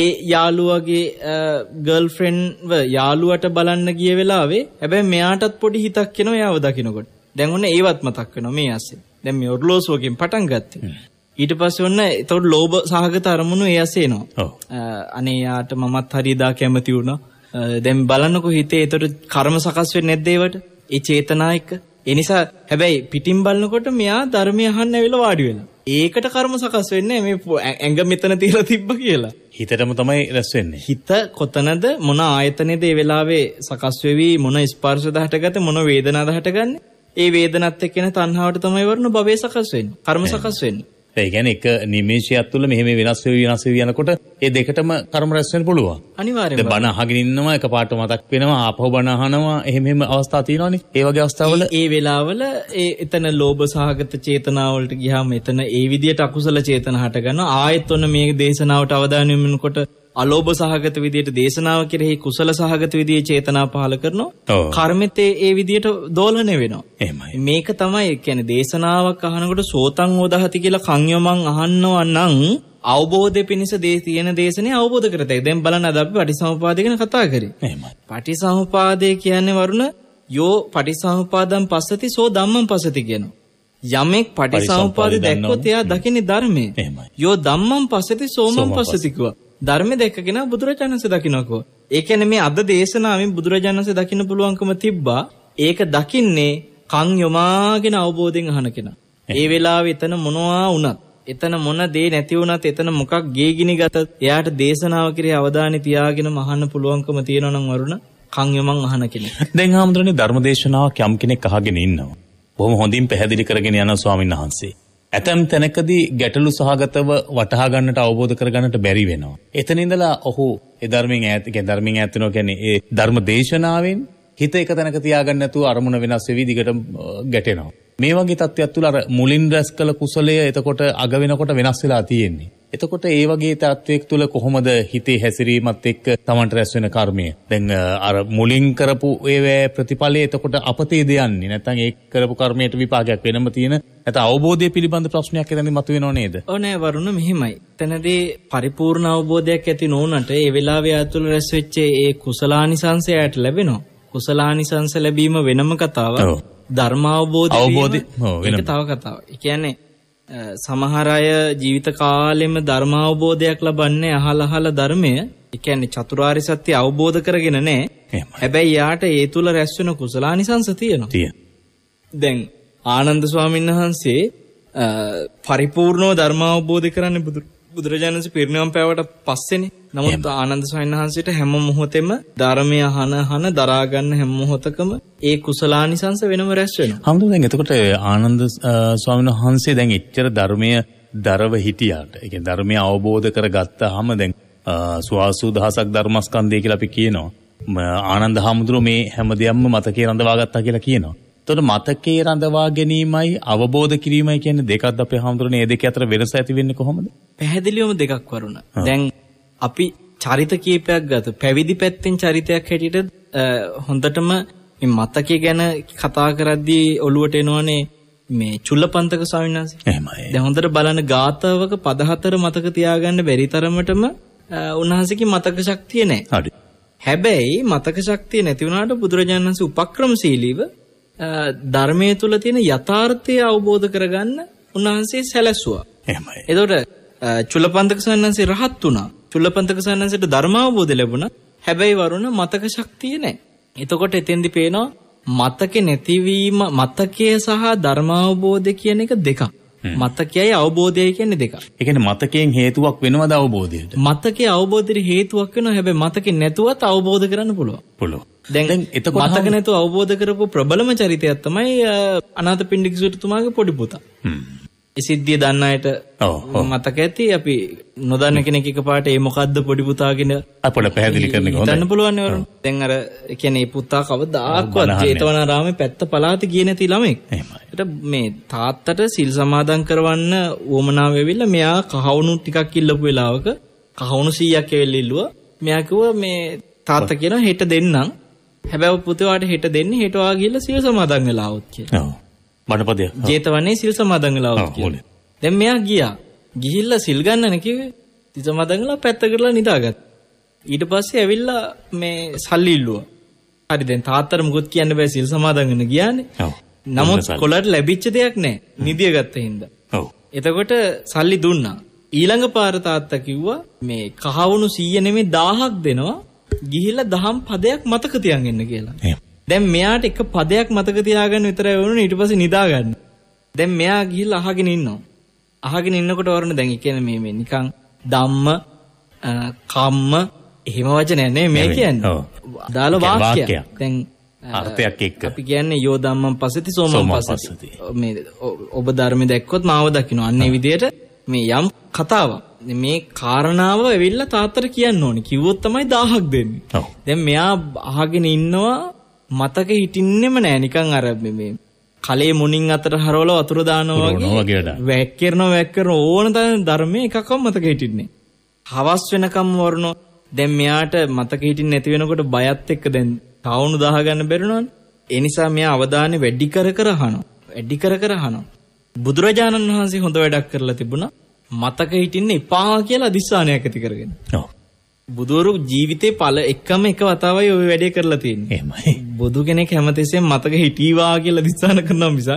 ඒ යාළුවගේ ගර්ල්ෆ්‍රෙන්ඩ්ව යාළුවට බලන්න ගිය වෙලාවේ හැබැයි මෙයාටත් පොඩි හිතක් එනවා යාව දකිනකොට. දැන් ඔන්න ඒවත් මතක් වෙනවා මේ ඇස්සේ. දැන් මේ ඔර්ලෝසුවකින් පටන් ගත්තේ. ඊට පස්සේ ඔන්න එතකොට ලෝභ සහගත අරමුණු ඒ ඇසේ එනවා. අනේ යාට මමත් හරියදා කැමති වුණා. දැන් බලන්නකො හිතේ එතකොට කර්ම සකස් වෙන්නේ නැද්ද ඒවට? ඒ චේතනා එක්ක ඒ නිසා හැබැයි පිටින් බලනකොට මෙයා ධර්මය අහන්න ඇවිල්ලා වාඩි වෙලා. ඒකට කර්ම සකස් වෙන්නේ මේ ඇඟ මෙතන තියලා තිබ්බ කියලා. හිතටම තමයි රැස් වෙන්නේ. හිත කොතනද මොන ආයතනයේද ඒ වෙලාවේ සකස් වෙවි මොන ස්පර්ශද හටගත්තේ මොන වේදනාවද හටගන්නේ? ඒ වේදනත් එක්කෙන තණ්හාවට තමයි වරුණ භවයේ සකස් වෙන්නේ. කර්ම සකස් වෙන්නේ. ඒ කියන්නේ එක නිමේෂයක් තුළ මෙහෙම වෙනස් වෙවි වෙනස් වෙවි යනකොට ඒ දෙකටම කර්ම රැස් වෙන්න පුළුවන්. අනිවාර්යයෙන්ම. බණ අහගෙන ඉන්නවා එකපාරට මතක් වෙනවා ආපහු බණ අහනවා එහෙම එහෙම අවස්ථා තියෙනවානේ. ඒ වගේ අවස්ථාවල ඒ වෙලාවල ඒ එතන ලෝභ සහගත චේතනාවලට ගියාම එතන ඒ විදියට අකුසල චේතන හට ගන්නවා. ආයෙත් ඔන්න මේ දේශනාවට අවධානය යොමුනකොට අලෝභ සහගත විදියට දේශනාව කෙරෙහි කුසල සහගත විදියේ චේතනා පහල කරනවා. කර්මෙත් ඒ විදියට දෝලණය වෙනවා. එහෙමයි. මේක තමයි කියන්නේ දේශනාවක් අහනකොට සෝතං හොදහති කියලා කන්‍යමං අහන්නවා නම් අවබෝධය පිණිස දේ තියෙන දේශනය අවබෝධ කරතයි. දැන් බලන්න අද අපි පටිසමුපාදය ගැන කතා කරේ. එහෙමයි. පටිසමුපාදය කියන්නේ වරුණ යෝ පටිසමුපාදම් පස්සති සෝ ධම්මං පස්සති කියනවා. යමෙක් පටිසමුපාදය දැක්කොත් එයා දකින්නේ ධර්මය. එහෙමයි. යෝ ධම්මං පස්සති සෝමං පස්සති කිව්වා. ධර්ම දෙකගෙන බුදුරජාණන්සේ දකින්නකෝ. ඒ කියන්නේ මේ අද දේශනාවෙන් බුදුරජාණන්සේ දකින්න පුළුවන්කම තිබ්බා. ඒක දකින්නේ කන් යොමාගෙන අවබෝධයෙන් අහන කෙනා. ඒ වෙලාවේ එතන මොනවා වුණත් එතන මොන දේ නැති වුණත් එතන මොකක් ගේගිනි ගතත් එයාට දේශනාව කිරේ අවධානය තියාගෙන අහන්න පුළුවන්කම තියෙනවා නම් වරුණ කන් යොමන් අහන කෙනෙක්. දැන් ආමතරනේ ධර්ම දේශනාවක් යම් කෙනෙක් අහගෙන ඉන්නවා. බොහොම හොඳින් පැහැදිලි කරගෙන යන ස්වාමීන් වහන්සේ. ඇතම් තැනකදී ගැටලු සහගතව වටහා ගන්නට අවබෝධ කර ගන්නට බැරි වෙනවා. එතන ඉඳලා ඔහු ඒ ධර්මයෙන් ඈත් ඒ ධර්මයෙන් ඈත් වෙනවා කියන්නේ ඒ ධර්ම දේශනාවෙන් හිත එක තැනක තියාගන්න නැතුව අරමුණ වෙනස් වෙවි දිගට ගැටෙනවා. මේ වගේ තත්ත්වයක් තුළ අර මුලින් රැස් කළ කුසලය එතකොට අග වෙනකොට වෙනස් වෙලා තියෙන්නේ. එතකොට ඒ වගේ තත්වයක් තුළ කොහොමද හිතේ හැසිරීමත් එක්ක Tamanට රැස් වෙන කර්මය? දැන් අර මුලින් කරපු ඒවැ ප්‍රතිඵලය එතකොට අපතේ දෙයන්නේ නැත්නම් ඒ කරපු කර්මයට විපාකයක් වෙනම තියෙන නැත්නම් අවබෝධය පිළිබඳ ප්‍රශ්නයක් එතනදි මතුවෙනව නේද? ඔව් නෑ වරුණ මෙහෙමයි. එතනදී පරිපූර්ණ අවබෝධයක් ඇති නොවුනට ඒ වෙලාවේ ආතුල රැස් වෙච්ච ඒ කුසලානිසංසයට ලැබෙනවා. කුසලානිසංස ලැබීම වෙනම කතාවක්. ධර්මාවබෝධය අවබෝධය තව කතාවක්. ඒ කියන්නේ සමහර අය ජීවිත කාලෙම ධර්මාවබෝධයක් ලබන්නේ අහලා අහලා ධර්මය. ඒ කියන්නේ චතුරාර්ය සත්‍ය අවබෝධ කරගෙන නැහැ. හැබැයි යාට ඒ තුල රැස් වෙන කුසලානිසංස තියෙනවා. තියෙන. දැන් ආනන්ද ස්වාමීන් වහන්සේ පරිපූර්ණව ධර්මාවබෝධ කරන්නේ බුදුරු බුදුරජාණන්සේ පිරිනවම් පෑවට පස්සේනේ. නමුත් ආනන්ද ස්වාමීන් වහන්සේට හැම මොහොතෙම ධර්මය අහන අහන දරා ගන්න හැම මොහොතකම ඒ කුසලානිසංස වෙනම රැස් වෙනවා. හම්දුනේ දැන් එතකොට ආනන්ද ස්වාමීන් වහන්සේ දැන් එච්චර ධර්මය දරව හිටියාට. ඒ කියන්නේ ධර්මය අවබෝධ කරගත්තාම දැන් සුවාසු දහසක් ධර්මස්කන්ධය කියලා අපි කියනවා. ආනන්ද හාමුදුරුවෝ මේ හැම දෙයක්ම මතකේ රඳවා ගත්තා කියලා කියනවා. එතකොට මතකයේ රඳවා ගැනීමයි අවබෝධ කිරීමයි කියන්නේ දෙකක්ද අපේ හැමෝටම මේ දෙක අතර වෙනස ඇති වෙන්නේ කොහොමද? පැහැදිලිවම දෙකක් වරුණ. දැන් අපි චරිත කීපයක් ගත පැවිදි පැත්තෙන් චරිතයක් හැටියට හොඳටම මේ මතකයේ ගැන කතා කරද්දී ඔළුවට එනවනේ මේ චුල්ලපන්තක ස්වාමීන් වහන්සේ. එහෙමයි. දැන් හොඳට බලන ගාතවක පද හතර මතක තියාගන්න බැරි තරමටම උන්වහන්සේගේ මතක ශක්තිය නැහැ. හරි. හැබැයි මතක ශක්තිය නැති වුණාට බුදුරජාණන් වහන්සේ උපක්‍රමශීලීව ධර්මයේ තුල තියෙන යථාර්ථය අවබෝධ කරගන්න උන්වහන්සේ සැලැස්සුවා. එහෙමයි. එතකොට චුල්ලපන්තක සන්නන්සේ රහත් වුණා. චුල්ලපන්තක සන්නන්සේට ධර්ම අවබෝධය ලැබුණා. හැබැයි වරුණ මතක ශක්තිය නැහැ. එතකොට එතෙන්දි පේනවා මතකේ නැතිවීම මතකය සහ ධර්ම අවබෝධය කියන එක දෙකක්. මතකයයි අවබෝධය කියන්නේ දෙකක්. ඒ කියන්නේ මතකයෙන් හේතුවක් වෙනවද අවබෝධයට? මතකයේ අවබෝධයට හේතුවක් වෙනවා හැබැයි මතකේ නැතුවත් අවබෝධ කරන්න පුළුවන්. පුළුවන්. දැන් එතකොට මතක නැතුව අවබෝධ කරපු ප්‍රබලම චරිතයක් තමයි අනාථපිණ්ඩික සූත්‍රතුමාගේ පොඩි පුතා. හ්ම්. සිද්ධිය දන්න අයට මතක ඇති අපි නොදන්න කෙනෙක් එකපාරට ඒ මොකද්ද පොඩි පුතාගෙන අපොල පැහැදිලි කරන එක හොඳයි. පුළුවන් වරු. දැන් අර කියන්නේ පුතා කවදාක්වත් ජේතවනාරාමේ පැත්ත පළාත ගියේ නැති ළමෙක්. එහෙමයි. මේ තාත්තට සිල් සමාදන් කරවන්න උවමනාව වෙවිලා මෙයා කහවණු ටිකක් ඉල්ලපු වෙලාවක කහවණු 100ක් ඇවිල්ලා ඉල්ලුවා. මෙයා කිව්වා මේ තාත්තා කියනවා හෙට දෙන්නම්. හැබැයි පුතේ හෙට දෙන්නේ හෙට වා ගිහලා සිල් සමාදන් වෙලා આવොත් කියලා. ඔව්. බණපදය. ජේතවනේ සිල් සමාදන්ලා කියලා. දැන් මෙයා ගියා. ගිහිල්ලා සිල් ගන්නන කිව්වේ. සිල් සමාදන්ලා පැත්ත කරලා නිදාගත්තා. ඊට පස්සේ ඇවිල්ලා මේ සල්ලි ඉල්ලුවා. හරි දැන් තාත්තට මුකුත් කියන්න බෑ සිල් සමාදන් වෙන්න ගියානේ. ඔව්. නමුත් කොළට ලැබිච්ච දෙයක් නැහැ. නිදිය ගත්ත හින්දා. ඔව්. එතකොට සල්ලි දුන්නා. ඊළඟ පාර තාත්තා කිව්වා මේ කහවණු 100 නෙමෙයි 1000ක් දෙනවා. ගිහිල්ලා දහම් පදයක් මතක තියන් ඉන්න කියලා. එහෙම. දැන් මෙයාට එක පදයක් මතක තියාගන්න විතරයි වුණේ ඊට පස්සේ නිදාගන්න. දැන් මෙයා ගිහිල්ලා අහගෙන ඉන්නවා. අහගෙන ඉන්නකොට වරණ දැන් කියන්නේ මේ මේ නිකන් ධම්ම කම්ම එහෙම වචනයක් නේ මේ කියන්නේ. ඔව්. දාල වාක්‍යයක්. දැන් අර්ථයක් එක්ක අපි කියන්නේ යෝ ධම්මං පසති සෝමං පසති මේ ඔබ ධර්මයේ දැක්කොත් මාව දකින්න අන්නේ විදියට මේ යම් කතාවක් මේ කාරණාව ඇවිල්ලා තාත්තට කියන්න ඕනේ කිව්වොත් තමයි 1000ක් දෙන්නේ දැන් මෙයා අහගෙන ඉන්නවා මතක හිටින්නෙම නෑ නිකන් අර මේ කලේ මොනින් අතර හරවලා වතුර දානවා වගේ වැක් කරනවා වැක් කරන ඕන තරම් ධර්මයේ එකක්ම මතක හිටින්නේ. හවස් වෙනකම් වරනෝ දැන් මෙයාට මතක හිටින්නේ නැති වෙනකොට බයත් එක්ක දැන් තවුණු දාහ ගන්න බැරිනවනේ. ඒ නිසා මෙයා අවධානය වැඩි කර කර අහනවා. වැඩි කර කර අහනවා. බුදුරජාණන් වහන්සේ හොඳ වැඩක් කරලා තිබුණා. මතක හිටින්නේ එපා කියලා අදිස්ථානයක් ඇති කරගෙන. ඔව්. බුදුවරු ජීවිතේ පළ එකම එක වතාවයි ওই වැඩේ කරලා තියෙන්නේ. එහෙමයි. බුදු කෙනෙක් හැමතිස්සෙම මතක හිටීවා කියලා දිස්සාන කරනවා මිසක්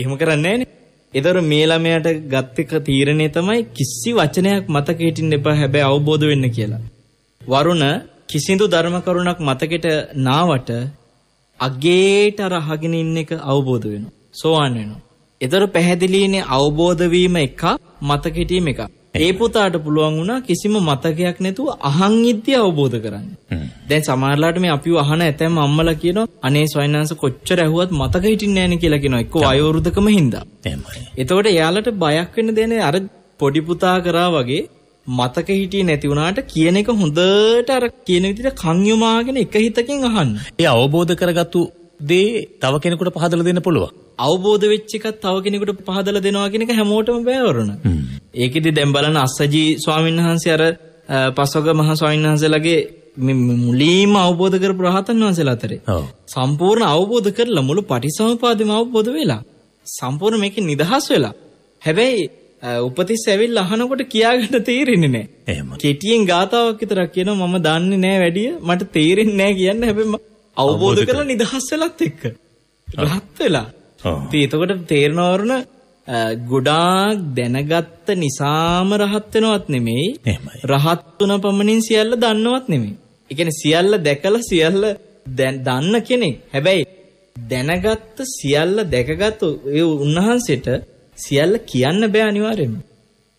එහෙම කරන්නේ නැහනේ. ඒතර මේ ළමයාට ගත්තක තීරණය තමයි කිසි වචනයක් මතක හිටින්න එපා හැබැයි අවබෝධ වෙන්න කියලා. වරුණ කිසිඳු ධර්ම කරුණක් මතකෙට නාවට අගේට අර අහගෙන ඉන්න එක අවබෝධ වෙනවා. සෝවන් වෙනවා. ඒතර පැහැදිලිනේ අවබෝධ වීම එක මතක හිටීම එකක්. ඒ පුතාට පුළුවන් වුණා කිසිම මතකයක් නැතුව අහන් ඉද්දී අවබෝධ කරන්න. දැන් සමහරලාට මේ අපිව අහන ඇතැම් අම්මලා කියනවා අනේ ස්වයන්වංශ කොච්චර ඇහුවත් මතක හිටින්නේ නැහැ කියලා කියනවා. එක්ක වයෝවෘද්ධකම හින්දා. එහෙමයි. එතකොට එයාලට බයක් වෙන්න දෙන්නේ අර පොඩි පුතා කරා වගේ මතක හිටියේ නැති වුණාට කියන එක හොඳට අර කියන විදිහට කන් යොමාගෙන එක හිතකින් අහන්න. ඒ අවබෝධ කරගත්තු දේ තව කෙනෙකුට පහදලා දෙන්න පුළුවන්. අවබෝධ වෙච්ච එකක් තව කෙනෙකුට පහදලා දෙනවා කියන එක හැමෝටම බෑ වරුණ. ඒකෙදි දැන් බලන අස්සජී ස්වාමීන් වහන්සේ අර පස්වග මහ ස්වාමීන් වහන්සේලාගේ මුලීම අවබෝධ කරපු රහතන් වහන්සේලා අතරේ සම්පූර්ණ අවබෝධ කරලා මුළු පටිසමුපාදෙම අවබෝධ වෙලා සම්පූර්ණ මේකෙන් නිදහස් වෙලා හැබැයි උපතිස්ස ඇවිල්ලා අහනකොට කියාගන්න තේරෙන්නේ නැහැ. එහෙම. කෙටියෙන් ගාතාවක් විතරක් කියනවා මම දන්නේ නැහැ වැඩිය මට තේරෙන්නේ නැහැ කියන්න හැබැයි අවබෝධ කරලා නිදහස් වෙලත් එක්ක. රහත් වෙලා. ඉතින් එතකොට තේරෙනවරුණ ගොඩාක් දැනගත්ත නිසාම රහත් වෙනවත් නෙමෙයි. රහත් වුණ පමණින් සියල්ල දන්නවත් නෙමෙයි. ඒ කියන්නේ සියල්ල දැකලා සියල්ල දන්න කෙනෙක්. හැබැයි දැනගත්ත සියල්ල දැකගත් ඒ උන්වහන්සේට සියල්ල කියන්න බෑ අනිවාර්යයෙන්ම.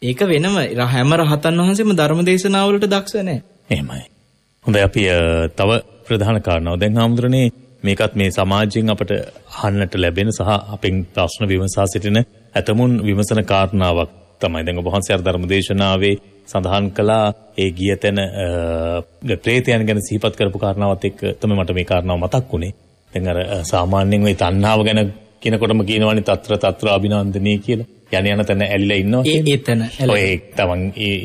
ඒක වෙනම හැම රහතන් වහන්සේම ධර්ම දේශනාවලට දක්ෂ නැහැ. එහෙමයි. හොඳයි අපි තව ප්‍රධාන කාරණාව. දැන් හාමුදුරනේ මේකත් මේ සමාජයෙන් අපට අහන්නට ලැබෙන සහ අපෙන් ප්‍රශ්න විමසා සිටින ඇතමුන් විමසන කාරණාවක් තමයි. දැන් ඔබ වහන්සේ අර ධර්මදේශනාවේ සඳහන් කළා ඒ ගිය තැන ප්‍රේතයන් ගැන සිහිපත් කරපු කාරණාවත් එක්ක තමයි මට මේ කාරණාව මතක් වුනේ. දැන් අර සාමාන්‍යයෙන් ওই තණ්හාව ගැන කියනකොටම කියනවනේ తත්‍ර తත්‍ර අභිනන්දනී කියලා. යන යන තැන ඇලිලා ඉන්නවා. ඒ ඒ තැන. ඔය තමන්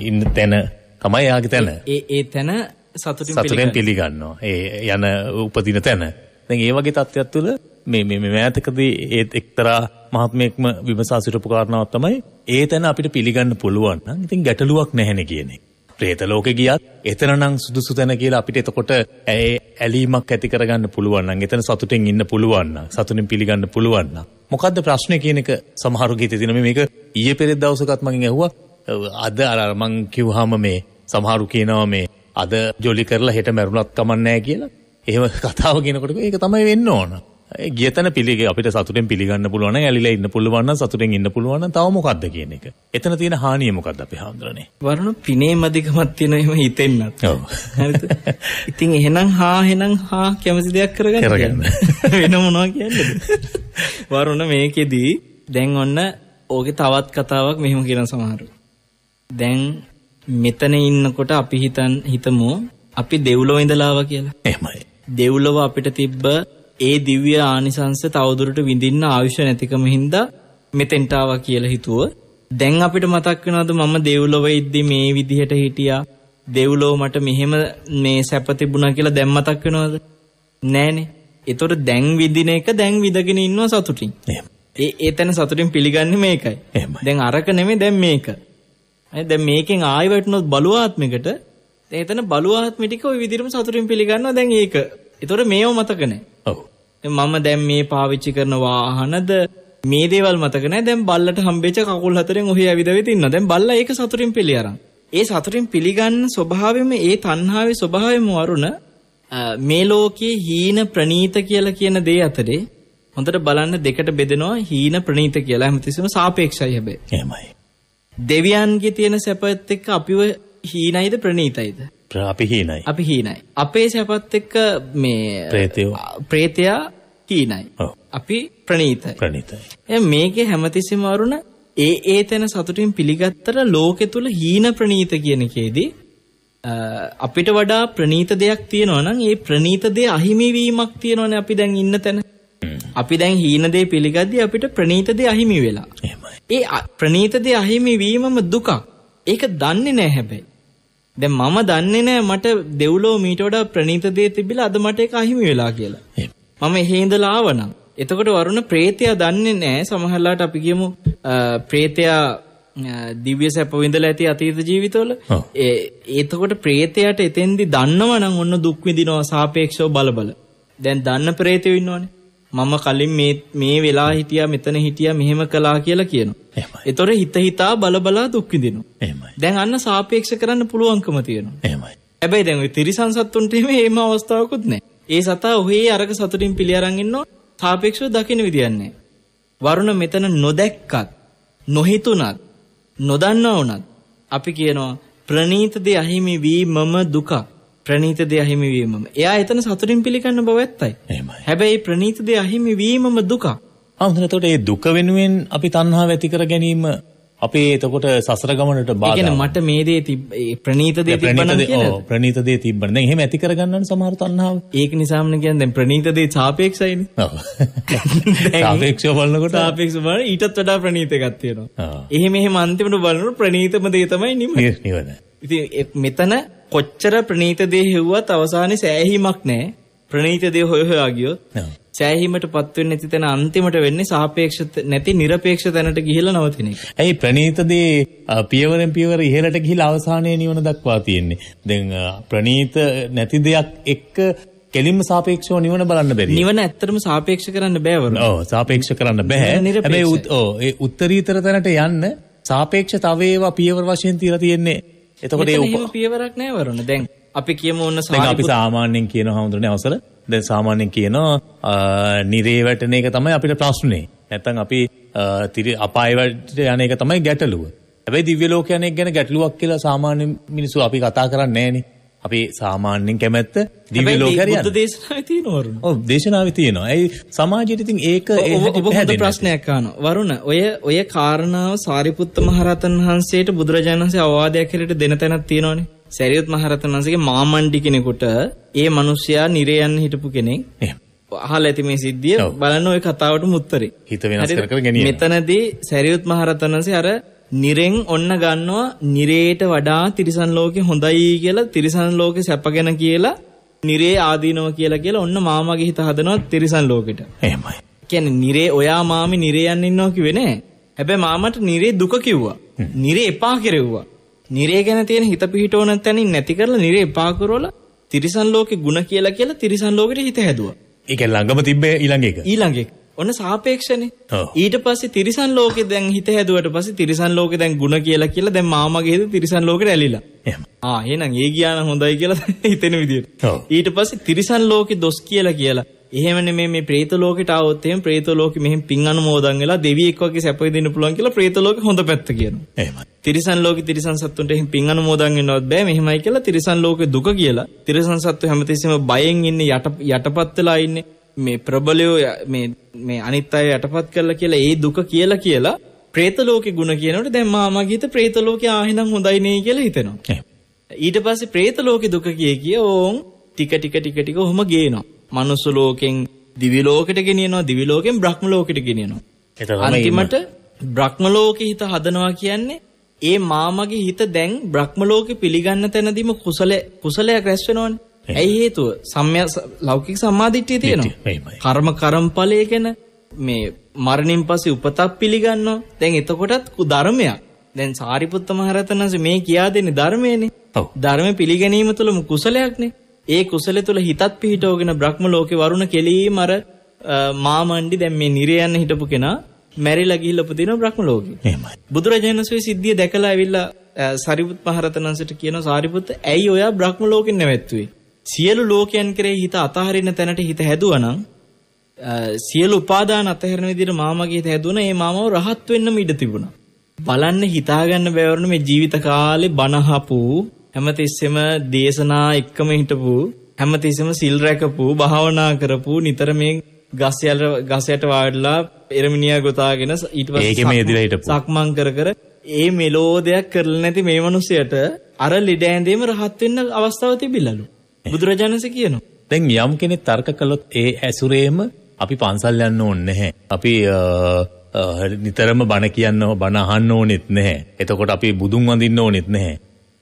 ඉන්න තැන තමයි යාගේ තැන. ඒ ඒ තැන සතුටින් පිළිගන්නවා. ඒ යන උපදින තැන. දැන් ඒ වගේ තත්ත්වයක් තුළ මේ මේ මේ මෑතකදී ඒත් එක්තරා මහත්මයෙක්ම විමසා සිටපු කාරණාවක් තමයි ඒ තැන අපිට පිළිගන්න පුළුවන් නම් ඉතින් ගැටලුවක් නැහැනේ කියන එක. ප්‍රේත ලෝකෙ ගියත් එතන නම් සුදුසු තැන කියලා අපිට එතකොට ඇයි ඇලීමක් ඇති කරගන්න පුළුවන් නම් එතන සතුටින් ඉන්න පුළුවන් නම් සතුටින් පිළිගන්න පුළුවන් නම් මොකද්ද ප්‍රශ්නේ කියන එක සමහරුගේ තියෙන මේක ඊයේ පෙරේද දවසකත් මගෙන් ඇහුවා අද අර මං කිව්වහම මේ සමහරු කියනවා මේ අද ජොලි කරලා හෙට මැරුණත් කමන්නෑ කියලා. එහෙම කතාව කියනකොට ඒක තමයි වෙන්න ඕන. ගියතන පිළිග අපිට සතුටෙන් පිළිගන්න පුළුවන් නම් ඇලිලා ඉන්න පුළුවන් නම් සතුටෙන් ඉන්න පුළුවන් නම් තව මොකක්ද කියන එක. එතන තියෙන හානිය මොකක්ද අපි හඳුරන්නේ? වරුණු පිනේ මදිකමක් තියෙන එහෙම හිතෙන්නත්. ඔව්. හරිද? ඉතින් එහෙනම් හා එහෙනම් හා කැමති දෙයක් කරගන්න. කරගන්න. වෙන මොනවා කියන්නේද? වරුණ මේකෙදී දැන් ඔන්න ඕකේ තවත් කතාවක් මෙහෙම කියන සමහරු. දැන් මෙතන ඉන්නකොට අපි හිතන් හිතමු අපි දෙව්ලොව ඉඳලාවා කියලා. එහෙමයි. දෙව්ලොව අපිට තිබ්බ ඒ දිව්‍ය ආනිසංස තවදුරට විඳින්න අවශ්‍ය නැතිකම හින්දා මෙතෙන්ට ආවා කියලා හිතුව. දැන් අපිට මතක් වෙනවද මම දෙව්ලොව ඉද්දි මේ විදිහට හිටියා. දෙව්ලොව මට මෙහෙම මේ සැප තිබුණා කියලා දැන් මතක් වෙනවද? නෑනේ. ඒතොර දැන් විඳින එක දැන් විඳගෙන ඉන්නවා සතුටින්. එහෙම. ඒ එතන සතුටින් පිළිගන්නේ මේකයි. දැන් අරක නෙමෙයි දැන් මේක. දැන් මේකෙන් ආයෙ වැටුනොත් බලුආත්මයකට දැන් එතන බලුආත්ම ටික ওই විදිහටම සතුටින් පිළිගන්නවා දැන් ඒක. ඒතොර මේව මතක නැහැ. ඔව්. මම දැන් මේ පාවිච්චි කරන වාහනද මේ දේවල් මතක නැහැ. දැන් බල්ලට හම්බෙච්ච කකුල් හතරෙන් ඔහි ඇවිදවිද ඉන්නවා. දැන් බල්ලා ඒක සතුටින් පිළි අරන්. ඒ සතුටින් පිළිගන්න ස්වභාවෙම ඒ තණ්හාවේ ස්වභාවයම වරුණ මේ ලෝකයේ හීන ප්‍රනීත කියලා කියන දේ අතරේ හොඳට බලන්න දෙකට බෙදෙනවා හීන ප්‍රනීත කියලා හැමතිස්සෙම සාපේක්ෂයි හැබැයි. එහෙමයි. දෙවියන්ගේ තියෙන සැපත් එක්ක අපිව හීනයිද ප්‍රනීතයිද? අපි හීනයි. අපි හීනයි. අපේ සැපත් එක්ක මේ ප්‍රේතයා හීනයි. අපි ප්‍රනීතයි. ප්‍රනීතයි. මේකේ හැමතිස්සෙම වරුණ ඒ ඒ තැන සතුටින් පිළිගත්තට ලෝකෙ තුල හීන ප්‍රනීත කියන එකේදී අපිට වඩා ප්‍රනීත දෙයක් තියෙනවා නම් ඒ ප්‍රනීත දේ අහිමි වීමක් තියෙනවනේ අපි දැන් ඉන්න තැන. අපි දැන් හීන දේ පිළිගද්දී අපිට ප්‍රනීත දේ අහිමි වෙලා. ඒ ප්‍රනීත දේ අහිමි වීමම දුකක්. ඒක දන්නේ නැහැ හැබැයි. දැන් මම දන්නේ නැහැ මට දෙව්ලෝ මීට වඩා ප්‍රනීත දේ තිබිලා අද මට ඒක අහිමි වෙලා කියලා. මම එහෙ ඉඳලා ආවනම්. එතකොට වරුණ ප්‍රේතයා දන්නේ නැහැ සමහරලාට අපි කියමු ප්‍රේතයා දිව්‍ය සැප විඳලා ඇති අතීත ජීවිතවල ඒ එතකොට ප්‍රේතයාට එතෙන්දි දන්නව නම් ඔන්න දුක් විඳිනවා සාපේක්ෂව බලබල. දැන් දන්න ප්‍රේතයෝ ඉන්නවනේ. මම කලින් මේ මේ වෙලා හිටියා මෙතන හිටියා මෙහෙම කළා කියලා කියනවා. එහෙමයි. ඒතොර හිත හිතා බල බලා දුක් විඳිනවා. එහෙමයි. දැන් අන්න සාපේක්ෂ කරන්න පුළුවන්කම තියෙනවා. එහෙමයි. හැබැයි දැන් ওই තිරිසන් සත්තුන්ට එහෙම අවස්ථාවකුත් නැහැ. ඒ සතා ඔහේ අරක සතුටින් පිළි අරන් ඉන්නවා. සාපේක්ෂව දකින්න විදියන්නේ. වරුණ මෙතන නොදැක්කත් නොහිතුණත් නොදන්නා වුණත් අපි කියනවා ප්‍රනීත දේ අහිමි වීමම දුකක්. ප්‍රණීත දේ අහිමි වීමම. එයා එතන සතුටින් පිළිගන්න බව ඇත්තයි. එහෙමයි. හැබැයි ප්‍රණීත දේ අහිමි වීමම දුක. ආන්දර එතකොට මේ දුක වෙනුවෙන් අපි තණ්හාව ඇති කර ගැනීම අපේ එතකොට සසර ගමනට බාධා. ඒ කියන්නේ මට මේ දේ තිබ්බ ප්‍රණීත දේ තිබ්බනම් කියලා. ඔව් ප්‍රණීත දේ තිබ්බනම්. දැන් එහෙම ඇති කරගන්න ඕන සමහර තණ්හාව. ඒක නිසාම නේ කියන්නේ දැන් ප්‍රණීත දේ සාපේක්ෂයිනේ. ඔව්. සාපේක්ෂව බලනකොට සාපේක්ෂව බලන ඊටත් වඩා ප්‍රණීත එකක් තියෙනවා. එහෙම එහෙම අන්තිමට බලනකොට ප්‍රණීතම දේ තමයි නිවන. නිවන. ඉතින් මෙතන කොච්චර ප්‍රණීත දේ හෙව්වත් අවසානයේ සෑහීමක් නැහැ. ප්‍රණීත දේ හොය හොයා ගියොත් සෑහීමටපත් වෙන්නේ නැති තැන අන්තිමට වෙන්නේ සාපේක්ෂ නැති নিরপেক্ষ තැනට ගිහිලා නවතින එක. ඇයි ප්‍රණීත දේ පියවරෙන් පියවර ඉහළට ගිහිලා අවසානයේ නිවන දක්වා තියෙන්නේ. දැන් ප්‍රණීත නැති දෙයක් එක්ක කෙලින්ම සාපේක්ෂව නිවන බලන්න බැරි. නිවන ඇත්තටම සාපේක්ෂ කරන්න බෑ වරුණ. ඔව් සාපේක්ෂ කරන්න බෑ. හැබැයි ඔව් ඒ උත්තරීතර තැනට යන්න සාපේක්ෂ තව ඒවා පියවර වශයෙන් තියලා තියෙන්නේ එතකොට ඒ පියවරක් නෑ වරුණ. දැන් අපි කියමු ඔන්න සාරිපුත්ත අපි සාමාන්‍යයෙන් කියන හඳුනේ අවසර. දැන් සාමාන්‍යයෙන් කියනවා නිරේ වැටෙන එක තමයි අපිට ප්‍රශ්නේ. නැත්තම් අපි තිරි අපාය වලට යන එක තමයි ගැටලුව. හැබැයි දිව්‍ය ලෝක යන එක ගැන ගැටලුවක් කියලා සාමාන්‍ය මිනිස්සු අපි කතා කරන්නේ නෑනේ. අපේ සාමාන්‍යයෙන් කැමැත්ත දිව්‍ය ලෝකේ හරි යන. බුද්ධ දේශනාවේ තියෙනවරුණ. ඔව් දේශනාවේ තියෙනවා. ඒ සමාජයට ඉතින් ඒක ඔබ හොඳ ප්‍රශ්නයක් අහනවා. වරුණ ඔය ඔය කාරණාව සාරිපුත්ත මහරහතන් වහන්සේට බුදුරජාණන් වහන්සේ අවවාදයක් කියලා දෙන තැනක් තියෙනවනේ. සරියුත් මහරහතන් වහන්සේගේ මාමණ්ඩි කෙනෙකුට ඒ මිනිසයා නිරේ යන්න හිටපු කෙනෙක්. අහලා ඇති මේ සිද්ධිය බලන ওই කතාවට මුත්තරේ. හිත වෙනස් කර කර ගෙනියන. මෙතනදී සරියුත් මහරහතන් වහන්සේ අර නිරෙන් ඔන්න ගන්නවා නිරේට වඩා තිරිසන් ලෝකේ හොඳයි කියලා තිරිසන් ලෝකේ සැපගෙන කියලා නිරේ ආදීනවා කියලා කියලා ඔන්න මාමාගේ හිත හදනවා තිරිසන් ලෝකෙට. එහෙමයි. කියන්නේ නිරේ ඔයා මාමි නිරේ යන්න ඉන්නවා කිව්වේ නෑ. හැබැයි මාමට නිරේ දුක කිව්වා. නිරේ එපා කෙරෙව්වා. නිරේ ගැන තියෙන හිත පිහිටවන තැනින් නැති කරලා නිරේ එපා කරවලා තිරිසන් ලෝකේ ಗುಣ කියලා කියලා තිරිසන් ලෝකෙට හිත හැදුවා. ඒක ළඟම තිබ්බේ ඊළඟ එක. ඊළඟ එක. ඔන්න සාපේක්ෂනේ. ඊට පස්සේ තිරිසන් ලෝකේ දැන් හිත හැදුවට පස්සේ තිරිසන් ලෝකේ දැන් ಗುಣ කියලා කියලා දැන් මාමගේ හිත තිරිසන් ලෝකෙට ඇලිලා. එහෙම. ආ එහෙනම් ඒ ගියාන හොඳයි කියලා හිතෙන විදියට. ඊට පස්සේ තිරිසන් ලෝකේ දොස් කියලා කියලා. එහෙම නෙමේ මේ പ്രേත ලෝකෙට ආවොත් එහෙම ප්‍රේත ලෝකෙ මෙහෙම පින් අනුමෝදන් වෙලා දෙවියෙක් වගේ සැප විඳින්න පුළුවන් කියලා ප්‍රේත ලෝකෙ හොඳ පැත්ත කියනවා. එහෙමයි. තිරිසන් ලෝකෙ තිරිසන් සත්තුන්ට එහෙම පින් අනුමෝදන් වෙනවත් බෑ මෙහෙමයි කියලා තිරිසන් ලෝකෙ දුක කියලා. තිරිසන් සත්තු හැමතිස්සෙම බයෙන් ඉන්නේ යට යටපත් වෙලා ඉන්නේ. මේ ප්‍රබලයෝ මේ මේ අනිත් අය යටපත් කළා කියලා ඒ දුක කියලා කියලා പ്രേත ලෝකේ ಗುಣ කියනකොට දැන් මාමා ගීත പ്രേත ලෝකේ ආහිනම් හොඳයි නේ කියලා හිතෙනවා. ඊට පස්සේ പ്രേත ලෝකේ දුක කිය කිය ඕන් ටික ටික ටික ටික ඔහොම ගේනවා. මනුස්ස ලෝකෙන් දිවි ලෝකෙට ගෙනියනවා, දිවි ලෝකෙන් බ්‍රහ්ම ලෝකෙට ගෙනියනවා. අන්තිමට බ්‍රහ්ම ලෝකේ හිත හදනවා කියන්නේ ඒ මාමගේ හිත දැන් බ්‍රහ්ම ලෝකෙ පිළිගන්න තැනදීම කුසල කුසලයක් රැස් වෙනවනේ. ඇයි හේතුව සම්ය ලෞකික සම්මාධිට්ඨිය තියෙනවා. කර්ම කර්මඵලය ගැන මේ මරණින් පස්සේ උපතක් පිළිගන්නවා. දැන් එතකොටත් ධර්මයක්. දැන් සාරිපුත්ත මහරහතන් වහන්සේ මේ කියා දෙන්නේ ධර්මයනේ. ධර්ම පිළිගැනීම තුළම කුසලයක්නේ. ඒ කුසලය තුළ හිතත් පිහිටවගෙන බ්‍රහ්ම ලෝකේ වරුණ කෙලීම අර මාමණ්ඩි දැන් මේ නිරයන් හිටපු කෙනා මැරිලා ගිහිල්ලා උපදිනවා බ්‍රහ්ම ලෝකේ. එහෙමයි. බුදුරජාණන් වහන්සේ සිද්ධිය දැකලා ඇවිල්ලා සාරිපුත් මහරහතන් වහන්සේට කියනවා සාරිපුත් ඇයි ඔයා බ්‍රහ්ම ලෝකෙන් නැවැත්තුවේ? සියලු ලෝකයන් කෙරෙහි හිත අතහරින තැනට හිත හැදුවනම් සියලු උපාදාන අතහැරන විදිහට මාමගේ හිත හැදුණා. ඒ මාමව රහත් වෙන්නම ඉඩ තිබුණා. බලන්න හිතාගන්න බැවරුණු මේ ජීවිත කාලේ බනහපු හැමතිස්සෙම දේශනා එක්කම හිටපු හැමතිස්සෙම සිල් රැකපු භාවනා කරපු නිතර මේ ගස් යල ගසයට වාඩිලා එරමිනියා ගොතාගෙන ඊට පස්සේ සක්මන් කර කර ඒ මෙලෝ දෙයක් කරලා නැති මේ මිනිසයාට අර ලිඩ ඇඳීම රහත් වෙන්න අවස්ථාව තිබිලලු බුදුරජාණන්ස කියනවා. දැන් යම් කෙනෙක් තර්ක කළොත් ඒ ඇසුරේම අපි පන්සල් යන්න ඕනේ නැහැ. අපි නිතරම බණ කියන්න බණ අහන්න ඕනෙත් නැහැ. එතකොට අපි බුදුන් වඳින්න ඕනෙත් නැහැ.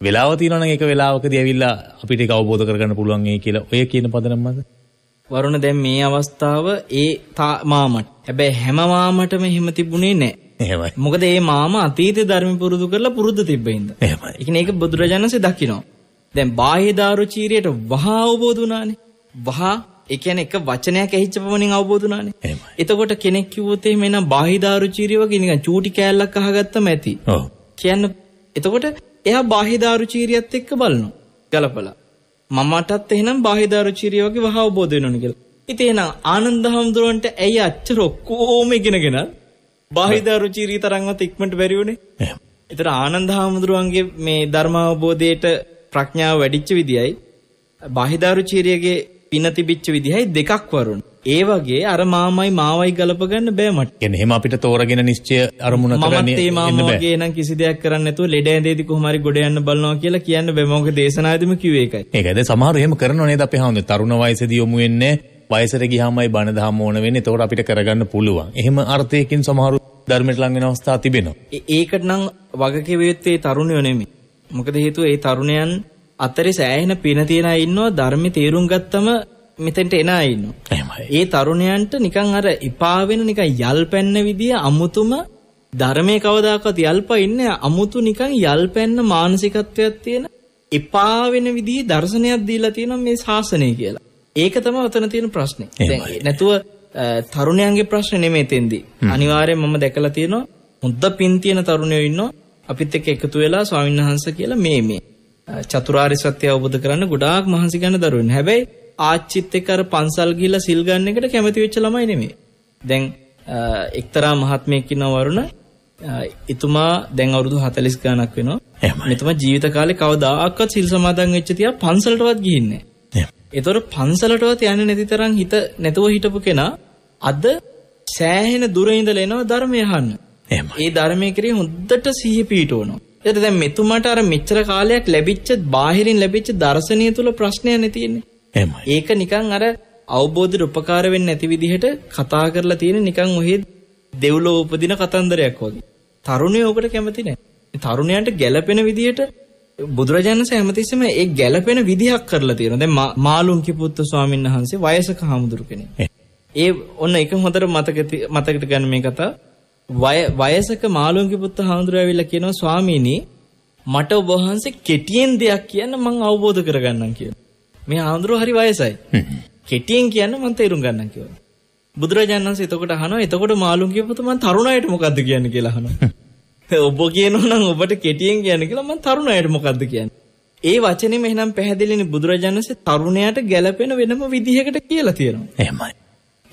වෙලාව තියෙනවා නම් ඒක වෙලාවකදී ඇවිල්ලා අපිට ඒක අවබෝධ කරගන්න පුළුවන් ඒ කියලා ඔය කියන පදනම මත වරුණ දැන් මේ අවස්ථාව ඒ මාමට. හැබැයි හැම මාමටම එහෙම තිබුණේ නැහැ. එහෙමයි. මොකද මේ මාම අතීතේ ධර්ම පුරුදු කරලා පුරුද්ද තිබ්බ හින්දා. එහෙමයි. ඒ කියන්නේ ඒක බුදුරජාණන්සේ දකිනවා. දැන් බාහ්‍ය දාරුචීරයට වහා අවබෝධ වුණානේ. වහා ඒ කියන්නේ එක වචනයක් ඇහිච්ච පමණින් අවබෝධ වුණානේ. එහෙමයි. එතකොට කෙනෙක් කිව්වොත් එහෙම එන බාහ්‍ය දාරුචීරිය වගේ නිකන් චූටි කෑල්ලක් අහගත්තම ඇති. ඔව්. කියන්න එතකොට එයා බාහ්‍ය දාරුචීරියත් එක්ක බලනවා. ගලපලා. මමටත් එහෙනම් බාහ්‍ය දාරුචීරිය වගේ වහා අවබෝධ වෙනවනේ කියලා. ඉතින් එහෙනම් ආනන්ද හැමදුරන්ට ඇයි අච්චර ඔක්කොම ඉගෙනගෙන බාහිද රුචිරී තරංවත් ඉක්මට බැරිවුණේ එතර ආනන්ද හාමුදුරුවන්ගේ මේ ධර්මාවබෝධයට ප්‍රඥාව වැඩිච්ච විදියයි බාහිදාරු චීරියගේ පින තිබිච්ච විදිහයි දෙකක් වරුණ. ඒ වගේ අර මාමයි මාවයි ගලපගන්න බෑ මට. කියන්නේ එහෙම අපිට තෝරගෙන නිශ්චය අරමුණ කරන්න එන්න බෑ. මම වගේ නම් කිසි දෙයක් කරන්න නැතුව ලෙඩ ඇඳේදි කොහොම හරි ගොඩ යන්න බලනවා කියලා කියන්න බෑ. මොකද දේශනාවෙදිම කිව්වේ ඒකයි. ඒකයි. දැන් සමහරව එහෙම කරනව නේද අපි හාමුදුරුවෝ. තරුණ වයසේදී යොමු වෙන්නේ වයසට ගියාමයි බණ දහම් ඕන වෙන්නේ. ඒතකොට අපිට කරගන්න පුළුවන්. එහෙම අර්ථයකින් සමහරු ධර්මයට ලං වෙන අවස්ථා තිබෙනවා. ඒකට නම් වගකීම යුත්තේ තරුණයෝ නෙමෙයි. මොකද හේතුව ඒ තරුණයන් අතරේ සෑහෙන පින තියන අය ඉන්නවා ධර්මයේ තේරුම් ගත්තම මෙතෙන්ට එන අය ඉන්නවා. එහෙමයි. ඒ තරුණයන්ට නිකන් අර එපා වෙන නිකන් යල්පැන්න විදිය අමුතුම ධර්මයේ කවදාකවත් යල්පා ඉන්නේ අමුතු නිකන් යල්පැන්න මානසිකත්වයක් තියෙන එපා වෙන විදිහේ දර්ශනයක් දීලා තියෙනවා මේ ශාසනය කියලා. ඒක තමයි ඔතන තියෙන ප්‍රශ්නේ. දැන් නැතුව තරුණයන්ගේ ප්‍රශ්නේ නෙමෙයි තෙන්දී. අනිවාර්යෙන් මම දැකලා තියෙනවා හොඳ පින් තියෙන තරුණයෝ ඉන්නවා අපිත් එක්ක එකතු වෙලා ස්වාමීන් වහන්සේ කියලා මේ මේ චතුරාර්ය සත්‍ය අවබෝධ කරන්න ගොඩාක් මහන්සි ගන්න දරුවෝ. හැබැයි ආච්චිත් එක්ක අර පන්සල් ගිහිල්ලා සිල් ගන්න එකට කැමති වෙච්ච ළමයි නෙමෙයි. දැන් එක්තරා මහත්මයෙක් ඉන්න වරුණ එතුමා දැන් අවුරුදු 40 ගණක් වෙනවා. මෙතුමා ජීවිත කාලේ කවදාකවත් සිල් සමාදන් වෙච්ච තියා පන්සලටවත් ගිහින්නේ නැහැ. ඒතොර පන්සලටවත් යන්නේ නැති තරම් හිත නැතුව හිටපු කෙනා අද සෑහෙන දුර ඉඳලා එනවා ධර්මය අහන්න. ඒ ධර්මය කරේ හොද්දට සිහි පිටෝනවා. එත දැන් මෙතුමට අර මෙච්චර කාලයක් ලැබිච්ච බාහිරින් ලැබිච්ච දර්ශනය තුල ප්‍රශ්නයක් නැතිනේ. එහෙමයි. ඒක නිකන් අර අවබෝධයට උපකාර වෙන්නේ නැති විදිහට කතා කරලා තියෙන නිකන් ඔහේ දෙව්ලෝ උපදින කතන්දරයක් වගේ. තරුණයෝ ඔබට කැමති නැහැ. තරුණයන්ට ගැළපෙන විදිහට බුදුරජාණන් හැමතිස්සෙම ඒ ගැළපෙන විදිහක් කරලා තියෙනවා. දැන් මාළුන් කිපුත්තු ස්වාමීන් වහන්සේ වයසක හාමුදුරු කෙනෙක්. ඒ ඔන්න එක හොඳට මතක මතකට ගන්න මේ කතාව. වයසක මාළුන්ගේ පුත්ත හාමුදුරුවෝ ඇවිල්ලා කියනවා ස්වාමීනි මට ඔබ වහන්සේ කෙටියෙන් දෙයක් කියන්න මං අවබෝධ කරගන්නම් කියලා. මේ හාමුදුරුවෝ හරි වයසයි. කෙටියෙන් කියන්න මං තේරුම් ගන්නම් කියලා. බුදුරජාණන් වහන්සේ එතකොට අහනවා එතකොට මාළුන් කියපොත මං තරුණයට මොකද්ද කියන්නේ කියලා අහනවා. ඔබ කියනවා නම් ඔබට කෙටියෙන් කියන්න කියලා මං තරුණයට මොකද්ද කියන්නේ? ඒ වචනේම එහෙනම් පැහැදිලිනේ බුදුරජාණන් වහන්සේ තරුණයට ගැළපෙන වෙනම විදිහකට කියලා තියෙනවා. එහෙමයි.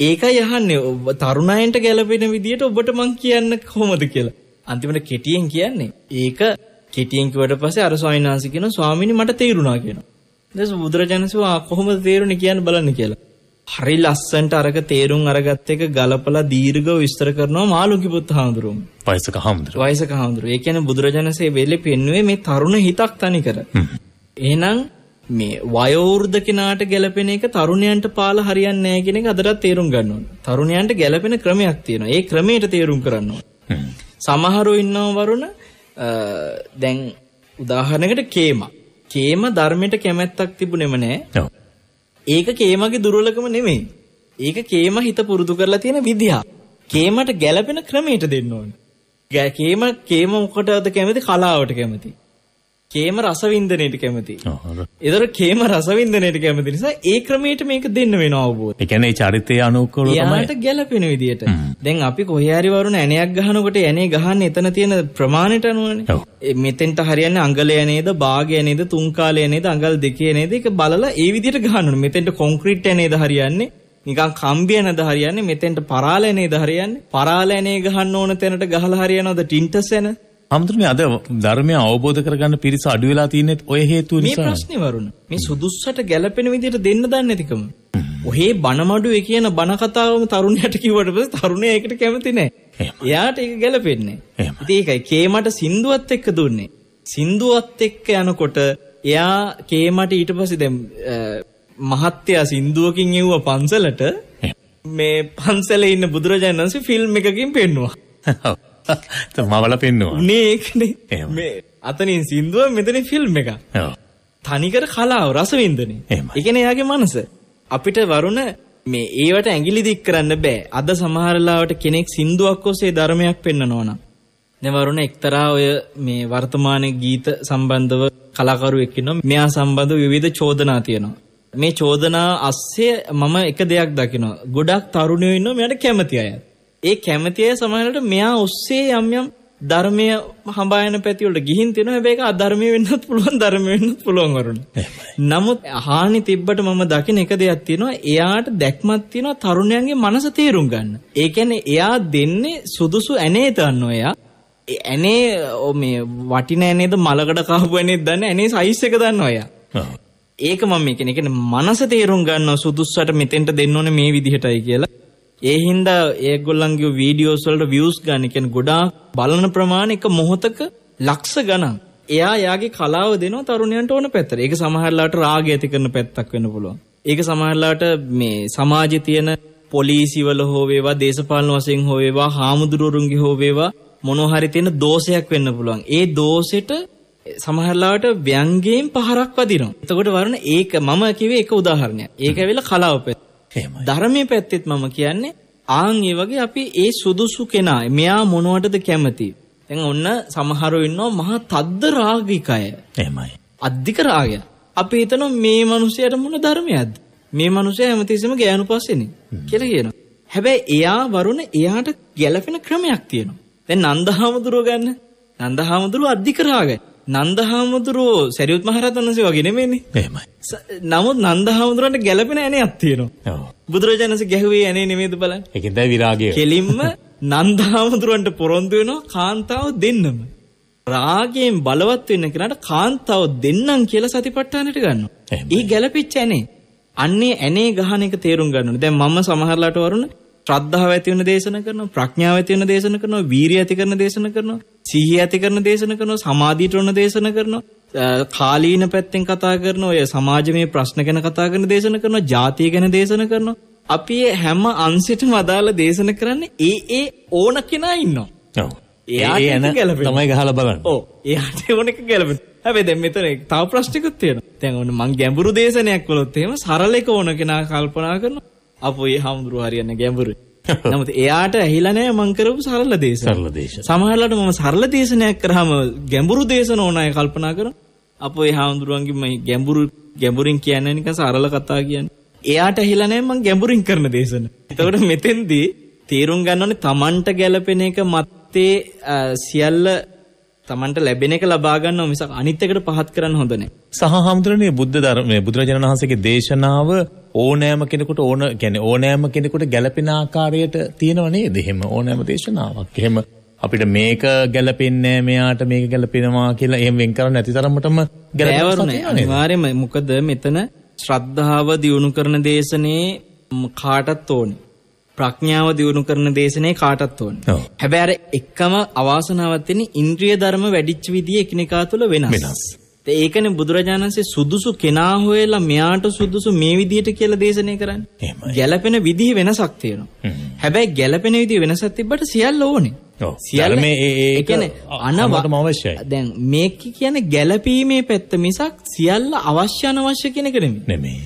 ඒකයි අහන්නේ ඔබ තරුණයන්ට ගැළපෙන විදියට ඔබට මං කියන්න කොහොමද කියලා. අන්තිමට කෙටියෙන් කියන්නේ ඒක කෙටියෙන් කිව්වට පස්සේ අර ස්වාමීන් වහන්සේ කියනවා ස්වාමීනි මට තේරුණා කියනවා. දැන් බුදුරජාණන්සේ ආ කොහොමද තේරුණේ කියන්න බලන්න කියලා. හරි ලස්සන්ට අරක තේරුම් අරගත්ත එක ගලපලා දීර්ඝව විස්තර කරනවා මාළුකි පුත් හාමුදුරුවෝ. වයසක හාමුදුරුවෝ. වයසක හාමුදුරුවෝ. ඒ කියන්නේ බුදුරජාණන්සේ වෙලේ පෙන්වුවේ මේ තරුණ හිතක් තනි කර. එහෙනම් මේ වයෝවෘද්ධ කෙනාට ගැලපෙන එක තරුණයන්ට පාල හරියන්නේ නැහැ කියන එක අදටත් තේරුම් ගන්න ඕනේ. තරුණයන්ට ගැලපෙන ක්‍රමයක් තියෙනවා. ඒ ක්‍රමයට තේරුම් කරන්න ඕනේ. සමහරව ඉන්නව වරුණ දැන් උදාහරණයකට කේම. කේම ධර්මයට කැමැත්තක් තිබුණෙම නැහැ. ඒක කේමගේ දුර්වලකම නෙමෙයි. ඒක කේම හිත පුරුදු කරලා තියෙන විදිහ. කේමට ගැලපෙන ක්‍රමයට දෙන්න ඕනේ. කේම කේම මොකටද කැමති? කලාවට කැමති. කේම රසවින්දනයට කැමති. ඒතර කේම රසවින්දනයට කැමති නිසා ඒ ක්‍රමයට මේක දෙන්න වෙන අවබෝධය. ඒ කියන්නේ චරිතය අනුකූලව තමයි. යාට ගැළපෙන විදියට. දැන් අපි කොහේ හරි වරුණ ඇණයක් ගහනකොට ඇණේ ගහන්නේ එතන තියෙන ප්‍රමාණයට අනුවනේ. මෙතෙන්ට හරියන්නේ අඟලය නේද, භාගය නේද, තුන් කාලය නේද, අඟල් දෙකේ නේද? ඒක බලලා ඒ විදියට ගහන්න ඕනේ. මෙතෙන්ට කොන්ක්‍රීට් ඇණේද හරියන්නේ? නිකන් කම්බිය නේද හරියන්නේ මෙතෙන්ට පරාලය නේද හරියන්නේ පරාලය නේ ගහන්න ඕන තැනට ගහලා හරියනවද ටින්ටස් එන හමුදුනේ අද ධර්මය අවබෝධ කරගන්න පිරිස අඩු වෙලා තින්නේ ඔය හේතුව නිසා. මේ ප්‍රශ්නේ වරුණ. මේ සුදුස්සට ගැළපෙන විදිහට දෙන්න දන්නේ නැතිකම. ඔහේ බනමඩුවේ කියන බන කතාවම තරුණයට කිව්වට පස්සේ තරුණයා ඒකට කැමති නැහැ. එයාට ඒක ගැළපෙන්නේ නැහැ. ඉතින් ඒකයි කේමට සින්දුවත් එක්ක දුන්නේ. සින්දුවත් එක්ක යනකොට එයා කේමට ඊට පස්සේ දැන් මහත්තයා සින්දුවකින් එව්ව පන්සලට මේ පන්සලේ ඉන්න බුදුරජාණන් වහන්සේ ෆිල්ම් එකකින් පෙන්නවා. මවල පෙන්නවා. මේකනේ. මේ අතනින් සින්දුව මෙතන ෆිල්ම් එක. තනිකර කලාව රසවින්දනේ. ඒ කියන්නේ එයාගේ මනස. අපිට වරුණ මේ ඒවට ඇඟිලි දික් කරන්න බෑ. අද සමහරලාවට කෙනෙක් සින්දුවක් ඔස්සේ ධර්මයක් පෙන්නනවා නම්. නැවරුණ එක්තරා ඔය මේ වර්තමාන ගීත සම්බන්ධව කලාකරුවෙක් ඉන්නවා. මෙයා සම්බන්ධව විවිධ චෝදනා තියෙනවා. මේ චෝදනා අස්සේ මම එක දෙයක් දකිනවා. ගොඩක් තරුණයෝ ඉන්නවා මෙයාට කැමති අයත්. ඒ කැමැති අය සමහරවිට මෙයා ඔස්සේ යම් යම් ධර්මය හඹායන පැති වලට ගිහින් තියෙනවා හැබැයි ඒක අධර්මය වෙන්නත් පුළුවන් ධර්ම වෙන්නත් පුළුවන් වරුණ. නමුත් හානි තිබ්බට මම දකින එක දෙයක් තියෙනවා එයාට දැක්මක් තියෙනවා තරුණයන්ගේ මනස තේරුම් ගන්න. ඒ කියන්නේ එයා දෙන්නේ සුදුසු ඇනේ දන්නෝ එයා. ඇනේ මේ වටින ඇනේද මලකට කහපු ඇනේද දන්නේ ඇනේ සයිස් එක දන්නෝ එයා. ඒක මම කියන්නේ මනස තේරුම් ගන්නවා සුදුස්සට මෙතෙන්ට දෙන්න ඕනේ මේ විදිහටයි කියලා. ඒ හින්දා ඒගොල්ලන්ගේ වීඩියෝස් වලට views ගන්න කියන්නේ ගොඩාක් බලන ප්‍රමාණය එක මොහොතක ලක්ෂ ගණන්. එයා යාගේ කලාව දෙනවා තරුණයන්ට ඕන පැත්තට. ඒක සමහරලාට රාගය ඇති කරන පැත්තක් වෙන්න පුළුවන්. ඒක සමහරලාට මේ සමාජයේ තියෙන පොලිසිවල හෝ වේවා දේශපාලන වශයෙන් හෝ වේවා හාමුදුරුවරුන්ගේ හෝ වේවා මොනවා හරි තියෙන දෝෂයක් වෙන්න පුළුවන්. ඒ දෝෂෙට සමහරලාට ව්‍යංගයෙන් පහරක් වදිනවා. එතකොට වරණ ඒක මම කිව්වේ ඒක උදාහරණයක්. ඒක ඇවිල්ලා කලාව පැත්ත. ධර්මයේ පැත්තෙත් මම කියන්නේ ආන් ඒ වගේ අපි ඒ සුදුසු කෙනා මෙයා මොනවටද කැමති දැන් ඔන්න සමහරව ඉන්නවා මහා තද්ද රාගිකය එහෙමයි අධික රාගය අපි හිතනවා මේ මිනිහයාට මොන ධර්මයක්ද මේ මිනිහයා හැමතිස්සෙම ගෑනු පස්සේනේ කියලා කියනවා හැබැයි එයා වරුණ එයාට ගැළපෙන ක්‍රමයක් තියෙනවා දැන් නන්දහාමුදුරුව ගන්න නන්දහාමුදුරුව අධික රාගයි නන්දහාමුදුරුවෝ සරියුත් මහරතනන්සේ වගේ නෙමෙයිනේ. එහෙමයි. නමුත් නන්දහාමුදුරන්ට ගැළපෙන ඇණයක් තියෙනවා. ඔව්. බුදුරජාණන්සේ ගැහුවේ ඇණේ නෙමෙයිද බලන්න. ඒකෙන් දැයි විරාගය. කෙලින්ම නන්දහාමුදුරන්ට පොරොන්දු වෙනවා කාන්තාව දෙන්නම. රාගයෙන් බලවත් වෙන්න කෙනාට කාන්තාව දෙන්නම් කියලා සතිපට්ඨානෙට ගන්නවා. ඒ ගැළපෙච්ච ඇණේ. අන්නේ ඇණේ ගහන එක තේරුම් ගන්න ඕනේ. දැන් මම සමහරලාට වරුණ ශ්‍රද්ධාව ඇති වෙන දේශන කරනවා ප්‍රඥාව ඇති වෙන දේශන කරනවා වීරිය ඇති කරන දේශන කරනවා සිහිය ඇති කරන දේශන කරනවා සමාධියට උන දේශන කරනවා කාලීන පැත්තෙන් කතා කරන ඔය සමාජමය ප්‍රශ්න ගැන කතා කරන දේශන කරනවා ජාතිය ගැන දේශන කරනවා අපි හැම අංශයටම අදාළ දේශන කරන්නේ ඒ ඒ ඕන කෙනා ඉන්නවා ඔව් එයා තමයි ගහලා බලන්න ඕ එයාට ඕන එක ගැලපෙනවා හැබැයි දැන් මෙතන තව ප්‍රශ්නකුත් තියෙනවා. දැන් ඔන්න මං ගැඹුරු දේශනයක් වලත් එහෙම සරල එක ඕන කෙනා කල්පනා කරනවා. අපෝ ඒ හාමුදුරුව හරියන්නේ ගැඹුරු. නමුත් එයාට ඇහිලා නැහැ මං කරපු සරල දේශන. සරල දේශන. සමහරවිට මම සරල දේශනයක් කරාම ගැඹුරු දේශන ඕන අය කල්පනා කරන. අපෝ ඒ හාමුදුරුවන්ගේ මම ගැඹුරු ගැඹුරින් කියන්නේ නිකන් සරල කතා කියන්නේ. එයාට ඇහිලා නැහැ මං ගැඹුරින් කරන දේශන. එතකොට මෙතෙන්දී තීරුම් ගන්න ඕනේ Tamanට ගැළපෙන එක මත්තේ සියල්ල තමන්ට ලැබෙන එක ලබා ගන්නවා මිසක් අනිත් එකට පහත් කරන්න හොඳ නැහැ. සහ හාමුදුරනේ බුද්ධ ධර්මයේ බුදුරජාණන් වහන්සේගේ දේශනාව ඕනෑම කෙනෙකුට ඕන يعني ඕනෑම කෙනෙකුට ගැළපෙන ආකාරයට තියෙනව නේද? එහෙම ඕනෑම දේශනාවක්. එහෙම අපිට මේක ගැලපෙන්නේ මෙයාට මේක ගැලපෙනවා කියලා එහෙම වෙන් කරන්න නැති තරමටම ගැලපෙන්නේ අනිවාර්යයෙන්ම මොකද මෙතන ශ්‍රද්ධාව දියුණු කරන දේශනේ කාටත් ඕනේ ප්‍රඥාව දියුණු කරන දේශනේ කාටත් ඕනේ හැබැයි අර එකම අවාසනාවක් තියෙන ඉන්ද්‍රිය ධර්ම වැඩිච්ච විදිය එකිනෙකා තුළ වෙනස් වෙනස් ඒකනේ බුදුරජාණන්සේ සුදුසු කෙනා හොයලා මෙයාට සුදුසු මේ විදියට කියලා දේශනය කරන්නේ. එහෙමයි. ගැළපෙන විදිහ වෙනසක් තියෙනවා. හැබැයි ගැළපෙන විදිහ වෙනසක් තිබ්බට සියල්ල ඕනේ. ඔව්. සියල්ල මේ ඒ කියන්නේ අනවටම අවශ්‍යයි. දැන් මේක කියන්නේ ගැළපීමේ පැත්ත මිසක් සියල්ල අවශ්‍ය අනවශ්‍ය කියන එක නෙමෙයි.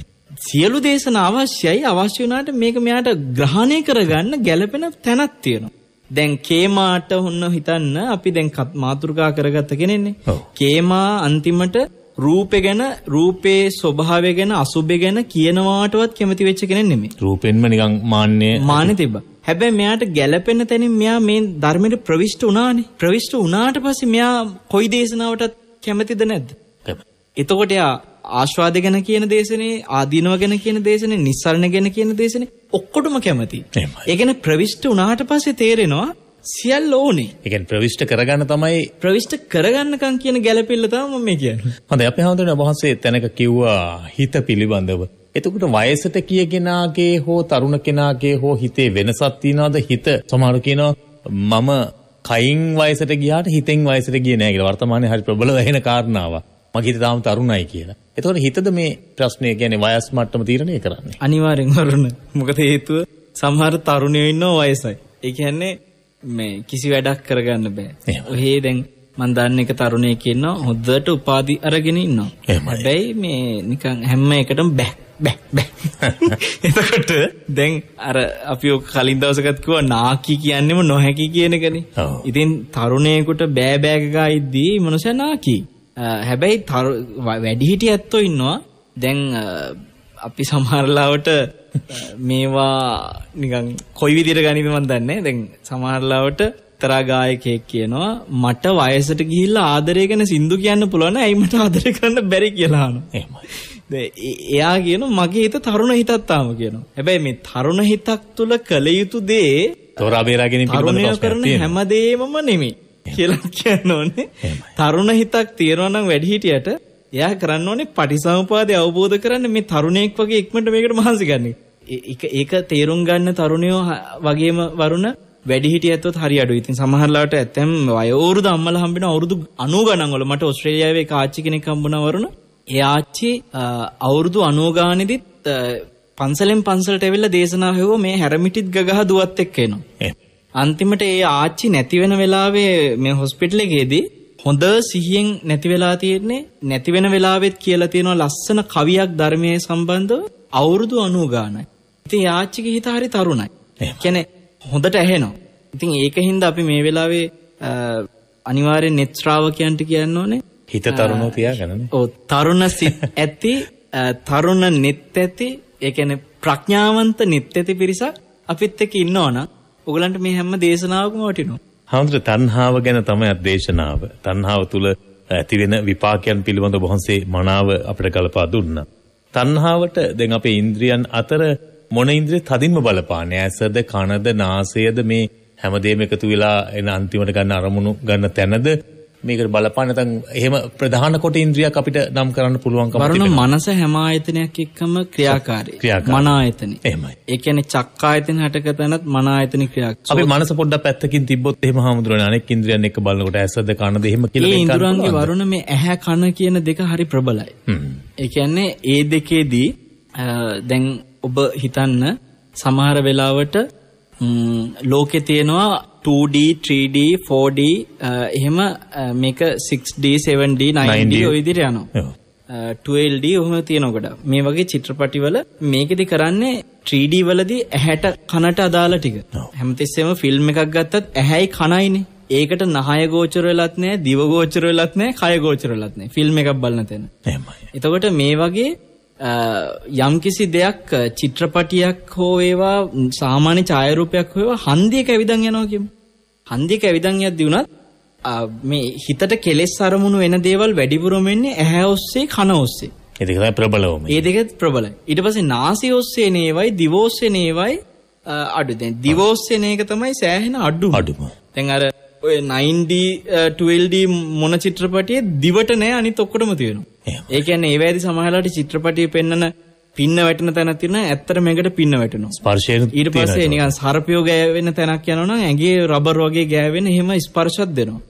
සියලු දේශන අවශ්‍යයි. අවශ්‍ය වුණාට මේක මෙයාට ග්‍රහණය කරගන්න ගැළපෙන තැනක් තියෙනවා. දැන් කේමාට හොන්න හිතන්න අපි දැන් මාතෘකා කරගත්ත කෙනෙන්නේ. කේමා අන්තිමට රූපේ ගැන රූපේ ස්වභාවය ගැන අසුබේ ගැන කියනවාටවත් කැමති වෙච්ච කෙනෙක් නෙමෙයි. රූපෙන්ම නිකන් මාන්නේ මාන්නේ තිබ්බා. හැබැයි මෙයාට ගැළපෙන තැනින් මෙයා මේ ධර්මයට ප්‍රවිෂ්ඨ වුණානේ. ප්‍රවිෂ්ඨ වුණාට පස්සේ මෙයා කොයි දේශනාවටත් කැමතිද නැද්ද? එතකොට යා ආශ්වාද ගැන කියන දේශනේ ආදීනව ගැන කියන දේශනේ නිස්සරණ ගැන කියන දේශනේ ඔක්කොටම කැමති. ඒ කියන්නේ ප්‍රවිෂ්ඨ වුණාට පස්සේ තේරෙනවා සියල් ඕනේ. ඒ කියන්නේ ප්‍රවිෂ්ඨ කරගන්න තමයි ප්‍රවිෂ්ඨ කරගන්නකම් කියන ගැළපෙල්ල තමයි මම මේ කියන්නේ. හොඳයි අපි හැමෝටම ඔබවහන්සේ තැනක කිව්වා හිත පිළිබඳව. එතකොට වයසට කිය කෙනාගේ හෝ තරුණ කෙනාගේ හෝ හිතේ වෙනසක් තියනවාද හිත සමහර කියනවා මම කයින් වයසට ගියාට හිතෙන් වයසට ගියේ නෑ කියලා වර්තමානයේ හරි ප්‍රබල වෙන කාරණාවක්. මගේ හිත තාම තරුණයි කියලා. එතකොට හිතද මේ ප්‍රශ්නේ කියන්නේ වයස් මට්ටම තීරණය කරන්නේ? අනිවාර්යෙන් වරුණ. මොකද හේතුව සමහර තරුණයෝ ඉන්නව වයසයි. ඒ කියන්නේ මේ කිසි වැඩක් කරගන්න බෑ. ඔහේ දැන් මන් දන්න එක තරුණයෙක් ඉන්නවා හොද්දට උපාධි අරගෙන ඉන්නවා. හැබැයි මේ නිකන් හැම එකටම බෑ බෑ බෑ. එතකොට දැන් අර අපි ඔක කලින් දවසකත් කිව්වා නාකි කියන්නේම නොහැකි කියන එකනේ. ඉතින් තරුණයෙකුට බෑ බෑ ගායිද්දී මොනස නාකි. හැබැයි වැඩිහිටි ඇත්තෝ ඉන්නවා දැන් අපි සමහරලාවට මේවා නිකන් කොයි විදිහට ගනිද මන් දන්නේ දැන් සමහරලාවට එක්තරා ගායකයෙක් කියනවා මට වයසට ගිහිල්ලා ආදරය ගැන සින්දු කියන්න පුළුවන් ඇයි මට ආදරය කරන්න බැරි කියලා අහනවා එයා කියනවා මගේ හිත තරුණ හිතක් තාම කියනවා හැබැයි මේ තරුණ හිතක් තුල කළ යුතු දේ තෝරා බේරාගෙන පිළිබඳ ප්‍රශ්නයක් තියෙනවා හැමදේමම නෙමෙයි කියලා කියන්න ඕනේ. තරුණ හිතක් තියෙනවා නම් වැඩිහිටියට එයා කරන්න ඕනේ පටිසමුපාදය අවබෝධ කරන්න මේ තරුණයෙක් වගේ ඉක්මනට මේකට මහන්සි ගන්න. ඒක ඒක තේරුම් ගන්න තරුණයෝ වගේම වරුණ වැඩිහිටියත්වත් හරි අඩුයි. ඉතින් සමහරලාට ඇත්තම් වයෝවෘද අම්මලා හම්බෙන අවුරුදු 90 ගණන් වල මට ඕස්ට්‍රේලියාවේ එක ආච්චි කෙනෙක් හම්බුණා වරුණ. ඒ ආච්චි අවුරුදු 90 ගානෙදිත් පන්සලෙන් පන්සලට ඇවිල්ලා දේශනා හෙව්ව මේ හැරමිටිත් ගගහ දුවත් එක්ක එනවා. අන්තිමට ඒ ආච්චි නැති වෙන වෙලාවේ මේ හොස්පිටල් එකේදී හොඳ සිහියෙන් නැති වෙලා තියෙන්නේ නැති වෙන වෙලාවෙත් කියලා තියෙනවා ලස්සන කවියක් ධර්මයේ සම්බන්ධව අවුරුදු 90 ගානයි. ඉතින් ආච්චිගේ හිත හරි තරුණයි. කියන්නේ හොඳට ඇහෙනවා. ඉතින් ඒකින්ද අපි මේ වෙලාවේ අනිවාර්යෙන් net ශ්‍රාවකයන්ට කියන්න ඕනේ හිත තරුණෝ තියාගන්න. ඔව් තරුණ සිත් ඇති තරුණ net ඇති ඒ කියන්නේ ප්‍රඥාවන්ත net ඇති පිරිසක් අපිත් එක්ක ඉන්නවනම් ඔයගලන්ට මේ හැම දේශනාවකම වටිනවා. හාමුදුර තණ්හාව ගැන තමයි දේශනාව. තණ්හාව තුල ඇතිවෙන විපාකයන් පිළිබඳව වහන්සේ මනාව අපිට කල්පා දුන්නා. තණ්හාවට දැන් අපේ ඉන්ද්‍රියන් අතර මොන ඉන්ද්‍රිය තදින්ම බලපාන්නේ? ඇසද, කනද, නාසයද මේ හැමදේම එකතු වෙලා එන අන්තිමට ගන්න අරමුණු ගන්න තැනද මේකට බලපාන නැතන් එහෙම ප්‍රධාන කොට ඉන්ද්‍රියක් අපිට නම් කරන්න පුළුවන්කම තියෙනවා. මනස හැම ආයතනයක් එක්කම ක්‍රියාකාරී. මන ආයතනේ. එහෙමයි. ඒ කියන්නේ චක්කායතන හටක තැනත් මන ආයතන ක්‍රියාකාරී. අපි මනස පොඩ්ඩක් පැත්තකින් තිබ්බොත් එහෙම හාමුදුරනේ අනෙක් ඉන්ද්‍රියන් එක්ක බලනකොට ඇසද කනද එහෙම කියලා මේ ඉන්ද්‍රයන්ගේ වරුණ මේ ඇහැ කන කියන දෙක හරි ප්‍රබලයි. ඒ කියන්නේ ඒ දෙකේදී දැන් ඔබ හිතන්න සමහර වෙලාවට ලෝකේ තියෙනවා 2D 3D 4D එහෙම uh, මේක 6D 7D 9D ඔය විදිහට යනවා 12D uh, ඔහොම තියෙනවා ගොඩක් මේ වගේ චිත්‍රපටිවල මේකෙදි කරන්නේ 3D වලදී ඇහැට කනට අදාළ ටික හැමතිස්සෙම ෆිල්ම් එකක් ගත්තත් ඇහැයි කනයිනේ ඒකට නහය ගෝචර වෙලත් නෑ දිව ගෝචර වෙලත් නෑ කය ගෝචර වෙලත් නෑ ෆිල්ම් එකක් බලන තැන එතකොට මේ වගේ uh, යම්කිසි දෙයක් චිත්‍රපටියක් හෝ ඒවා සාමාන්‍ය ඡායරූපයක් හෝ ඒවා හන්දියක ඇවිදන් යනවා කියමු හන්දියක ඇවිදන් යද්දී වුණත් මේ හිතට කෙලෙස් අරමුණු වෙන දේවල් වැඩිපුරම එන්නේ ඇහැ ඔස්සේ කන ඔස්සේ. ඒ දෙක තමයි ප්‍රබලවම. ඒ දෙක ප්‍රබලයි. ඊට පස්සේ නාසය ඔස්සේ නේවයි දිව ඔස්සේ නේවයි අඩු. දැන් දිව ඔස්සේ නේක තමයි සෑහෙන අඩු. අඩුම. දැන් අර ඔය 9D 12D මොන චිත්‍රපටියේ දිවට නෑ අනිත් ඔක්කොටම තියෙනවා. ඒ කියන්නේ ඒ වේදි සමහරලාට චිත්‍රපටියේ පෙන්නන පින්න වැටෙන තැන තියෙන ඇත්තට මේකට පින්න වැටෙනවා. ස්පර්ශයෙන් ඊට පස්සේ නිකන් සර්පියෝ ගෑවෙන තැනක් යනවනම් ඇඟේ රබර් වගේ ගෑවෙන එහෙම ස්පර්ශයක් දෙනවා.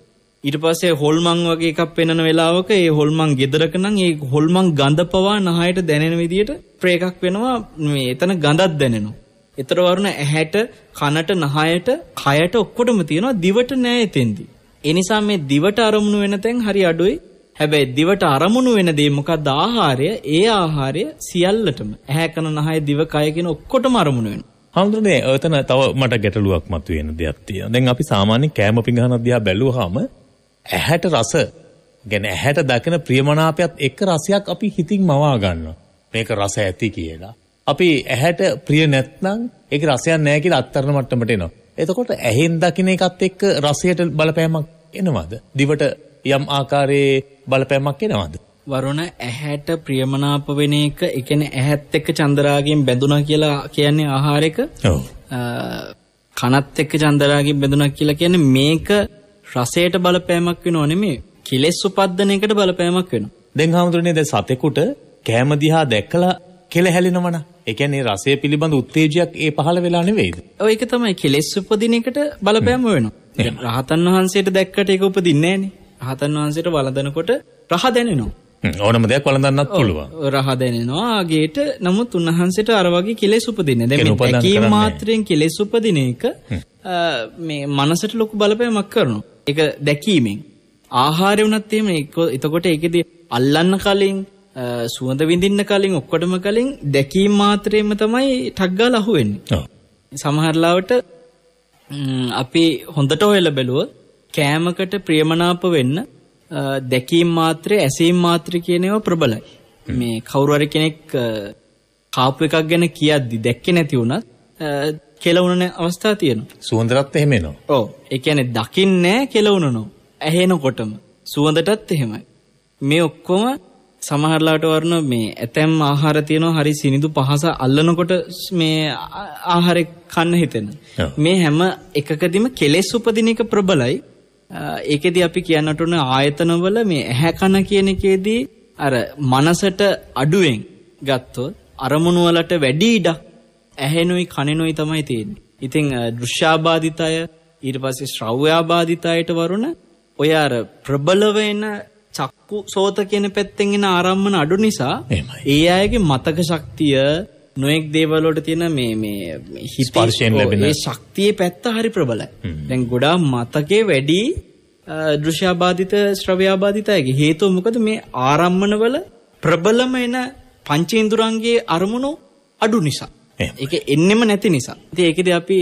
ඊට පස්සේ හොල්මන් වගේ එකක් පෙන්වන වෙලාවක ඒ හොල්මන් ගෙදරක නම් ඒ හොල්මන් ගඳ පවා නහයට දැනෙන විදියට ප්‍රේකක් වෙනවා මේ එතන ගඳක් දැනෙනවා. එතර වරුණ ඇහැට කනට නහයට කයට ඔක්කොටම තියෙනවා දිවට නෑ එතෙන්දී. ඒ නිසා මේ දිවට අරමුණු වෙන තැන් හරි අඩුයි හැබැයි දිවට අරමුණු වෙන දේ මොකද්ද ආහාරය? ඒ ආහාරය සියල්ලටම ඇහැ කන නහය දිව කය කියන ඔක්කොටම අරමුණු වෙනවා. හඳුනේ ඔතන තව මට ගැටලුවක් මතුවෙන දෙයක් තියෙනවා. දැන් අපි සාමාන්‍ය කෑම පිඟාන දිහා බැලුවාම ඇහැට රස, කියන්නේ ඇහැට දකින ප්‍රියමනාපයත් එක්ක රසයක් අපි හිතින් මවා ගන්නවා. මේක රස ඇති කියලා. අපි ඇහැට ප්‍රිය නැත්නම් ඒක රසයක් නැහැ කියලා අත්තරන මට්ටමට එනවා. එතකොට ඇහෙන් දකින එකත් එක්ක රසයට බලපෑමක් එනවද? දිවට යම් ආකාරයේ බලපෑමක් එනවද? වරුණ ඇහැට ප්‍රියමනාප වෙන එක, ඒ කියන්නේ ඇහත් එක්ක චන්දරාගයෙන් බැඳුනා කියලා කියන්නේ ආහාරයක. ඔව්. කනත් එක්ක චන්දරාගයෙන් බැඳුනා කියලා කියන්නේ මේක රසයට බලපෑමක් වෙනව නෙමෙයි. කෙලෙස් උපද්දන එකට බලපෑමක් වෙනවා. දැන් හාමුදුරනේ දැන් සතෙකුට කෑම දිහා දැකලා කෙල හැලෙනවන. ඒ කියන්නේ රසය පිළිබඳ උත්තේජයක් ඒ පහළ වෙලා නෙවෙයිද? ඔය ඒක තමයි කෙලෙස් උපදින එකට බලපෑම වෙනවා. රහතන් වහන්සේට දැක්කට ඒක උපදින්නේ නැහනේ. රහතන් වහන්සේට වළඳනකොට රහ දැනෙනවා. ඕනම දෙයක් වළඳන්නත් පුළුවන්. රහ දැනෙනවා ගේට නමුත් උන්වහන්සේට අර වගේ කෙලෙස් උපදින්නේ. දැන් මේ දැකීම මාත්‍රයෙන් කෙලෙස් උපදින එක මේ මනසට ලොකු බලපෑමක් කරනවා. ඒක දැකීමෙන්. ආහාරය වුණත් එහෙම එතකොට ඒකෙදී අල්ලන්න කලින් සුවඳ විඳින්න කලින් ඔක්කොටම කලින් දැකීම මාත්‍රයෙන්ම තමයි ටක් ගාලා අහුවෙන්නේ. ඔව්. සමහරලාවට අපි හොඳට හොයලා බැලුවොත් කෑමකට ප්‍රියමනාප වෙන්න දැකීම් මාත්‍රය ඇසීම් මාත්‍ර කියන ඒවා ප්‍රබලයි. මේ කවුරු හරි කෙනෙක් කාපු එකක් ගැන කියද්දි දැක්කේ නැති වුණත් කෙලවුණන අවස්ථා තියෙනවා. සුවඳටත් එහෙම එනවා. ඔව්. ඒ කියන්නේ දකින්නේ කෙලවුණනෝ. ඇහෙනකොටම සුවඳටත් එහෙමයි. මේ ඔක්කොම සමහරලාට වරන මේ ඇතැම් ආහාර තියෙනවා හරි සිනිඳු පහස අල්ලනකොට මේ ආහාර කන්න හිතෙන. මේ හැම එකකදීම කෙලෙස් උපදින එක ප්‍රබලයි. ඒකෙදි අපි කියන්නට උන ආයතනවල මේ ඇහැ කන කියන එකේදී අර මනසට අඩුවෙන් ගත්තොත් අරමුණු වලට වැඩි ඉඩක් ඇහෙනුයි කනෙනුයි තමයි තියෙන්නේ. ඉතින් දෘශ්‍යාබාධිතය ඊට පස්සේ ශ්‍රව්‍යාබාධිතයට වරුණ ඔය අර ප්‍රබලව එන චක්කු සෝත කියන පැත්තෙන් එන ආරම්මන අඩු නිසා ඒ අයගේ මතක ශක්තිය නොයෙක් දේවල් වලට තියෙන මේ මේ හිතේ ස්පර්ශයෙන් ලැබෙන ඒ ශක්තියේ පැත්ත හරි ප්‍රබලයි. දැන් ගොඩාක් මතකේ වැඩි දෘශ්‍යාබාධිත ශ්‍රව්‍යාබාධිත අයගේ හේතුව මොකද මේ ආරම්මනවල ප්‍රබලම එන පංචේන්ද්‍රයන්ගේ අරමුණු අඩු නිසා. ඒක එන්නෙම නැති නිසා. ඉතින් ඒකදී අපි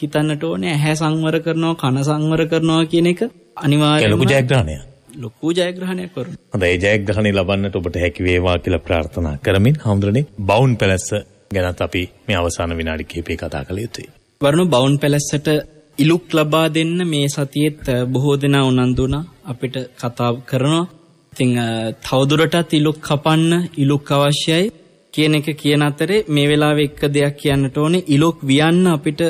හිතන්නට ඕනේ ඇහැ සංවර කරනවා කන සංවර කරනවා කියන එක අනිවාර්යයෙන්ම ලොකු ජයග්‍රහණයක්. ලොකු ජයග්‍රහණයක් කරු. හොඳයි ඒ ජයග්‍රහණය ලබන්නට ඔබට හැකි වේවා කියලා ප්‍රාර්ථනා කරමින් හඳුරන්නේ බවුන් පැලැස්ස ගැනත් අපි මේ අවසාන විනාඩි කිහිපේ කතා කළ යුතුයි. වරුණ බවුන් පැලැස්සට ඉලුක් ලබා දෙන්න මේ සතියෙත් බොහෝ දෙනා උනන්දු වුණා අපිට කතා කරනවා. ඉතින් තවදුරටත් ඉලුක් කපන්න ඉලුක් අවශ්‍යයි. කියන එක කියන අතරේ මේ වෙලාව එක්ක දෙයක් කියන්නට ඕනේ ඉලොක් වියන්න අපිට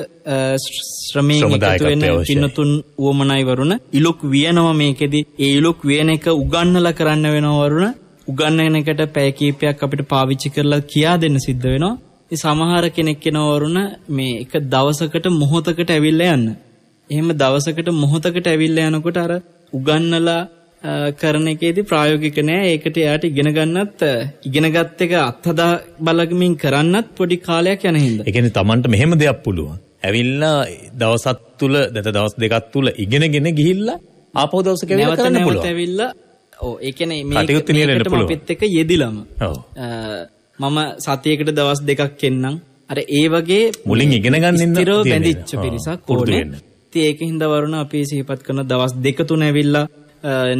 ශ්‍රමයෙන් එකතු වෙන පින්නතුන් වුවමනයිවරුණ ඉලොක් වියනවා මේකෙදි ඒ ඉලොක් වියන එක උගන්නලා කරන්න වෙනවරුණ උගන්නන එකට පැය කීපයක් අපිට පාවිච්චි කරලා කියා දෙන්න සිද්ධ වෙනවා. ඉතින් සමහර කෙනෙක් එනවරුණ මේ එක දවසකට මොහොතකට ඇවිල්ලා යන්න. එහෙම දවසකට මොහොතකට ඇවිල්ලා යනකොට අර උගන්නලා කරන එකේදී ප්‍රායෝගික නෑ ඒකට එයාට ඉගෙන ගන්නත් ඉගෙනගත් එක අත්හදා බලමින් කරන්නත් පොඩි කාලයක් යන හින්දා. ඒ කියන්නේ Tamanට මෙහෙම දෙයක් පුළුවන්. ඇවිල්ලා දවසක් තුල දත දවස් දෙකක් තුල ඉගෙනගෙන ගිහිල්ලා ආපහු දවසක ඇවිල්ලා කරන්න පුළුවන්. නැවත ඇවිල්ලා ඔව් ඒ කියන්නේ මේකට අපිත් එක්ක යෙදිලම. ඔව්. මම සතියකට දවස් දෙකක් එන්නම්. අර ඒ වගේ මුලින් ඉගෙන ගන්න ඉන්න ස්ථිරව බැඳිච්ච පිරිසක් ඕනේ. ඉතින් ඒකින් දවරුණ අපි සිහිපත් කරන දවස් දෙක තුන ඇවිල්ලා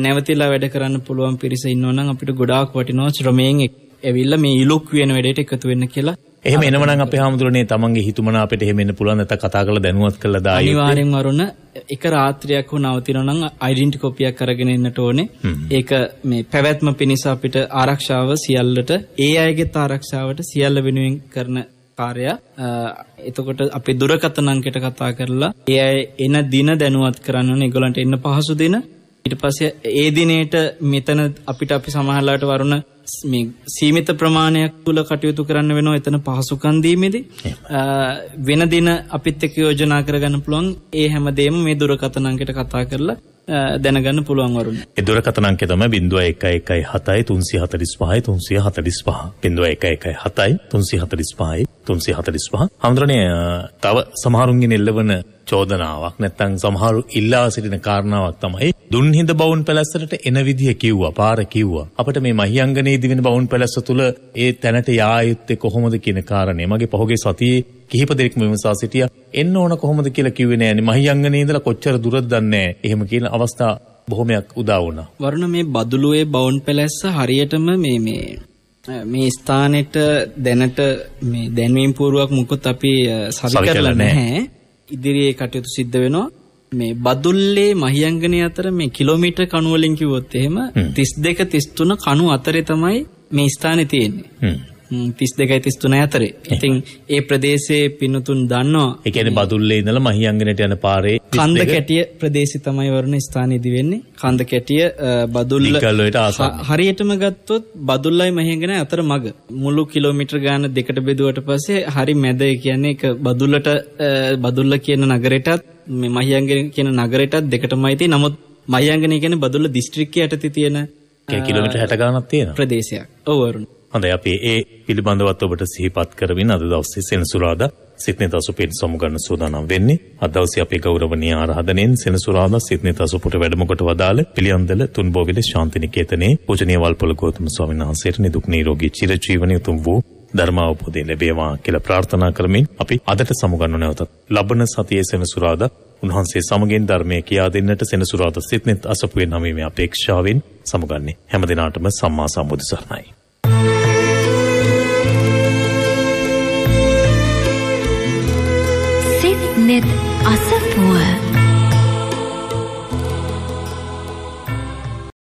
නැවතිලා වැඩ කරන්න පුළුවන් පිරිස ඉන්නවනම් අපිට ගොඩාක් වටිනවා ශ්‍රමයෙන් ඇවිල්ලා මේ ඉලොක් වෙන වැඩේට එකතු වෙන්න කියලා. එහෙම එනවනම් අපේ හැමතුරනේ තමන්ගේ හිතුමන අපිට එහෙම එන්න පුළුවන් නැත්නම් කතා කරලා දැනුවත් කරලා දායි. අනිවාර්යෙන් වරුණ එක රාත්‍රියක් හෝ නවතිනවා නම් අයිඩෙන්ටි කොපියක් අරගෙන එන්නට ඕනේ. ඒක මේ පැවැත්ම පිණිස අපිට ආරක්ෂාව සියල්ලට ඒ අයගේත් ආරක්ෂාවට සියල්ල වෙනුවෙන් කරන කාර්ය එතකොට අපි දුරකතනංකෙට කතා කරලා ඒ අය එන දින දැනුවත් කරන්න ඕනේ. ඒගොල්ලන්ට එන්න පහසු දින ඊට පස්සේ ඒ දිනේට මෙතන අපිට අපි සමහරලාට වරුණ මේ සීමිත ප්‍රමාණයක් තුල කටයුතු කරන්න වෙනවා එතන පහසුකම් දීමේදී වෙන දින අපිත් එක්ක යෝජනා කරගන්න පුළුවන් ඒ හැමදේම මේ දුරකථන අංකයට කතා කරලා දැනගන්න පුළුවන් වරුණ. ඒ දුරකථන අංකය තමයි 0117 345 345 0117 345 345 හඳුරන්නේ තව සමහරුන්ගෙන් එල්ලවන චෝදනාවක් නැත්නම් සමහරු ඉල්ලා සිටින කාරණාවක් තමයි දුන්හිඳ බවුන් පැලැස්සට එන විදිය කිව්වා පාර කිව්වා අපිට මේ මහියංගනේදී වෙන බවුන් පැලැස්ස තුල ඒ තැනට යා යුත්තේ කොහොමද කියන කාරණේ මගේ පහුගිය සතියේ කිහිප දෙනෙක්ම විමසා සිටියා එන්න ඕන කොහොමද කියලා කිව්වේ නෑනේ මහියංගනේ ඉඳලා කොච්චර දුරද දන්නේ නෑ එහෙම කියන අවස්ථා බොහොමයක් උදා වුණා වරුණ මේ බදුලුවේ බවුන් පැලැස්ස හරියටම මේ මේ මේ ස්ථානෙට දැනට මේ දැන්වීම් පූර්වක් මුකුත් අපි සවි කරලා නැහැ. ඉදිරියේ කටයුතු සිද්ධ වෙනවා. මේ බදුල්ලේ මහියංගනේ අතර මේ කිලෝමීටර් කණු වලින් කිව්වොත් එහෙම 32 33 කණු අතරේ තමයි මේ ස්ථානේ තියෙන්නේ. තිස් දෙකයි තිස්තුන ඇතරේ ඉතින් ඒ ප්‍රදේශයේ පින්නතුන් දන්නවා එකන බදුල්ලේ ඉඳල මහියංගනට යන පාරේ කන්ද කැටිය ප්‍රදේශි තමයි වරණ ස්ථානීදි වෙන්නේ කන්ද කැටිය බදුල්ල හරියටම ගත්තොත් බදුල්ලයි මහියංගන අතර මග මුළු කිලෝමිටර් ගාන දෙකට බෙදුවට පස්සේ හරි මැදය කියන්නේ එක බදුල්ලට බදුල්ල කියන නගරයටත් මේ මහියංගන කියන නගරයටත් දෙකටමයි තියෙන්නේ නමුත් මහියංගන කියන්නේ බදුල්ල දිස්ත්‍රික්කයට තියෙන කිලෝමීටර් 60 ගානක් තියෙන ප්‍රදේශයක්. ඔව් වරුණ. හොඳයි අපි ඒ පිළිබඳවත් ඔබට සිහිපත් කරමින් අද දවසේ සෙනසුරාදා සිත්නේ දසු පිට සමුගන්න සූදානම් වෙන්නේ. අද දවසේ අපේ ගෞරවනීය ආරාධනෙන් සෙනසුරාදා සිත්නේ දසු පුට වැඩම කොට වදාළ පිළියන්දල තුන්බෝවිල ශාන්තිනිකේතනයේ පූජනීය වල්පොල ගෞතම ස්වාමීන් වහන්සේට නිදුක් නිරෝගී චිරජීවනය උතුම් වූ ධර්ම අවබෝධය ලැබේවා කියලා ප්‍රාර්ථනා කරමින් අපි අදට සමුගන්නු නැවතත් ලබන සතියේ සෙනසුරාදා උන්වහන්සේ සමගින් ධර්මය කියා දෙන්නට සෙනසුරාදා සිත්නෙත් අසපුවේ නමීමේ අපේක්ෂාවෙන් සමුගන්නේ හැම දිනාටම සම්මා සම්බුදු සරණයි Asıl